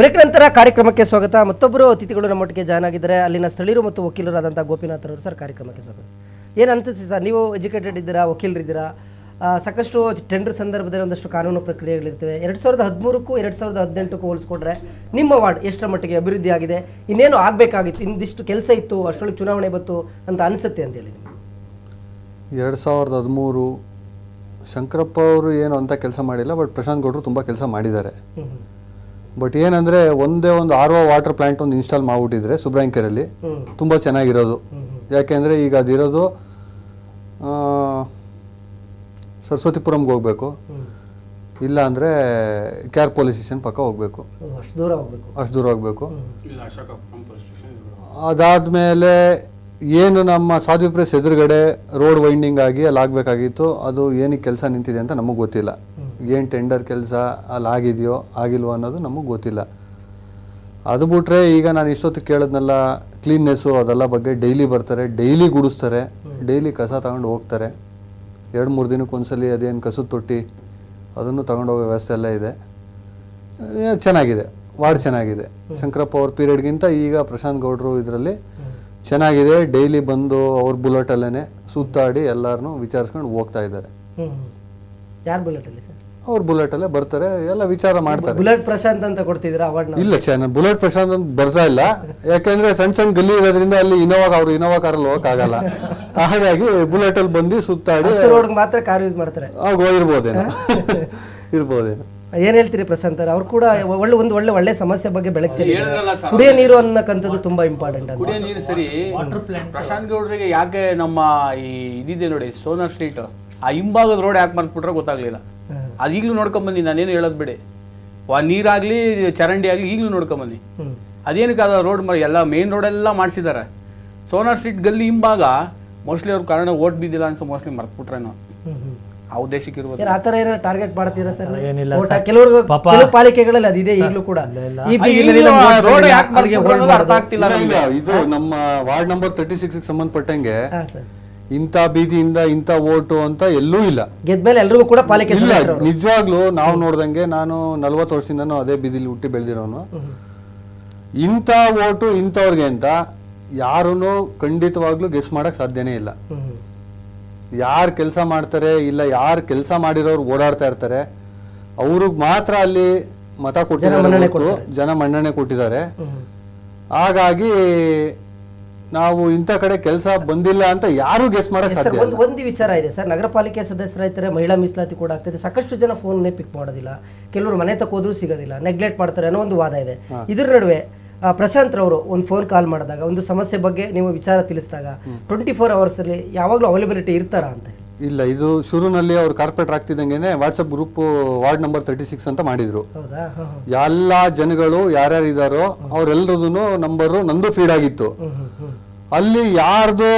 ಬ್ರೇಕ್ ನಂತರ ಕಾರ್ಯಕ್ರಮಕ್ಕೆ ಸ್ವಾಗತ ಮತ್ತೊಬ್ಬರು ಅತಿಥಿಗಳು ನಮ್ಮೊಟ್ಟಿಗೆ ಜಾಯ್ನ್ ಆಗಿದ್ದಾರೆ ಅಲ್ಲಿನ ಸ್ಥಳೀಯರು ಮತ್ತು ವಕೀಲರಾದಂಥ ಗೋಪಿನಾಥ್ ಅವರು ಸರ್ ಕಾರ್ಯಕ್ರಮಕ್ಕೆ ಸ್ವಾಗತ ಏನು ಅನ್ಸುತ್ತೆ ಸರ್ ನೀವು ಎಜುಕೇಟೆಡ್ ಇದ್ದೀರಾ ವಕೀಲರಿದ್ದೀರಾ ಸಾಕಷ್ಟು ಟೆಂಡರ್ ಸಂದರ್ಭದಲ್ಲಿ ಒಂದಷ್ಟು ಕಾನೂನು ಪ್ರಕ್ರಿಯೆಗಳಿರ್ತವೆ ಎರಡು ಸಾವಿರದ ಹದಿಮೂರಕ್ಕೂ ಎರಡು ಸಾವಿರದ ಹದಿನೆಂಟಕ್ಕೂ ಹೋಲಿಸ್ಕೊಂಡ್ರೆ ನಿಮ್ಮ ವಾರ್ಡ್ ಎಷ್ಟರ ಮಟ್ಟಿಗೆ ಅಭಿವೃದ್ಧಿ ಆಗಿದೆ ಇನ್ನೇನು ಆಗಬೇಕಾಗಿತ್ತು ಇಂದಿಷ್ಟು ಕೆಲಸ ಇತ್ತು ಅಷ್ಟರಲ್ಲಿ ಚುನಾವಣೆ ಬಂತು ಅಂತ ಅನಿಸುತ್ತೆ ಅಂತೇಳಿ ಎರಡು ಸಾವಿರದ ಹದಿಮೂರು ಶಂಕರಪ್ಪ ಅವರು ಏನು ಅಂತ ಕೆಲಸ ಮಾಡಿಲ್ಲ ಬಟ್ ಪ್ರಶಾಂತ್ ಗೌಡರು ತುಂಬ ಕೆಲಸ ಮಾಡಿದ್ದಾರೆ ಬಟ್ ಏನಂದ್ರೆ ಒಂದೇ ಒಂದು ಆರ್ ಒ ವಾಟರ್ ಪ್ಲಾಂಟ್ ಒಂದು ಇನ್ಸ್ಟಾಲ್ ಮಾಡಿಬಿಟ್ಟಿದ್ರೆ ಸುಬ್ರಾಂಕೆರೆಯಲ್ಲಿ ತುಂಬ ಚೆನ್ನಾಗಿರೋದು ಯಾಕೆಂದ್ರೆ ಈಗ ಅದಿರೋದು ಸರಸ್ವತಿಪುರಂಗೆ ಹೋಗ್ಬೇಕು ಇಲ್ಲ ಅಂದ್ರೆ ಕೆ ಆರ್ ಪೊಲೀಸ್ ಸ್ಟೇಷನ್ ಪಕ್ಕ ಹೋಗ್ಬೇಕು ಅಷ್ಟು ದೂರ ಹೋಗಬೇಕು ಅಷ್ಟು ದೂರ ಹೋಗಬೇಕು ಏನು ನಮ್ಮ ಸಾಧು ಪ್ರೆಸ್ ಎದುರುಗಡೆ ರೋಡ್ ವೈಂಡಿಂಗ್ ಆಗಿ ಅಲ್ಲಿ ಆಗಬೇಕಾಗಿತ್ತು ಅದು ಏನಕ್ಕೆ ಕೆಲಸ ನಿಂತಿದೆ ಅಂತ ನಮಗೆ ಗೊತ್ತಿಲ್ಲ ಏನು ಟೆಂಡರ್ ಕೆಲಸ ಅಲ್ಲಿ ಆಗಿದೆಯೋ ಆಗಿಲ್ವೋ ಅನ್ನೋದು ನಮಗೆ ಗೊತ್ತಿಲ್ಲ ಅದು ಬಿಟ್ಟರೆ ಈಗ ನಾನು ಇಷ್ಟೊತ್ತು ಕೇಳೋದ್ನೆಲ್ಲ ಕ್ಲೀನ್ನೆಸ್ಸು ಅದೆಲ್ಲ ಬಗ್ಗೆ ಡೈಲಿ ಬರ್ತಾರೆ ಡೈಲಿ ಗುಡಿಸ್ತಾರೆ ಡೈಲಿ ಕಸ ತಗೊಂಡು ಹೋಗ್ತಾರೆ ಎರಡು ಮೂರು ದಿನಕ್ಕೆ ಒಂದ್ಸಲಿ ಅದೇನು ಕಸದ ತೊಟ್ಟಿ ಅದನ್ನು ತಗೊಂಡೋಗೋ ವ್ಯವಸ್ಥೆ ಎಲ್ಲ ಇದೆ ಚೆನ್ನಾಗಿದೆ ವಾರ್ಡ್ ಚೆನ್ನಾಗಿದೆ ಶಂಕರಪ್ಪ ಅವ್ರ ಪೀರಿಯಡ್ಗಿಂತ ಈಗ ಪ್ರಶಾಂತ್ ಗೌಡ್ರು ಇದರಲ್ಲಿ ಚೆನ್ನಾಗಿದೆ ಡೈಲಿ ಬಂದು ಅವ್ರ ಬುಲೆಟಲ್ಲೇ ಸುತ್ತಾಡಿ ಎಲ್ಲರೂ ವಿಚಾರಿಸ್ಕೊಂಡು ಹೋಗ್ತಾ ಇದ್ದಾರೆ ಯಾರು ಬುಲೆಟಲ್ಲಿ ಸರ್ ಅವ್ರು ಬುಲೆಟ್ ಅಲ್ಲೇ ಬರ್ತಾರೆ ಎಲ್ಲ ವಿಚಾರ ಮಾಡ್ತಾರೆ ಬುಲೆಟ್ ಪ್ರಶಾಂತ್ ಅಂತ ಕೊಡ್ತಿದ್ರ ಅವಾರ್ಡ್ ಇಲ್ಲ ಚೆನ್ನ ಬುಲೆಟ್ ಪ್ರಶಾಂತ್ ಅಂತ ಬರ್ತಾ ಇಲ್ಲ ಯಾಕಂದ್ರೆ ಸಣ್ಣ ಸಣ್ಣ ಗಲ್ಲಿ ಇರೋದ್ರಿಂದ ಅಲ್ಲಿ ಇನೋವಾ ಅವ್ರು ಇನೋವಾ ಕಾರಲ್ಲಿ ಆಗಲ್ಲ ಹಾಗಾಗಿ ಬುಲೆಟ್ ಅಲ್ಲಿ ಬಂದು ಸುತ್ತಾಡಿ ರೋಡ್ಗೆ ಮಾತ್ರ ಕಾರ್ ಯೂಸ್ ಮಾಡ್ತಾರೆ ಅವಾಗ ಹೋಗಿರ್ಬೋದೇನೋ ಇರ್ಬೋದೇನೋ ಏನ್ ಹೇಳ್ತೀರಿ ಪ್ರಶಾಂತ್ ಅವ್ರು ಕೂಡ ಒಳ್ಳೆ ಒಂದು ಒಳ್ಳೆ ಒಳ್ಳೆ ಸಮಸ್ಯೆ ಬಗ್ಗೆ ಬೆಳಕು ಕುಡಿಯೋ ನೀರು ಅನ್ನಕಂತದ್ದು ತುಂಬಾ ಇಂಪಾರ್ಟೆಂಟ್ ಕುಡಿಯೋ ನೀರು ಸರಿ ಪ್ರಶಾಂತ್ ಗೌಡರಿಗೆ ಯಾಕೆ ನಮ್ಮ ಈ ಇದಿದೆ ನೋಡಿ ಸೋನಾರ್ ಸ್ಟ್ರೀಟ್ ಆ ಹಿಂಭಾಗದ ರೋಡ್ ಯಾಕೆ ಮಾಡ್ಬಿಟ್ರೆ ಗೊತ್ತಾಗ್ಲಿಲ್ಲ ಅದು ಈಗಲೂ ನೋಡ್ಕೊಂಬನ್ನಿ ನಾನೇನು ಹೇಳೋದು ಬಿಡಿ ವಾ ನೀರಾಗಲಿ ಚರಂಡಿ ಆಗಲಿ ಈಗಲೂ ನೋಡ್ಕೊಂಬನ್ನಿ ಅದೇನಕ್ಕೆ ಅದು ರೋಡ್ ಮರ ಎಲ್ಲ ಮೇನ್ ರೋಡೆಲ್ಲ ಮಾಡಿಸಿದ್ದಾರೆ ಸೋನಾರ್ ಸ್ಟ್ರೀಟ್ ಗಲ್ಲಿ ಹಿಂಭಾಗ ಮೋಸ್ಟ್ಲಿ ಅವ್ರ ಕಾರಣ ಓಟ್ ಬಿದ್ದಿಲ್ಲ ಅಂತ ಮೋಸ್ಟ್ಲಿ ಮರ್ತ್ಬಿಟ್ರೇನೋ ಆ ಉದ್ದೇಶಕ್ಕೆ ಇರ್ಬೋದು ಆ ತರ ಏನಾದ್ರು ಟಾರ್ಗೆಟ್ ಮಾಡ್ತೀರಾ ಸರ್ ಏನಿಲ್ಲ ಕೆಲವರು ಕೆಲವು ಪಾಲಿಕೆಗಳಲ್ಲಿ ಅದಿದೆ ಈಗಲೂ ಕೂಡ ಅರ್ಥ ಆಗ್ತಿಲ್ಲ ಇದು ನಮ್ಮ ವಾರ್ಡ್ ನಂಬರ್ ತರ್ಟಿ ಸಿಕ್ಸ್ ಸಂಬಂಧಪಟ್ಟಂಗೆ ಇಂಥ ಬೀದಿಯಿಂದ ಇಂಥ ಓಟು ಅಂತ ಎಲ್ಲೂ ಇಲ್ಲ ಗೆದ್ಮೇಲೆ ಎಲ್ರಿಗೂ ಕೂಡ ಪಾಲಿಕೆ ಇಲ್ಲ ನಿಜವಾಗ್ಲೂ ನಾವು ನೋಡ್ದಂಗೆ ನಾನು ನಲ್ವತ್ತು ವರ್ಷದಿಂದ ಅದೇ ಬೀದಿಲಿ ಹುಟ್ಟಿ ಬೆಳೆದಿರೋನು ಇಂಥ ಓಟು ಇಂಥವ್ರಿಗೆ ಅಂತ ಯಾರೂ ಖಂಡಿತವಾಗ್ಲೂ ಗೆಸ್ ಮಾಡಕ್ ಸಾಧ್ಯನೇ ಇಲ್ಲ ಯಾರು ಕೆಲಸ ಮಾಡ್ತಾರೆ ಇಲ್ಲ ಯಾರು ಕೆಲಸ ಮಾಡಿರೋರು ಓಡಾಡ್ತಾ ಇರ್ತಾರೆ ಅವ್ರಿಗೆ ಮಾತ್ರ ಅಲ್ಲಿ ಮತ ಕೊಟ್ಟಿದ್ದಾರೆ ಜನ ಮನ್ನಣೆ ಕೊಟ್ಟಿದ್ದಾರೆ ಹಾಗಾಗಿ ನಾವು ಇಂಥ ಕಡೆ ಕೆಲಸ ಬಂದಿಲ್ಲ ಅಂತ ಯಾರು ಗೆಸ್ ಮಾಡಕ್ ಸರ್ ಒಂದು ಒಂದು ವಿಚಾರ ಇದೆ ಸರ್ ನಗರ ಪಾಲಿಕೆ ಸದಸ್ಯರಾಯ್ತಾರೆ ಮಹಿಳಾ ಮೀಸಲಾತಿ ಕೂಡ ಆಗ್ತದೆ ಸಾಕಷ್ಟು ಜನ ನೇ ಪಿಕ್ ಮಾಡೋದಿಲ್ಲ ಕೆಲವರು ಮನೆ ತಕ್ಕ ಸಿಗೋದಿಲ್ಲ ನೆಗ್ಲೆಕ್ಟ್ ಮಾಡ್ತಾರೆ ಅನ್ನೋ ಒಂದು ವಾದ ಇದೆ ಇದ್ರ ನಡುವೆ ಪ್ರಶಾಂತ್ ರವರು ಒಂದು ಫೋನ್ ಕಾಲ್ ಮಾಡಿದಾಗ ಒಂದು ಸಮಸ್ಯೆ ಬಗ್ಗೆ ನೀವು ವಿಚಾರ ತಿಳಿಸಿದಾಗ ಟ್ವೆಂಟಿ ಫೋರ್ ಅವರ್ಸಲ್ಲಿ ಯಾವಾಗಲೂ ಅವೈಲೇಬಿಲಿಟಿ ಇರ್ತಾರ ಅಂತ ಇಲ್ಲ ಇದು ಶುರುನಲ್ಲಿ ಅವರು ಕಾರ್ಪೆಟ್ ಆಗ್ತಿದ್ದಂಗೆ WhatsApp group ward number thirty six ಅಂತ ಮಾಡಿದ್ರು ಎಲ್ಲ ಜನಗಳು ಯಾರ್ಯಾರು ಇದ್ದಾರೋ ಅವ್ರೆಲ್ರದೂ ನಂಬರು ನಂದು ಫೀಡ್ ಆಗಿತ್ತು ಅಲ್ಲಿ ಯಾರ್ದು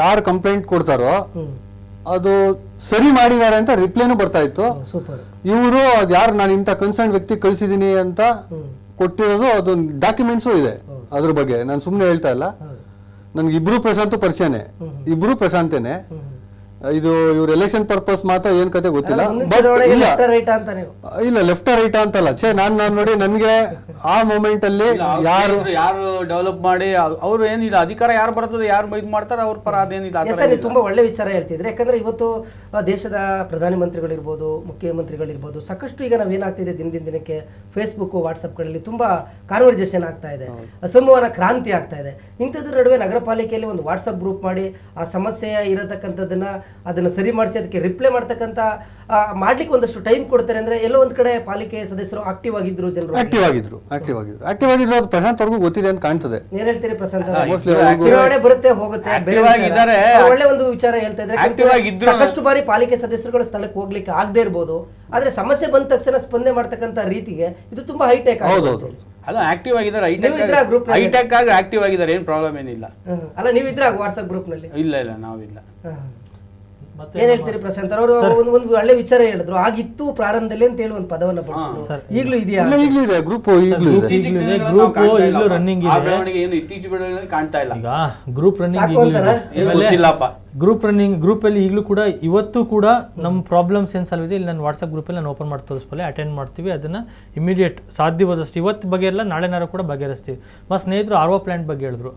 ಯಾರು ಕಂಪ್ಲೇಂಟ್ ಕೊಡ್ತಾರೋ ಅದು ಸರಿ ಮಾಡಿದ್ದಾರೆ ಅಂತ ರಿಪ್ಲೈನು ಬರ್ತಾ ಇತ್ತು ಇವರು ಅದು ಯಾರು ನಾನು ಇಂಥ ಕನ್ಸರ್ನ್ ವ್ಯಕ್ತಿ ಕಳಿಸಿದ್ದೀನಿ ಅಂತ ಕೊಟ್ಟಿರೋದು ಅದು ಡಾಕ್ಯುಮೆಂಟ್ಸು ಇದೆ ಅದ್ರ ಬಗ್ಗೆ ನಾನು ಸುಮ್ಮನೆ ಹೇಳ್ತಾ ಇಲ್ಲ ನನ್ಗೆ ಇಬ್ರು ಪ್ರಶಾಂತ್ ಪರಿಚಯನೇ ಇಬ್ರು ಪ್ರಶಾಂತೇನೆ ಇದು ಇವ್ರ ಎಲೆಕ್ಷನ್ ಪರ್ಪಸ್ ಮಾತ್ರ ಏನ್ ಕತೆ ಗೊತ್ತಿಲ್ಲ ಇಲ್ಲ ಲೆಫ್ಟ್ ರೈಟ್ ಅಂತಲ್ಲ ಚೇ ನಾನ್ ನಾನ್ ನೋಡಿ ನನ್ಗೆ ಆ ಮೂಮೆಂಟ್ ಅಲ್ಲಿ ಯಾರು ಯಾರು ಡೆವಲಪ್ ಮಾಡಿ ಅವ್ರು ಏನಿಲ್ಲ ಅಧಿಕಾರ ಯಾರು ಬರ್ತದೆ ಯಾರು ಇದು ಮಾಡ್ತಾರೆ ಅವ್ರ ಪರ ಅದೇನಿಲ್ಲ ಸರ್ ತುಂಬಾ ಒಳ್ಳೆ ವಿಚಾರ ಹೇಳ್ತಿದ್ರೆ ಯಾಕಂದ್ರೆ ಇವತ್ತು ದೇಶದ ಪ್ರಧಾನ ಮಂತ್ರಿಗಳಿರ್ಬೋದು ಮುಖ್ಯಮಂತ್ರಿಗಳಿರ್ಬೋದು ಸಾಕಷ್ಟು ಈಗ ನಾವೇನಾಗ್ತಿದೆ ದಿನದಿಂದ ದಿನಕ್ಕೆ ಫೇಸ್ಬುಕ್ ವಾಟ್ಸಪ್ಗಳಲ್ಲಿ ತುಂಬಾ ಕಾನ್ವರ್ಜೇಷನ್ ಆಗ್ತಾ ಇದೆ ಸಂವಹನ ಕ್ರಾಂತಿ ಆಗ್ತಾ ಇದೆ ಇಂಥದ್ರ ನಡುವೆ ನಗರ ಪಾಲಿಕೆಯಲ್ಲಿ ಒಂದು ವಾಟ್ಸಪ್ ಗ್ರೂಪ್ ಮಾಡಿ ಆ ಸಮಸ್ಯೆ ಇರತಕ್ಕಂಥದ್ದನ್ನ ಅದನ್ನ ಸರಿ ಮಾಡಿಸಿ ಅದಕ್ಕೆ ರಿಪ್ಲೈ ಮಾಡ್ತಕ್ಕಂಥ ಮಾಡ್ಲಿಕ್ಕೆ ಒಂದಷ್ಟು ಟೈಮ್ ಕೊಡ್ತಾರೆ ಅಂದ್ರೆ ಎಲ್ಲೋ ಒಂದ್ ಕಡೆ ಪಾಲಿಕೆ ಸದಸ್ಯರು ಆಕ್ಟಿವ್ ಆಗಿದ್ರು ಜನರು ಆಕ್ಟಿವ್ ಆಗಿದ್ರು ಆಕ್ಟಿವ್ ಆಗಿದ್ರು ಆಕ್ಟಿವ್ ಆಗಿದ್ರು ಅದು ಪ್ರಶಾಂತ್ ಅವ್ರಿಗೂ ಗೊತ್ತಿದೆ ಅಂತ ಕಾಣ್ತದೆ ಏನ್ ಹೇಳ್ತೀರಿ ಪ್ರಶಾಂತ್ ಬರುತ್ತೆ ಹೋಗುತ್ತೆ ಒಳ್ಳೆ ಒಂದು ವಿಚಾರ ಹೇಳ್ತಾ ಇದ್ರೆ ಸಾಕಷ್ಟು ಬಾರಿ ಪಾಲಿಕೆ ಸದಸ್ಯರು ಸ್ಥಳಕ್ಕೆ ಹೋಗ್ಲಿಕ್ಕೆ ಆಗದೆ ಇರ್ಬೋದು ಆದ್ರೆ ಸಮಸ್ಯೆ ಬಂದ ತಕ್ಷಣ ಸ್ಪಂದನೆ ಮಾಡ್ತಕ್ಕಂತ ರೀತಿಗೆ ಇದು ತುಂಬಾ ಹೈಟೆಕ್ ಹೌದೌದು ಅಲ್ಲ ಆಕ್ಟಿವ್ ಆಗಿದ್ದಾರೆ ಹೈಟೆಕ್ ಆಗಿ ಆಕ್ಟಿವ್ ಆಗಿದ್ದಾರೆ ಏನು ಪ್ರಾಬ್ಲಮ್ ಏನಿಲ್ಲ ಅಲ್ಲ ನೀವಿದ್ರೆ ವಾಟ್ಸ್ಆಪ್ ನಲ್ಲಿ ಇಲ್ಲ ಇಲ್ಲ ನಾವಿಲ್ಲ ಏನ್ ಹೇಳ್ತೀರಿ ಪ್ರಶಾಂತ್ ಅವರು ಒಂದು ಒಳ್ಳೆ ವಿಚಾರ ಹೇಳಿದ್ರು ಆಗಿತ್ತು ಪ್ರಾರಂಭದಲ್ಲಿ ಅಂತ ಹೇಳಿ ಒಂದು ಪದವನ್ನ ಈಗಲೂ ಇದೆಯಾ ಈಗಲೂ ಇದೆ ಗ್ರೂಪ್ ಇದೆ ಗ್ರೂಪ್ ರನ್ನಿಂಗ್ ಕಾಣ್ತಾ ಇಲ್ಲ ಈಗ group running group running group ಅಲ್ಲಿ ಈಗಲೂ ಕೂಡ ಇವತ್ತು ಕೂಡ ನಮ್ಮ ಪ್ರಾಬ್ಲಮ್ಸ್ ಏನ್ ಸಾಲ್ವ್ ಇದೆ ಇಲ್ಲಿ ನಾನು ವಾಟ್ಸಪ್ ಅಲ್ಲಿ ನಾನು ಓಪನ್ ಮಾಡಿ ತೋರಿಸ್ಬಲ್ಲ ಅಟೆಂಡ್ ಮಾಡ್ತೀವಿ ಅದನ್ನ ಇಮಿಡಿಯೇಟ್ ಸಾಧ್ಯವಾದಷ್ಟು ಇವತ್ತು ಬಗ್ಗೆ ಎಲ್ಲ ಕೂಡ ಬಗೆಹರಿಸ್ತೀವಿ ಮತ್ತೆ ಸ್ನೇಹಿತರು ಆರ್ ಒ ಪ್ಲ್ಯಾಂಟ್ ಬಗ್ಗೆ ಹೇಳಿದ್ರು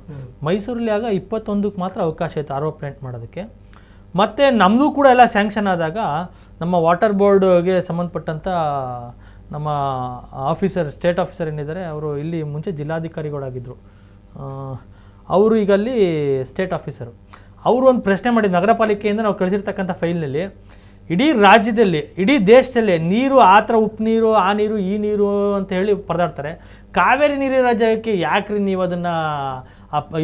ಮೈಸೂರಲ್ಲಿ ಆಗ ಇಪ್ಪತ್ತೊಂದಕ್ಕೆ ಮಾತ್ರ ಅವಕಾಶ ಇತ್ತು ಆರ್ ಒ ಪ್ಲಾಂಟ್ ಮಾಡೋದಕ್ಕೆ ಮತ್ತು ನಮ್ಮದು ಕೂಡ ಎಲ್ಲ ಸ್ಯಾಂಕ್ಷನ್ ಆದಾಗ ನಮ್ಮ ವಾಟರ್ ಬೋರ್ಡ್ಗೆ ಸಂಬಂಧಪಟ್ಟಂಥ ನಮ್ಮ ಆಫೀಸರ್ ಸ್ಟೇಟ್ ಆಫೀಸರ್ ಏನಿದ್ದಾರೆ ಅವರು ಇಲ್ಲಿ ಮುಂಚೆ ಜಿಲ್ಲಾಧಿಕಾರಿಗಳಾಗಿದ್ದರು ಅವರು ಈಗ ಅಲ್ಲಿ ಸ್ಟೇಟ್ ಆಫೀಸರು ಅವರು ಒಂದು ಪ್ರಶ್ನೆ ಮಾಡಿ ನಗರ ಪಾಲಿಕೆಯಿಂದ ನಾವು ಕಳಿಸಿರ್ತಕ್ಕಂಥ ಫೈಲ್ನಲ್ಲಿ ಇಡೀ ರಾಜ್ಯದಲ್ಲಿ ಇಡೀ ದೇಶದಲ್ಲಿ ನೀರು ಆ ಥರ ಉಪ್ಪು ನೀರು ಆ ನೀರು ಈ ನೀರು ಅಂತ ಹೇಳಿ ಪರದಾಡ್ತಾರೆ ಕಾವೇರಿ ನೀರಿನ ರಾಜ್ಯಕ್ಕೆ ಯಾಕ್ರಿ ನೀವು ಅದನ್ನು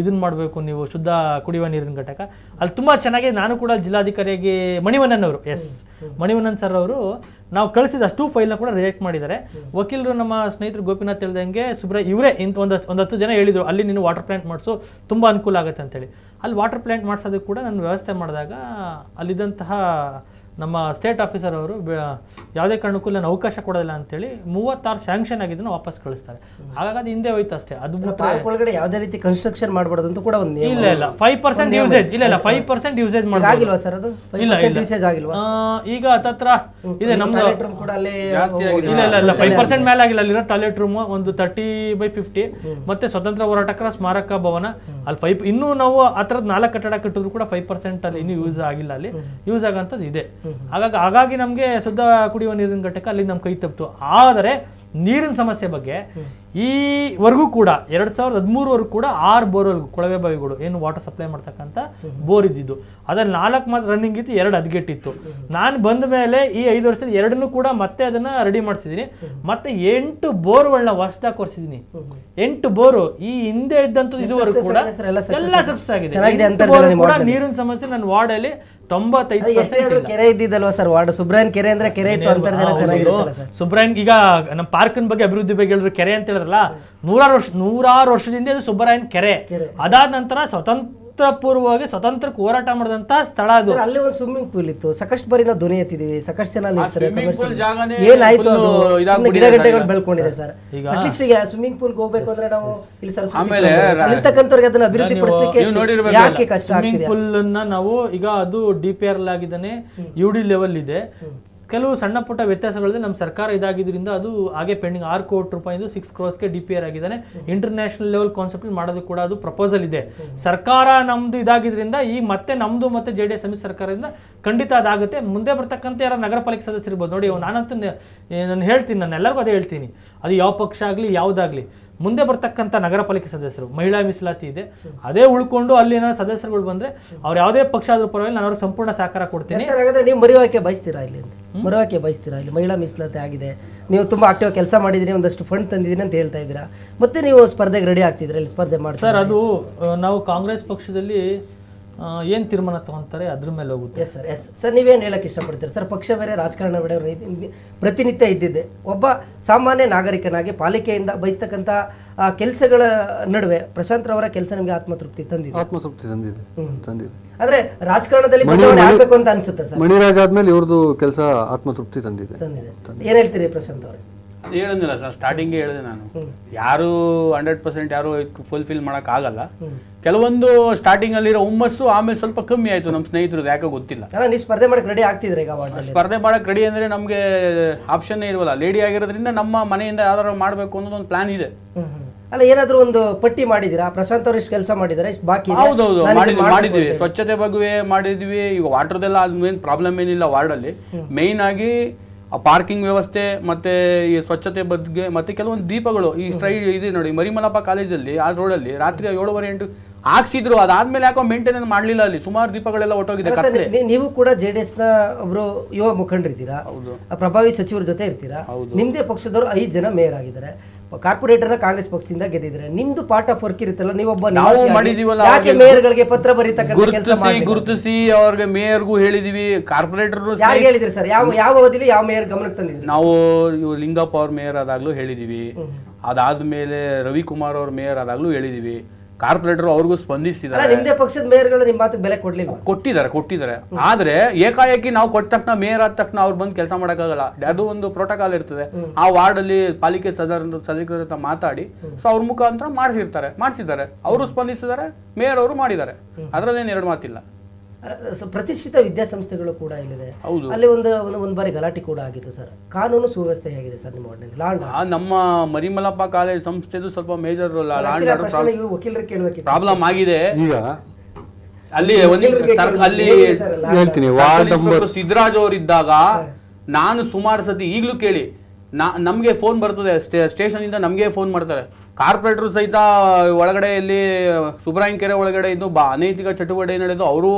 ಇದನ್ನು ಮಾಡಬೇಕು ನೀವು ಶುದ್ಧ ಕುಡಿಯುವ ನೀರಿನ ಘಟಕ ಅಲ್ಲಿ ತುಂಬ ಚೆನ್ನಾಗಿ ನಾನು ಕೂಡ ಜಿಲ್ಲಾಧಿಕಾರಿಯಾಗಿ ಮಣಿವಣ್ಣನ್ ಅವರು ಎಸ್ ಮಣಿವಣ್ಣನ್ ಸರ್ ಅವರು ನಾವು ಕಳಿಸಿದ ಅಷ್ಟು ಫೈಲ್ನ ಕೂಡ ರಿಜೆಕ್ಟ್ ಮಾಡಿದ್ದಾರೆ ವಕೀಲರು ನಮ್ಮ ಸ್ನೇಹಿತರು ಗೋಪಿನಾಥ್ ಹೇಳ್ದಂಗೆ ಸುಬ್ರ ಇವರೇ ಇಂಥ ಒಂದು ಒಂದು ಹತ್ತು ಜನ ಹೇಳಿದರು ಅಲ್ಲಿ ನೀನು ವಾಟರ್ ಪ್ಲ್ಯಾಂಟ್ ಮಾಡಿಸು ತುಂಬ ಅನುಕೂಲ ಆಗುತ್ತೆ ಅಂತೇಳಿ ಅಲ್ಲಿ ವಾಟರ್ ಪ್ಲ್ಯಾಂಟ್ ಮಾಡಿಸೋದಕ್ಕೆ ಕೂಡ ನಾನು ವ್ಯವಸ್ಥೆ ಮಾಡಿದಾಗ ಅಲ್ಲಿದ್ದಂತಹ ನಮ್ಮ ಸ್ಟೇಟ್ ಆಫೀಸರ್ ಅವರು ಯಾವುದೇ ಕಾರಣಕ್ಕೂ ನಾನು ಅವಕಾಶ ಕೊಡೋದಿಲ್ಲ ಅಂತೇಳಿ ಮೂವತ್ತಾರು ಸ್ಯಾಂಕ್ಷನ್ ಆಗಿದ್ದನ್ನು ವಾಪಸ್ ಕಳಿಸ್ತಾರೆ ಹಾಗಾಗಿ ಹಿಂದೆ ಹೋಯ್ತು ಅಷ್ಟೇ ಅದು ಒಳಗಡೆ ಯಾವುದೇ ರೀತಿ ಕನ್ಸ್ಟ್ರಕ್ಷನ್ ಮಾಡಬಾರ್ದು ಅಂತ ಕೂಡ ಒಂದು ಇಲ್ಲ ಇಲ್ಲ ಫೈವ್ ಪರ್ಸೆಂಟ್ ಯೂಸೇಜ್ ಇಲ್ಲ ಇಲ್ಲ ಫೈವ್ ಪರ್ಸೆಂಟ್ ಯೂಸೇಜ್ ಆಗಿಲ್ವಾ ಸರ್ ಅದು ಇಲ್ಲ ಯೂಸೇಜ್ ಆಗಿಲ್ವಾ ಈಗ ಹತ್ತತ್ರ ಇದೆ ನಮ್ದು ಕೂಡ ಅಲ್ಲಿ ಇಲ್ಲ ಇಲ್ಲ ಇಲ್ಲ ಫೈವ್ ಪರ್ಸೆಂಟ್ ಮೇಲೆ ಆಗಿಲ್ಲ ಅಲ್ಲಿರೋ ಟಾಯ್ಲೆಟ್ ರೂಮ್ ಒಂದು ತರ್ಟಿ ಬೈ ಫಿಫ್ಟಿ ಮತ್ತೆ ಸ್ವತಂತ್ರ ಹೋರಾಟಕರ ಸ್ಮಾರಕ ಭವನ ಅಲ್ಲಿ ಫೈವ್ ಇನ್ನೂ ನಾವು ಆ ಥರದ ನಾಲ್ಕು ಕಟ್ಟಡ ಕಟ್ಟಿದ್ರು ಕೂಡ ಫೈವ್ ಪರ್ಸೆಂಟ್ ಅಲ್ಲಿ ಇನ್ನೂ ಯೂಸ್ ಆಗಿಲ್ಲ ಅಲ್ಲಿ ಯೂಸ್ ಆಗಂಥದ್ದು ಇದೆ ಹಾಗಾಗಿ ಹಾಗಾಗಿ ನಮಗೆ ಶುದ್ಧ ಕುಡಿಯುವ ನೀರಿನ ಘಟಕ ಅಲ್ಲಿ ನಮ್ಮ ಕೈ ತಪ್ಪಿತು ಆದರೆ ನೀರಿನ ಸಮಸ್ಯೆ ಬಗ್ಗೆ ಈವರೆಗೂ ಕೂಡ ಎರಡ್ ಸಾವಿರದ ಹದಿಮೂರವರೆಗೂ ಕೂಡ ಆರು ಬೋರ್ ಕೊಳವೆ ಬಾವಿಗಳು ಏನು ವಾಟರ್ ಸಪ್ಲೈ ಮಾಡ್ತಕ್ಕಂಥ ಬೋರ್ ಇದ್ದಿದ್ದು ಅದ್ರಲ್ಲಿ ನಾಲ್ಕು ಮಾತ್ರ ರನ್ನಿಂಗ್ ಇತ್ತು ಎರಡು ಅದ್ಗೆಟ್ಟಿತ್ತು ನಾನು ಬಂದ ಮೇಲೆ ಈ ಐದು ವರ್ಷದಲ್ಲಿ ಎರಡನ್ನೂ ಕೂಡ ಮತ್ತೆ ಅದನ್ನ ರೆಡಿ ಮಾಡಿಸಿದ್ದೀನಿ ಮತ್ತೆ ಎಂಟು ಬೋರ್ಗಳನ್ನ ಹೊಸದಾಗಿ ಕೊರಿಸಿದ್ದೀನಿ ಎಂಟು ಬೋರ್ ಈ ಹಿಂದೆ ಇದ್ದಂತೂ ಇದುವರೆಗೂ ಕೂಡ ಎಲ್ಲ ಆಗಿದೆ ನೀರಿನ ಸಮಸ್ಯೆ ನನ್ನ ವಾರ್ಡಲ್ಲಿ ತೊಂಬತ್ತೈದು ಕೆರೆ ಇದ್ದಿದ್ದಲ್ವಾ ಸರ್ ವಾರ್ಡ್ ಸುಬ್ರಾಯನ್ ಕೆರೆ ಅಂದ್ರೆ ಕೆರೆ ಇತ್ತು ಸುಬ್ರಾಯನ್ ಈಗ ನಮ್ಮ ಪಾರ್ಕ್ ಬಗ್ಗೆ ಅಭಿವೃದ್ಧಿ ಬಗ್ಗೆ ಹೇಳಿದ್ರು ಕೆರೆ ಅಂತ ಹೇಳಿದ್ರೆ ಹೇಳಿದ್ರಲ್ಲ ನೂರಾರು ವರ್ಷ ನೂರಾರು ವರ್ಷದಿಂದ ಇದು ಸುಬ್ಬರಾಯನ್ ಕೆರೆ ಅದಾದ ನಂತರ ಸ್ವತಂತ್ರ ಪೂರ್ವವಾಗಿ ಸ್ವತಂತ್ರ ಹೋರಾಟ ಮಾಡಿದಂತ ಸ್ಥಳ ಅದು ಅಲ್ಲಿ ಒಂದು ಸ್ವಿಮ್ಮಿಂಗ್ ಪೂಲ್ ಇತ್ತು ಸಾಕಷ್ಟು ಬಾರಿ ನಾವು ಧ್ವನಿ ಎತ್ತಿದೀವಿ ಸಾಕಷ್ಟು ಜನ ಏನಾಯ್ತು ಅದು ಗಿಡ ಗಂಟೆಗಳು ಬೆಳ್ಕೊಂಡಿದೆ ಸರ್ ಅಟ್ಲೀಸ್ಟ್ ಈಗ ಸ್ವಿಮ್ಮಿಂಗ್ ಪೂಲ್ ಹೋಗ್ಬೇಕು ಅಂದ್ರೆ ನಾವು ಇಲ್ಲಿ ಸರ್ ಅಲ್ಲಿರ್ತಕ್ಕಂಥವ್ರಿಗೆ ಅದನ್ನ ಅಭಿವೃದ್ಧಿ ಪಡಿಸಲಿಕ್ಕೆ ಯಾಕೆ ಕಷ್ಟ ಆಗ್ತಿದೆ ಪೂಲ್ ನಾವು ಈಗ ಅದು ಡಿ ಪಿ ಆರ್ ಆಗಿದ್ದಾನೆ ಯು ಡಿ ಲೆವೆಲ್ ಇದೆ ಕೆಲವು ಸಣ್ಣ ಪುಟ್ಟ ವ್ಯತ್ಯಾಸಗಳಲ್ಲಿ ನಮ್ಮ ಸರ್ಕಾರ ಇದಾಗಿದ್ದರಿಂದ ಅದು ಹಾಗೆ ಪೆಂಡಿಂಗ್ ಆರು ಕೋಟಿ ರೂಪಾಯಿಂದು ಸಿಕ್ಸ್ ಕ್ರೋಸ್ಗೆ ಡಿ ಪಿ ಆರ್ ಆಗಿದ್ದಾನೆ ಇಂಟರ್ನ್ಯಾಷನಲ್ ಲೆವೆಲ್ ಕಾನ್ಸೆಪ್ಟ್ ಮಾಡೋದು ಕೂಡ ಅದು ಪ್ರಪೋಸಲ್ ಇದೆ ಸರ್ಕಾರ ನಮ್ಮದು ಇದಾಗಿದ್ದರಿಂದ ಈ ಮತ್ತೆ ನಮ್ಮದು ಮತ್ತು ಜೆ ಡಿ ಎಸ್ ಸಮಿತಿ ಸರ್ಕಾರದಿಂದ ಖಂಡಿತ ಅದಾಗುತ್ತೆ ಮುಂದೆ ಬರ್ತಕ್ಕಂಥ ಯಾರು ನಗರ ಪಾಲಿಕೆ ಸದಸ್ಯರು ಇರ್ಬೋದು ನೋಡಿ ನಾನಂತೂ ನಾನು ಹೇಳ್ತೀನಿ ನಾನು ಎಲ್ಲರಿಗೂ ಅದೇ ಹೇಳ್ತೀನಿ ಅದು ಯಾವ ಪಕ್ಷ ಆಗಲಿ ಯಾವುದಾಗಲಿ ಮುಂದೆ ಬರ್ತಕ್ಕಂಥ ನಗರ ಪಾಲಿಕೆ ಸದಸ್ಯರು ಮಹಿಳಾ ಮೀಸಲಾತಿ ಇದೆ ಅದೇ ಉಳ್ಕೊಂಡು ಅಲ್ಲಿನ ಸದಸ್ಯರುಗಳು ಬಂದ್ರೆ ಅವ್ರು ಯಾವುದೇ ಪಕ್ಷ ಆದ್ರೂ ಪರವಾಗಿಲ್ಲ ನಾನು ಅವ್ರಿಗೆ ಸಂಪೂರ್ಣ ಸಹಕಾರ ಕೊಡ್ತೀನಿ ಹಾಗಾದ್ರೆ ನೀವು ಮರೆಯೋಕೆ ಬಯಸ್ತೀರಾ ಇಲ್ಲಿ ಅಂತ ಮರೆಯೋಕೆ ಬಯಸ್ತೀರಾ ಇಲ್ಲಿ ಮಹಿಳಾ ಮೀಸಲಾತಿ ಆಗಿದೆ ನೀವು ತುಂಬಾ ಆಕ್ಟಿವ್ ಕೆಲಸ ಮಾಡಿದಿರಿ ಒಂದಷ್ಟು ಫಂಡ್ ತಂದಿದ್ದೀನಿ ಅಂತ ಹೇಳ್ತಾ ಇದ್ದೀರಾ ಮತ್ತೆ ನೀವು ಸ್ಪರ್ಧೆಗೆ ರೆಡಿ ಆಗ್ತಿದ್ರೆ ಇಲ್ಲಿ ಸ್ಪರ್ಧೆ ಮಾಡ್ತೀರಾ ಸರ್ ಅದು ನಾವು ಕಾಂಗ್ರೆಸ್ ಪಕ್ಷದಲ್ಲಿ ಏನು ತೀರ್ಮಾನ ತಗೊಂತಾರೆ ಅದ್ರ ಮೇಲೆ ಹೋಗುತ್ತೆ ಎಸ್ ಸರ್ ಎಸ್ ಸರ್ ನೀವೇನು ಹೇಳಕ್ಕೆ ಇಷ್ಟಪಡ್ತೀರಿ ಸರ್ ಪಕ್ಷ ಬೇರೆ ರಾಜಕಾರಣ ಬೇರೆ ಪ್ರತಿನಿತ್ಯ ಇದ್ದಿದೆ ಒಬ್ಬ ಸಾಮಾನ್ಯ ನಾಗರಿಕನಾಗಿ ಪಾಲಿಕೆಯಿಂದ ಬಯಸ್ತಕ್ಕಂಥ ಕೆಲಸಗಳ ನಡುವೆ ಪ್ರಶಾಂತ್ ಅವರ ಕೆಲಸ ನಿಮಗೆ ಆತ್ಮತೃಪ್ತಿ ತಂದಿದೆ ಆತ್ಮತೃಪ್ತಿ ತಂದಿದೆ ತಂದಿದೆ ಆದ್ರೆ ರಾಜಕಾರಣದಲ್ಲಿ ಅನ್ಸುತ್ತೆ ಅಂತ ಅನಿಸುತ್ತೆ ಸರ್ ಮಣಿರಾಜ್ ಆದ್ಮೇಲೆ ಇವ್ರದ್ದು ಕೆಲಸ ಆತ್ಮತೃಪ್ತಿ ತಂದಿದೆ ತಂದಿದೆ ಏನು ಹೇಳ್ತೀರಿ ಪ್ರಶಾಂತ್ ಅವರೇ ಹೇಳಿಲ್ಲ ಸರ್ ಸ್ಟಾರ್ಟಿಂಗೇ ಹೇಳಿದೆ ನಾನು ಯಾರು ಹಂಡ್ರೆಡ್ ಪರ್ಸೆಂಟ್ ಯಾರು ಫುಲ್ಫಿಲ್ ಆಗಲ್ಲ ಕೆಲವೊಂದು ಸ್ಟಾರ್ಟಿಂಗ್ ಅಲ್ಲಿರೋ ಹುಮ್ಮಸ್ಸು ಆಮೇಲೆ ಸ್ವಲ್ಪ ಕಮ್ಮಿ ಆಯ್ತು ನಮ್ಮ ಸ್ನೇಹಿತರು ಯಾಕೋ ಗೊತ್ತಿಲ್ಲ ಸ್ಪರ್ಧೆ ಮಾಡಕ್ಕೆ ರೆಡಿ ಆಗ್ತಿದ್ರೆ ಸ್ಪರ್ಧೆ ಮಾಡಕ್ಕೆ ರೆಡಿ ಅಂದ್ರೆ ನಮಗೆ ಆಪ್ಷನ್ ಇರುವಲ್ಲ ಲೇಡಿ ಆಗಿರೋದ್ರಿಂದ ನಮ್ಮ ಮನೆಯಿಂದ ಯಾವ್ದಾದ್ರು ಮಾಡಬೇಕು ಅನ್ನೋದು ಒಂದು ಪ್ಲಾನ್ ಇದೆ ಅಲ್ಲ ಏನಾದರೂ ಒಂದು ಪಟ್ಟಿ ಮಾಡಿದ್ದೀರಾ ಪ್ರಶಾಂತ್ ಅವರು ಇಷ್ಟ ಕೆಲಸ ಮಾಡಿದರೆ ಇಷ್ಟ ಬಾಕಿ ಹೌದೌದು ಮಾಡಿದ್ವಿ ಸ್ವಚ್ಛತೆ ಬಗ್ಗೆ ಮಾಡಿದ್ವಿ ಈಗ ವಾಟರ್ದೆಲ್ಲ ಅದ್ ಮೇನ್ ಪ್ರಾಬ್ಲಮ್ ಏನಿಲ್ಲ ವಾರ್ಡಲ್ಲಿ ಮೇಯ್ನ್ ಆಗಿ ಆ ಪಾರ್ಕಿಂಗ್ ವ್ಯವಸ್ಥೆ ಮತ್ತೆ ಈ ಸ್ವಚ್ಛತೆ ಬಗ್ಗೆ ಮತ್ತೆ ಕೆಲವೊಂದು ದೀಪಗಳು ಈ ಸ್ಟ್ರೈ ಇದೆ ನೋಡಿ ಮರಿಮಲಪ್ಪ ಕಾಲೇಜಲ್ಲಿ ಆ ರೋಡಲ್ಲಿ ರಾತ್ರಿ ಏಳುವರೆ ಎಂಟು ಹಾಕ್ಸಿದ್ರು ಅದಾದ್ಮೇಲೆ ಯಾಕೋ ಮೇಂಟೆನೆನ್ಸ್ ಮಾಡ್ಲಿಲ್ಲ ಅಲ್ಲಿ ಸುಮಾರು ದೀಪಗಳೆಲ್ಲ ಒಟ್ಟೋಗಿದೆ ನೀವು ಕೂಡ ಜೆ ಡಿ ಎಸ್ನ ಒಬ್ರು ಯುವ ಮುಖಂಡರಿದ್ದೀರಾ ಪ್ರಭಾವಿ ಸಚಿವರ ಜೊತೆ ಇರ್ತೀರಾ ನಿಮ್ಮದೇ ಪಕ್ಷದವರು ಐದು ಜನ ಮೇಯರ್ ಆಗಿದ್ದಾರೆ ಕಾರ್ಪೊರೇಟರ್ನ ಕಾಂಗ್ರೆಸ್ ಪಕ್ಷದಿಂದ ಗೆದ್ದಿದ್ರೆ ನಿಮ್ದು ಪಾರ್ಟ್ ಆಫ್ ವರ್ಕ್ ಇರುತ್ತಲ್ಲ ನೀವೊಬ್ಬ ನಾವು ಮಾಡಿದೀವಲ್ಲ ಯಾಕೆ ಮೇಯರ್ಗಳಿಗೆ ಪತ್ರ ಬರೀತಕ್ಕಂಥ ಕೆಲಸ ಗುರುತಿಸಿ ಅವ್ರಿಗೆ ಮೇಯರ್ಗೂ ಹೇಳಿದೀವಿ ಕಾರ್ಪೊರೇಟರ್ ಹೇಳಿದ್ರಿ ಸರ್ ಯಾವ ಯಾವ ಅವಧಿಲಿ ಯಾವ ಮೇಯರ್ ಗಮನಕ್ಕೆ ತಂದಿದ್ರಿ ನಾವು ಲಿಂಗಪ್ಪ ಅವ್ರ ಮೇಯರ್ ಆದಾಗ್ಲೂ ಹೇಳಿದೀವಿ ಅದಾದ್ಮೇಲೆ ರವಿಕುಮಾರ್ ಅವ್ರ ಮೇಯರ್ ಆದಾಗ್ಲೂ ಹೇಳಿದೀವಿ ಕಾರ್ಪೊರೇಟರ್ ಅವ್ರಿಗೂ ಸ್ಪಂದಿಸಿದ್ದಾರೆ ನಿಮ್ದೇ ಪಕ್ಷದ ಮೇಯರ್ ನಿಮ್ಮ ಬೆಲೆ ಕೊಡ್ಲಿಲ್ಲ ಕೊಟ್ಟಿದ್ದಾರೆ ಕೊಟ್ಟಿದ್ದಾರೆ ಆದ್ರೆ ಏಕಾಏಕಿ ನಾವು ಕೊಟ್ಟ ತಕ್ಷಣ ಮೇಯರ್ ಆದ ತಕ್ಷಣ ಅವ್ರು ಬಂದು ಕೆಲಸ ಮಾಡೋಕ್ಕಾಗಲ್ಲ ಅದು ಒಂದು ಪ್ರೋಟೋಕಾಲ್ ಇರ್ತದೆ ಆ ವಾರ್ಡ್ ಅಲ್ಲಿ ಪಾಲಿಕೆ ಸದರ ಸದಸ್ಯರ ಮಾತಾಡಿ ಸೊ ಅವ್ರ ಮುಖಾಂತರ ಮಾಡಿಸಿರ್ತಾರೆ ಮಾಡಿಸಿದ್ದಾರೆ ಅವರು ಸ್ಪಂದಿಸಿದ್ದಾರೆ ಮೇಯರ್ ಅವರು ಮಾಡಿದ್ದಾರೆ ಏನ್ ಎರಡು ಮಾತಿಲ್ಲ ಪ್ರತಿಷ್ಠಿತ ವಿದ್ಯಾಸಂಸ್ಥೆಗಳು ಕೂಡ ಇಲ್ಲಿದೆ ಅಲ್ಲಿ ಒಂದು ಒಂದು ಒಂದು ಬಾರಿ ಗಲಾಟೆ ಕೂಡ ಆಗಿತ್ತು ಸರ್ ಕಾನೂನು ಸುವ್ಯವಸ್ಥೆ ಹೇಗಿದೆ ಸರ್ ನಿಮ್ಮ ಲಾಂಡ್ ನಮ್ಮ ಮರಿಮಲಪ್ಪ ಕಾಲೇಜ್ ಸಂಸ್ಥೆದು ಸ್ವಲ್ಪ ಮೇಜರ್ ವಕೀಲರಿಗೆ ಕೇಳಬೇಕು ಪ್ರಾಬ್ಲಮ್ ಆಗಿದೆ ಈಗ ಅಲ್ಲಿ ಅಲ್ಲಿ ಹೇಳ್ತೀನಿ ಸಿದ್ದರಾಜ್ ಅವರಿದ್ದಾಗ ನಾನು ಸುಮಾರು ಸತಿ ಈಗಲೂ ಕೇಳಿ ನಾ ನಮಗೆ ಫೋನ್ ಬರ್ತದೆ ಸ್ಟೇಷನ್ ಇಂದ ನಮಗೆ ಫೋನ್ ಮಾಡ್ತಾರೆ ಕಾರ್ಪೊರೇಟರ್ ಸಹಿತ ಒಳಗಡೆ ಇಲ್ಲಿ ಕೆರೆ ಒಳಗಡೆ ಇದ್ದು ಬಾ ಅನೈತಿಕ ಚಟುವಟಿಕೆ ನಡೆದು ಅವರು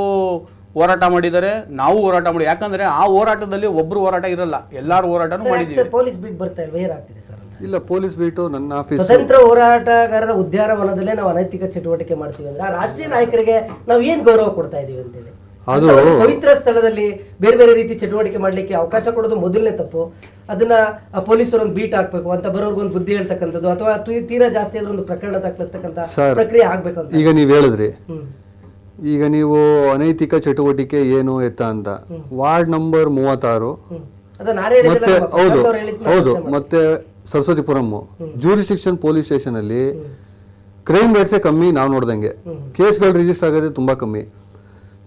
ಹೋರಾಟ ಮಾಡಿದ್ದಾರೆ ನಾವು ಹೋರಾಟ ಮಾಡಿ ಯಾಕಂದ್ರೆ ಆ ಹೋರಾಟದಲ್ಲಿ ಒಬ್ರು ಹೋರಾಟ ಇರಲ್ಲ ಎಲ್ಲಾರು ಹೋರಾಟ ಮಾಡಿದ್ವಿ ಪೊಲೀಸ್ ಬೀಟ್ ಬರ್ತಾ ಇಲ್ವಾ ಸರ್ ಇಲ್ಲ ಪೊಲೀಸ್ ಬೀಟು ನನ್ನ ಆಫೀಸ್ ಸ್ವತಂತ್ರ ಹೋರಾಟಗಾರರ ಉದ್ಯಾನವನದಲ್ಲೇ ನಾವು ಅನೈತಿಕ ಚಟುವಟಿಕೆ ಮಾಡ್ತೀವಿ ಅಂದ್ರೆ ಆ ರಾಷ್ಟ್ರೀಯ ನಾಯಕರಿಗೆ ನಾವು ಏನು ಗೌರವ ಕೊಡ್ತಾ ಇದೀವಿ ಅಂತೇಳಿ ಅದು ಪವಿತ್ರ ಸ್ಥಳದಲ್ಲಿ ಬೇರೆ ಬೇರೆ ರೀತಿ ಚಟುವಟಿಕೆ ಮಾಡಲಿಕ್ಕೆ ಅವಕಾಶ ಕೊಡೋದು ಮೊದಲನೇ ತಪ್ಪು ಅದನ್ನ ಪೊಲೀಸರು ಒಂದು ಬೀಟ್ ಹಾಕ್ಬೇಕು ಅಂತ ಒಂದು ಬುದ್ಧಿ ಹೇಳ್ತಕ್ಕಂಥದ್ದು ಅಥವಾ ತೀರಾ ಜಾಸ್ತಿ ಆದ್ರೆ ಒಂದು ಪ್ರಕರಣ ದಾಖಲಿಸ್ತಕ್ಕಂತ ಪ್ರಕ್ರಿಯೆ ಆಗ್ಬೇಕು ಅಂತ ಈಗ ನೀವು ಹೇಳಿದ್ರಿ ಈಗ ನೀವು ಅನೈತಿಕ ಚಟುವಟಿಕೆ ಏನು ಎತ್ತ ಅಂತ ವಾರ್ಡ್ ನಂಬರ್ ಮೂವತ್ತಾರು ಮತ್ತೆ ಹೌದು ಹೌದು ಮತ್ತೆ ಸರಸ್ವತಿಪುರಂ ಜೂರಿಸ್ಟಿಕ್ಷನ್ ಪೊಲೀಸ್ ಸ್ಟೇಷನ್ ಅಲ್ಲಿ ಕ್ರೈಮ್ ರೇಟ್ಸೇ ಕಮ್ಮಿ ನಾವು ನೋಡ್ದಂಗೆ ಕೇಸ್ಗಳು ರಿಜಿಸ್ಟರ್ ಆಗೋದೇ ತುಂಬಾ ಕಮ್ಮಿ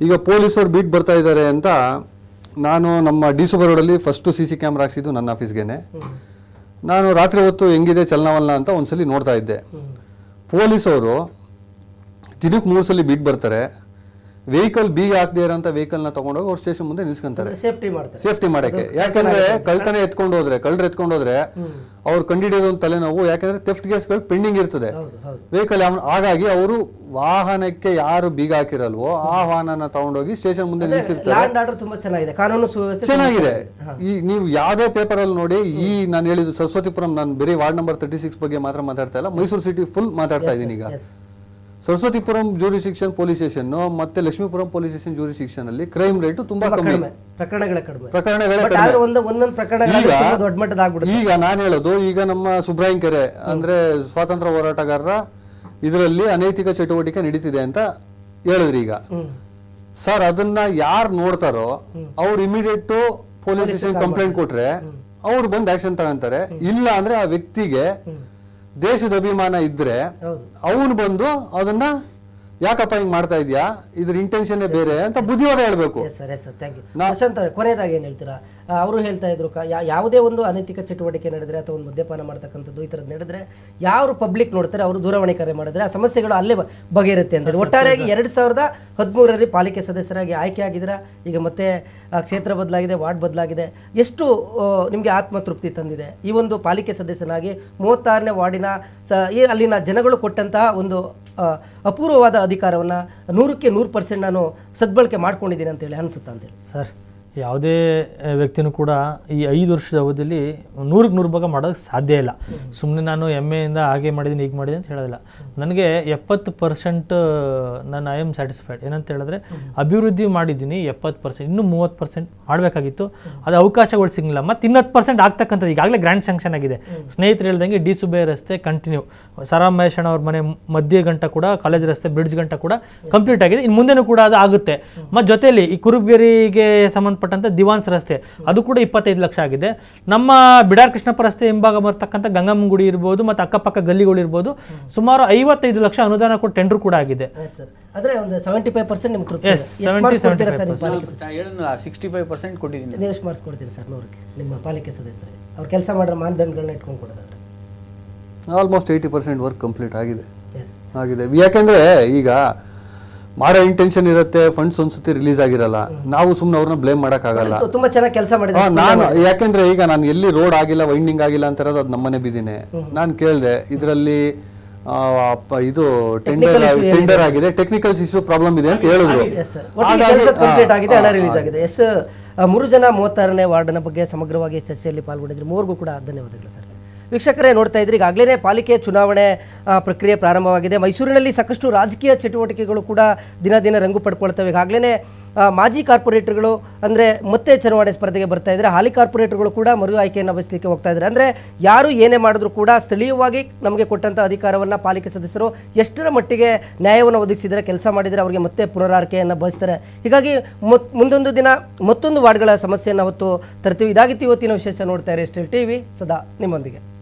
ಈಗ ಪೊಲೀಸರು ಬೀಟ್ ಬರ್ತಾ ಇದ್ದಾರೆ ಅಂತ ನಾನು ನಮ್ಮ ಡಿ ಸೂಪರ್ ರೋಡಲ್ಲಿ ಫಸ್ಟು ಸಿ ಸಿ ಕ್ಯಾಮ್ರಾ ಹಾಕ್ಸಿದ್ದು ನನ್ನ ಆಫೀಸ್ಗೇನೆ ನಾನು ರಾತ್ರಿ ಹೊತ್ತು ಹೆಂಗಿದೆ ಚಲನವಲ್ಲ ಅಂತ ಒಂದ್ಸಲಿ ನೋಡ್ತಾ ಇದ್ದೆ ಪೊಲೀಸವರು ದಿನಕ್ಕೆ ಮೂರು ಸಲ ಬೀಟ್ ಬರ್ತಾರೆ ವೆಹಿಕಲ್ ಬಿ ಹಾಕದೇ ವೆಹಿಕಲ್ ನ ತಗೊಂಡೋಗಿ ಅವ್ರು ಸ್ಟೇಷನ್ ಮುಂದೆ ನಿಲ್ಸ್ಕೊಂತಾರೆ ಸೇಫ್ಟಿ ಮಾಡ್ತಾರೆ ಸೇಫ್ಟಿ ಮಾಡಕ್ಕೆ ಯಾಕಂದ್ರೆ ಕಳ್ತನ ಎತ್ಕೊಂಡು ಹೋದ್ರೆ ಕಳ್ಳರ್ ಎತ್ಕೊಂಡು ಹೋದ್ರೆ ಅವ್ರು ಕಂಡಿಡಿಯೋದು ಒಂದು ತಲೆನೋವು ಯಾಕಂದ್ರೆ ಥೆಫ್ಟ್ ಕೇಸ್ಗಳು ಪೆಂಡಿಂಗ್ ಇರ್ತದೆ ವೆಹಿಕಲ್ ಹಾಗಾಗಿ ಅವರು ವಾಹನಕ್ಕೆ ಯಾರು ಬೀಗ ಹಾಕಿರಲ್ವೋ ಆ ವಾಹನನ ತಗೊಂಡೋಗಿ ಸ್ಟೇಷನ್ ಮುಂದೆ ನಿಲ್ಲಿಸಿರ್ತಾರೆ ಚೆನ್ನಾಗಿದೆ ಈ ನೀವು ಯಾವುದೇ ಪೇಪರ್ ಅಲ್ಲಿ ನೋಡಿ ಈ ನಾನು ಹೇಳಿದ್ದು ಸರಸ್ವತಿಪುರಂ ನಾನು ಬರೀ ವಾರ್ಡ್ ನಂಬರ್ ತರ್ಟಿ ಸಿಕ್ಸ್ ಬಗ್ಗೆ ಮಾತ್ರ ಮಾತಾಡ್ತಾ ಇಲ್ಲ ಮೈಸೂರು ಸಿಟಿ ಫುಲ್ ಮಾತಾಡ್ತಾ ಇದ್ದೀನಿ ಈಗ Saraswathipuram jurisdiction police station ಮತ್ತೆ Lakshmipuram police station jurisdiction ಅಲ್ಲಿ ಕ್ರೈಮ್ ರೇಟ್ ತುಂಬಾ ಕಮ್ಮಿ ಪ್ರಕರಣಗಳ ಕಡಿಮೆ ಒಂದೊಂದು ದೊಡ್ಡ ಈಗ ನಾನು ಹೇಳೋದು ಈಗ ನಮ್ಮ ಸುಬ್ರಾಯಂ ಕೆರೆ ಅಂದ್ರೆ ಸ್ವಾತಂತ್ರ್ಯ ಹೋರಾಟಗಾರರ ಇದರಲ್ಲಿ ಅನೈತಿಕ ಚಟುವಟಿಕೆ ನಡೀತಿದೆ ಅಂತ ಹೇಳಿದ್ರಿ ಈಗ ಸರ್ ಅದನ್ನ ಯಾರು ನೋಡ್ತಾರೋ ಅವ್ರು ಇಮಿಡಿಯೇಟ್ ಪೊಲೀಸ್ ಸ್ಟೇಷನ್ ಕಂಪ್ಲೇಂಟ್ ಕೊಟ್ರೆ ಅವ್ರು ಬಂದು ಆಕ್ಷನ್ ತಗೊಂತಾರೆ ಇಲ್ಲ ಅಂದ್ರೆ ಆ ವ್ಯಕ್ತಿಗೆ ದೇಶದ ಅಭಿಮಾನ ಇದ್ರೆ ಅವನು ಬಂದು ಅದನ್ನ ಯಾಕಪ್ಪ ಹಿಂಗ್ ಮಾಡ್ತಾ ಇದೆಯಾ ಇದ್ರ ಇಂಟೆನ್ಷನ್ ಬೇರೆ ಅಂತ ಬುದ್ಧಿವಾದ ಹೇಳ್ಬೇಕು sir yes sir thank you Prashanth ಅವರೇ ಕೊನೆಯದಾಗಿ ಏನು ಹೇಳ್ತೀರಾ ಅವರು ಹೇಳ್ತಾ ಇದ್ರು ಯಾವುದೇ ಒಂದು ಅನೈತಿಕ ಚಟುವಟಿಕೆ ನಡೆದರೆ ಅಥವಾ ಒಂದು ಮದ್ಯಪಾನ ಮಾಡ್ತಕ್ಕಂಥದ್ದು ಈ ಥರದ್ದು ನಡೆದ್ರೆ ಯಾರು ಪಬ್ಲಿಕ್ ನೋಡ್ತಾರೆ ಅವರು ದೂರವಾಣಿ ಕರೆ ಮಾಡಿದ್ರೆ ಆ ಸಮಸ್ಯೆಗಳು ಅಲ್ಲೇ ಬಗೆಯಿರುತ್ತೆ ಅಂತ ಒಟ್ಟಾರೆಯಾಗಿ ಎರಡು ಸಾವಿರದ ಹದಿಮೂರರಲ್ಲಿ ಪಾಲಿಕೆ ಸದಸ್ಯರಾಗಿ ಆಯ್ಕೆ ಆಗಿದ್ರ ಈಗ ಮತ್ತೆ ಕ್ಷೇತ್ರ ಬದಲಾಗಿದೆ ವಾರ್ಡ್ ಬದಲಾಗಿದೆ ಎಷ್ಟು ನಿಮಗೆ ಆತ್ಮತೃಪ್ತಿ ತಂದಿದೆ ಈ ಒಂದು ಪಾಲಿಕೆ ಸದಸ್ಯನಾಗಿ ಮೂವತ್ತಾರನೇ ವಾರ್ಡಿನ ಸ ಈ ಅಲ್ಲಿನ ಜನಗಳು ಕೊಟ್ಟಂತಹ ಒಂದು ಅಪೂರ್ವವಾದ ಅಧಿಕಾರವನ್ನು ನೂರಕ್ಕೆ ನೂರು ಪರ್ಸೆಂಟ್ ನಾನು ಸದ್ಬಳಕೆ ಮಾಡ್ಕೊಂಡಿದ್ದೀನಿ ಅಂತೇಳಿ ಅನಿಸುತ್ತೆ ಅಂತೇಳಿ ಸರ್ ಯಾವುದೇ ವ್ಯಕ್ತಿನೂ ಕೂಡ ಈ ಐದು ವರ್ಷದ ಅವಧಿಯಲ್ಲಿ ನೂರಕ್ಕೆ ನೂರು ಭಾಗ ಮಾಡೋಕ್ಕೆ ಸಾಧ್ಯ ಇಲ್ಲ ಸುಮ್ಮನೆ ನಾನು ಎಮ್ ಎಯಿಂದ ಹಾಗೆ ಮಾಡಿದ್ದೀನಿ ಈಗ ಮಾಡಿದೆ ಅಂತ ಹೇಳೋದಿಲ್ಲ ನನಗೆ ಎಪ್ಪತ್ತು ಪರ್ಸೆಂಟ್ ನಾನು ಐ ಎಮ್ ಸ್ಯಾಟಿಸ್ಫೈಡ್ ಏನಂತ ಹೇಳಿದ್ರೆ ಅಭಿವೃದ್ಧಿ ಮಾಡಿದ್ದೀನಿ ಎಪ್ಪತ್ತು ಪರ್ಸೆಂಟ್ ಇನ್ನೂ ಮೂವತ್ತು ಪರ್ಸೆಂಟ್ ಮಾಡಬೇಕಾಗಿತ್ತು ಅದು ಅವಕಾಶಗಳು ಸಿಗಲಿಲ್ಲ ಮತ್ತು ಇನ್ನತ್ತು ಪರ್ಸೆಂಟ್ ಆಗ್ತಕ್ಕಂಥದ್ದು ಈಗಾಗಲೇ ಗ್ರ್ಯಾಂಡ್ ಸ್ಯಾಂಕ್ಷನ್ ಆಗಿದೆ ಸ್ನೇಹಿತರು ಹೇಳ್ದಂಗೆ ಡಿ ಸುಬೇ ರಸ್ತೆ ಕಂಟಿನ್ಯೂ ಸರಾ ಮಹೇಶಣ್ಣ ಅವ್ರ ಮನೆ ಮಧ್ಯ ಗಂಟೆ ಕೂಡ ಕಾಲೇಜ್ ರಸ್ತೆ ಬ್ರಿಡ್ಜ್ ಗಂಟೆ ಕೂಡ ಕಂಪ್ಲೀಟ್ ಆಗಿದೆ ಇನ್ನು ಮುಂದೆನೂ ಕೂಡ ಅದು ಆಗುತ್ತೆ ಮತ್ತು ಜೊತೆಯಲ್ಲಿ ಈ ಕುರುಬೇರಿಗೆ ಸಂಬಂಧ ಸಂಬಂಧಪಟ್ಟಂತೆ ದಿವಾನ್ಸ್ ರಸ್ತೆ ಅದು ಕೂಡ ಇಪ್ಪತ್ತೈದು ಲಕ್ಷ ಆಗಿದೆ ನಮ್ಮ ಬಿಡಾರ್ ಕೃಷ್ಣಪ್ಪ ರಸ್ತೆ ಹಿಂಭಾಗ ಬರ್ತಕ್ಕಂಥ ಗುಡಿ ಇರ್ಬೋದು ಮತ್ತು ಅಕ್ಕಪಕ್ಕ ಗಲ್ಲಿಗಳು ಇರ್ಬೋದು ಸುಮಾರು ಐವತ್ತೈದು ಲಕ್ಷ ಅನುದಾನ ಕೂಡ ಟೆಂಡರ್ ಕೂಡ ಆಗಿದೆ ಅದ್ರೆ ಒಂದು ಸೆವೆಂಟಿ ಫೈವ್ ಪರ್ಸೆಂಟ್ ನಿಮ್ಗೆ ಸಿಕ್ಸ್ಟಿ ಫೈವ್ ಪರ್ಸೆಂಟ್ ಕೊಟ್ಟಿದ್ದೀನಿ ನೀವು ಎಷ್ಟು ಮಾರ್ಕ್ಸ್ ಕೊಡ್ತೀರಿ ಸರ್ ನೂರಕ್ಕೆ ನಿಮ್ಮ ಪಾಲಿಕೆ ಸದಸ್ಯರೇ ಅವ್ರು ಕೆಲಸ ಮಾಡಿರೋ ಮಾನದಂಡಗಳನ್ನ ಇಟ್ಕೊಂಡು ಕೊಡೋದಾದ್ರೆ almost eighty percent work complete ಆಗಿದೆ ಆಗಿದೆ ಯಾಕಂದ್ರೆ ಈಗ ಮಾಡೋ ಇಂಟೆನ್ಷನ್ ಇರುತ್ತೆ ಫಂಡ್ಸ್ ಒಂದ್ಸತಿ ರಿಲೀಸ್ ಆಗಿರಲ್ಲ ನಾವು ಸುಮ್ಮನೆ ಅವ್ರನ್ನ ಬ್ಲೇಮ್ ಮಾಡೋಕ್ಕಾಗಲ್ಲ ತುಂಬಾ ಚೆನ್ನಾಗಿ ಕೆಲಸ ಮಾಡಿದ್ರೆ ನಾನು ಯಾಕೆಂದ್ರೆ ಈಗ ನಾನು ಎಲ್ಲಿ ರೋಡ್ ಆಗಿಲ್ಲ ವೈಂಡಿಂಗ್ ಆಗಿಲ್ಲ ಅಂತ ಇರೋದು ಅದು ನಮ್ಮನೆ ಬಿದ್ದೀನಿ ನಾನು ಕೇಳಿದೆ ಇದರಲ್ಲಿ ಇದು ಟೆಂಡರ್ ಟೆಂಡರ್ ಆಗಿದೆ ಟೆಕ್ನಿಕಲ್ ಇಶ್ಯೂ ಪ್ರಾಬ್ಲಮ್ ಇದೆ ಅಂತ ಹೇಳಿದ್ರು ಕಂಪ್ಲೀಟ್ ಆಗಿದೆ ಹಣ ರಿಲೀಸ್ ಆಗಿದೆ ಎಸ್ ಮೂರು ಜನ ಮೂವತ್ತಾರನೇ ವಾರ್ಡ್ನ ಬಗ್ಗೆ ಸಮಗ್ರವಾಗಿ ಚರ್ಚೆಯಲ್ಲಿ ಪಾಲ್ಗೊಂಡಿದ್ರು ಮೂರ್ಗೂ ಕೂಡ ಧನ್ಯವಾದಗಳು ಸರ್ ವೀಕ್ಷಕರೇ ನೋಡ್ತಾ ಇದ್ರೆ ಈಗಾಗಲೇ ಪಾಲಿಕೆ ಚುನಾವಣೆ ಪ್ರಕ್ರಿಯೆ ಪ್ರಾರಂಭವಾಗಿದೆ ಮೈಸೂರಿನಲ್ಲಿ ಸಾಕಷ್ಟು ರಾಜಕೀಯ ಚಟುವಟಿಕೆಗಳು ಕೂಡ ದಿನ ದಿನ ರಂಗು ಪಡ್ಕೊಳ್ತವೆ ಈಗಾಗಲೇ ಮಾಜಿ ಕಾರ್ಪೊರೇಟರ್ಗಳು ಅಂದರೆ ಮತ್ತೆ ಚುನಾವಣೆ ಸ್ಪರ್ಧೆಗೆ ಬರ್ತಾ ಇದ್ದಾರೆ ಹಾಲಿ ಕಾರ್ಪೊರೇಟರ್ಗಳು ಕೂಡ ಮರು ಆಯ್ಕೆಯನ್ನು ಬಯಸಲಿಕ್ಕೆ ಹೋಗ್ತಾ ಇದ್ದಾರೆ ಅಂದರೆ ಯಾರು ಏನೇ ಮಾಡಿದ್ರು ಕೂಡ ಸ್ಥಳೀಯವಾಗಿ ನಮಗೆ ಕೊಟ್ಟಂಥ ಅಧಿಕಾರವನ್ನು ಪಾಲಿಕೆ ಸದಸ್ಯರು ಎಷ್ಟರ ಮಟ್ಟಿಗೆ ನ್ಯಾಯವನ್ನು ಒದಗಿಸಿದರೆ ಕೆಲಸ ಮಾಡಿದರೆ ಅವರಿಗೆ ಮತ್ತೆ ಪುನರಾರಿಕೆಯನ್ನು ಬಯಸ್ತಾರೆ ಹೀಗಾಗಿ ಮುಂದೊಂದು ದಿನ ಮತ್ತೊಂದು ವಾರ್ಡ್ಗಳ ಸಮಸ್ಯೆಯನ್ನು ಹೊತ್ತು ತರ್ತೀವಿ ಇದಾಗಿತ್ತು ಇವತ್ತಿನ ವಿಶೇಷ ನೋಡ್ತಾ ಇರಿ ಸ್ಟಿಲ್ ಟಿ ವಿ ಸದಾ ನಿಮ್ಮೊಂದಿಗೆ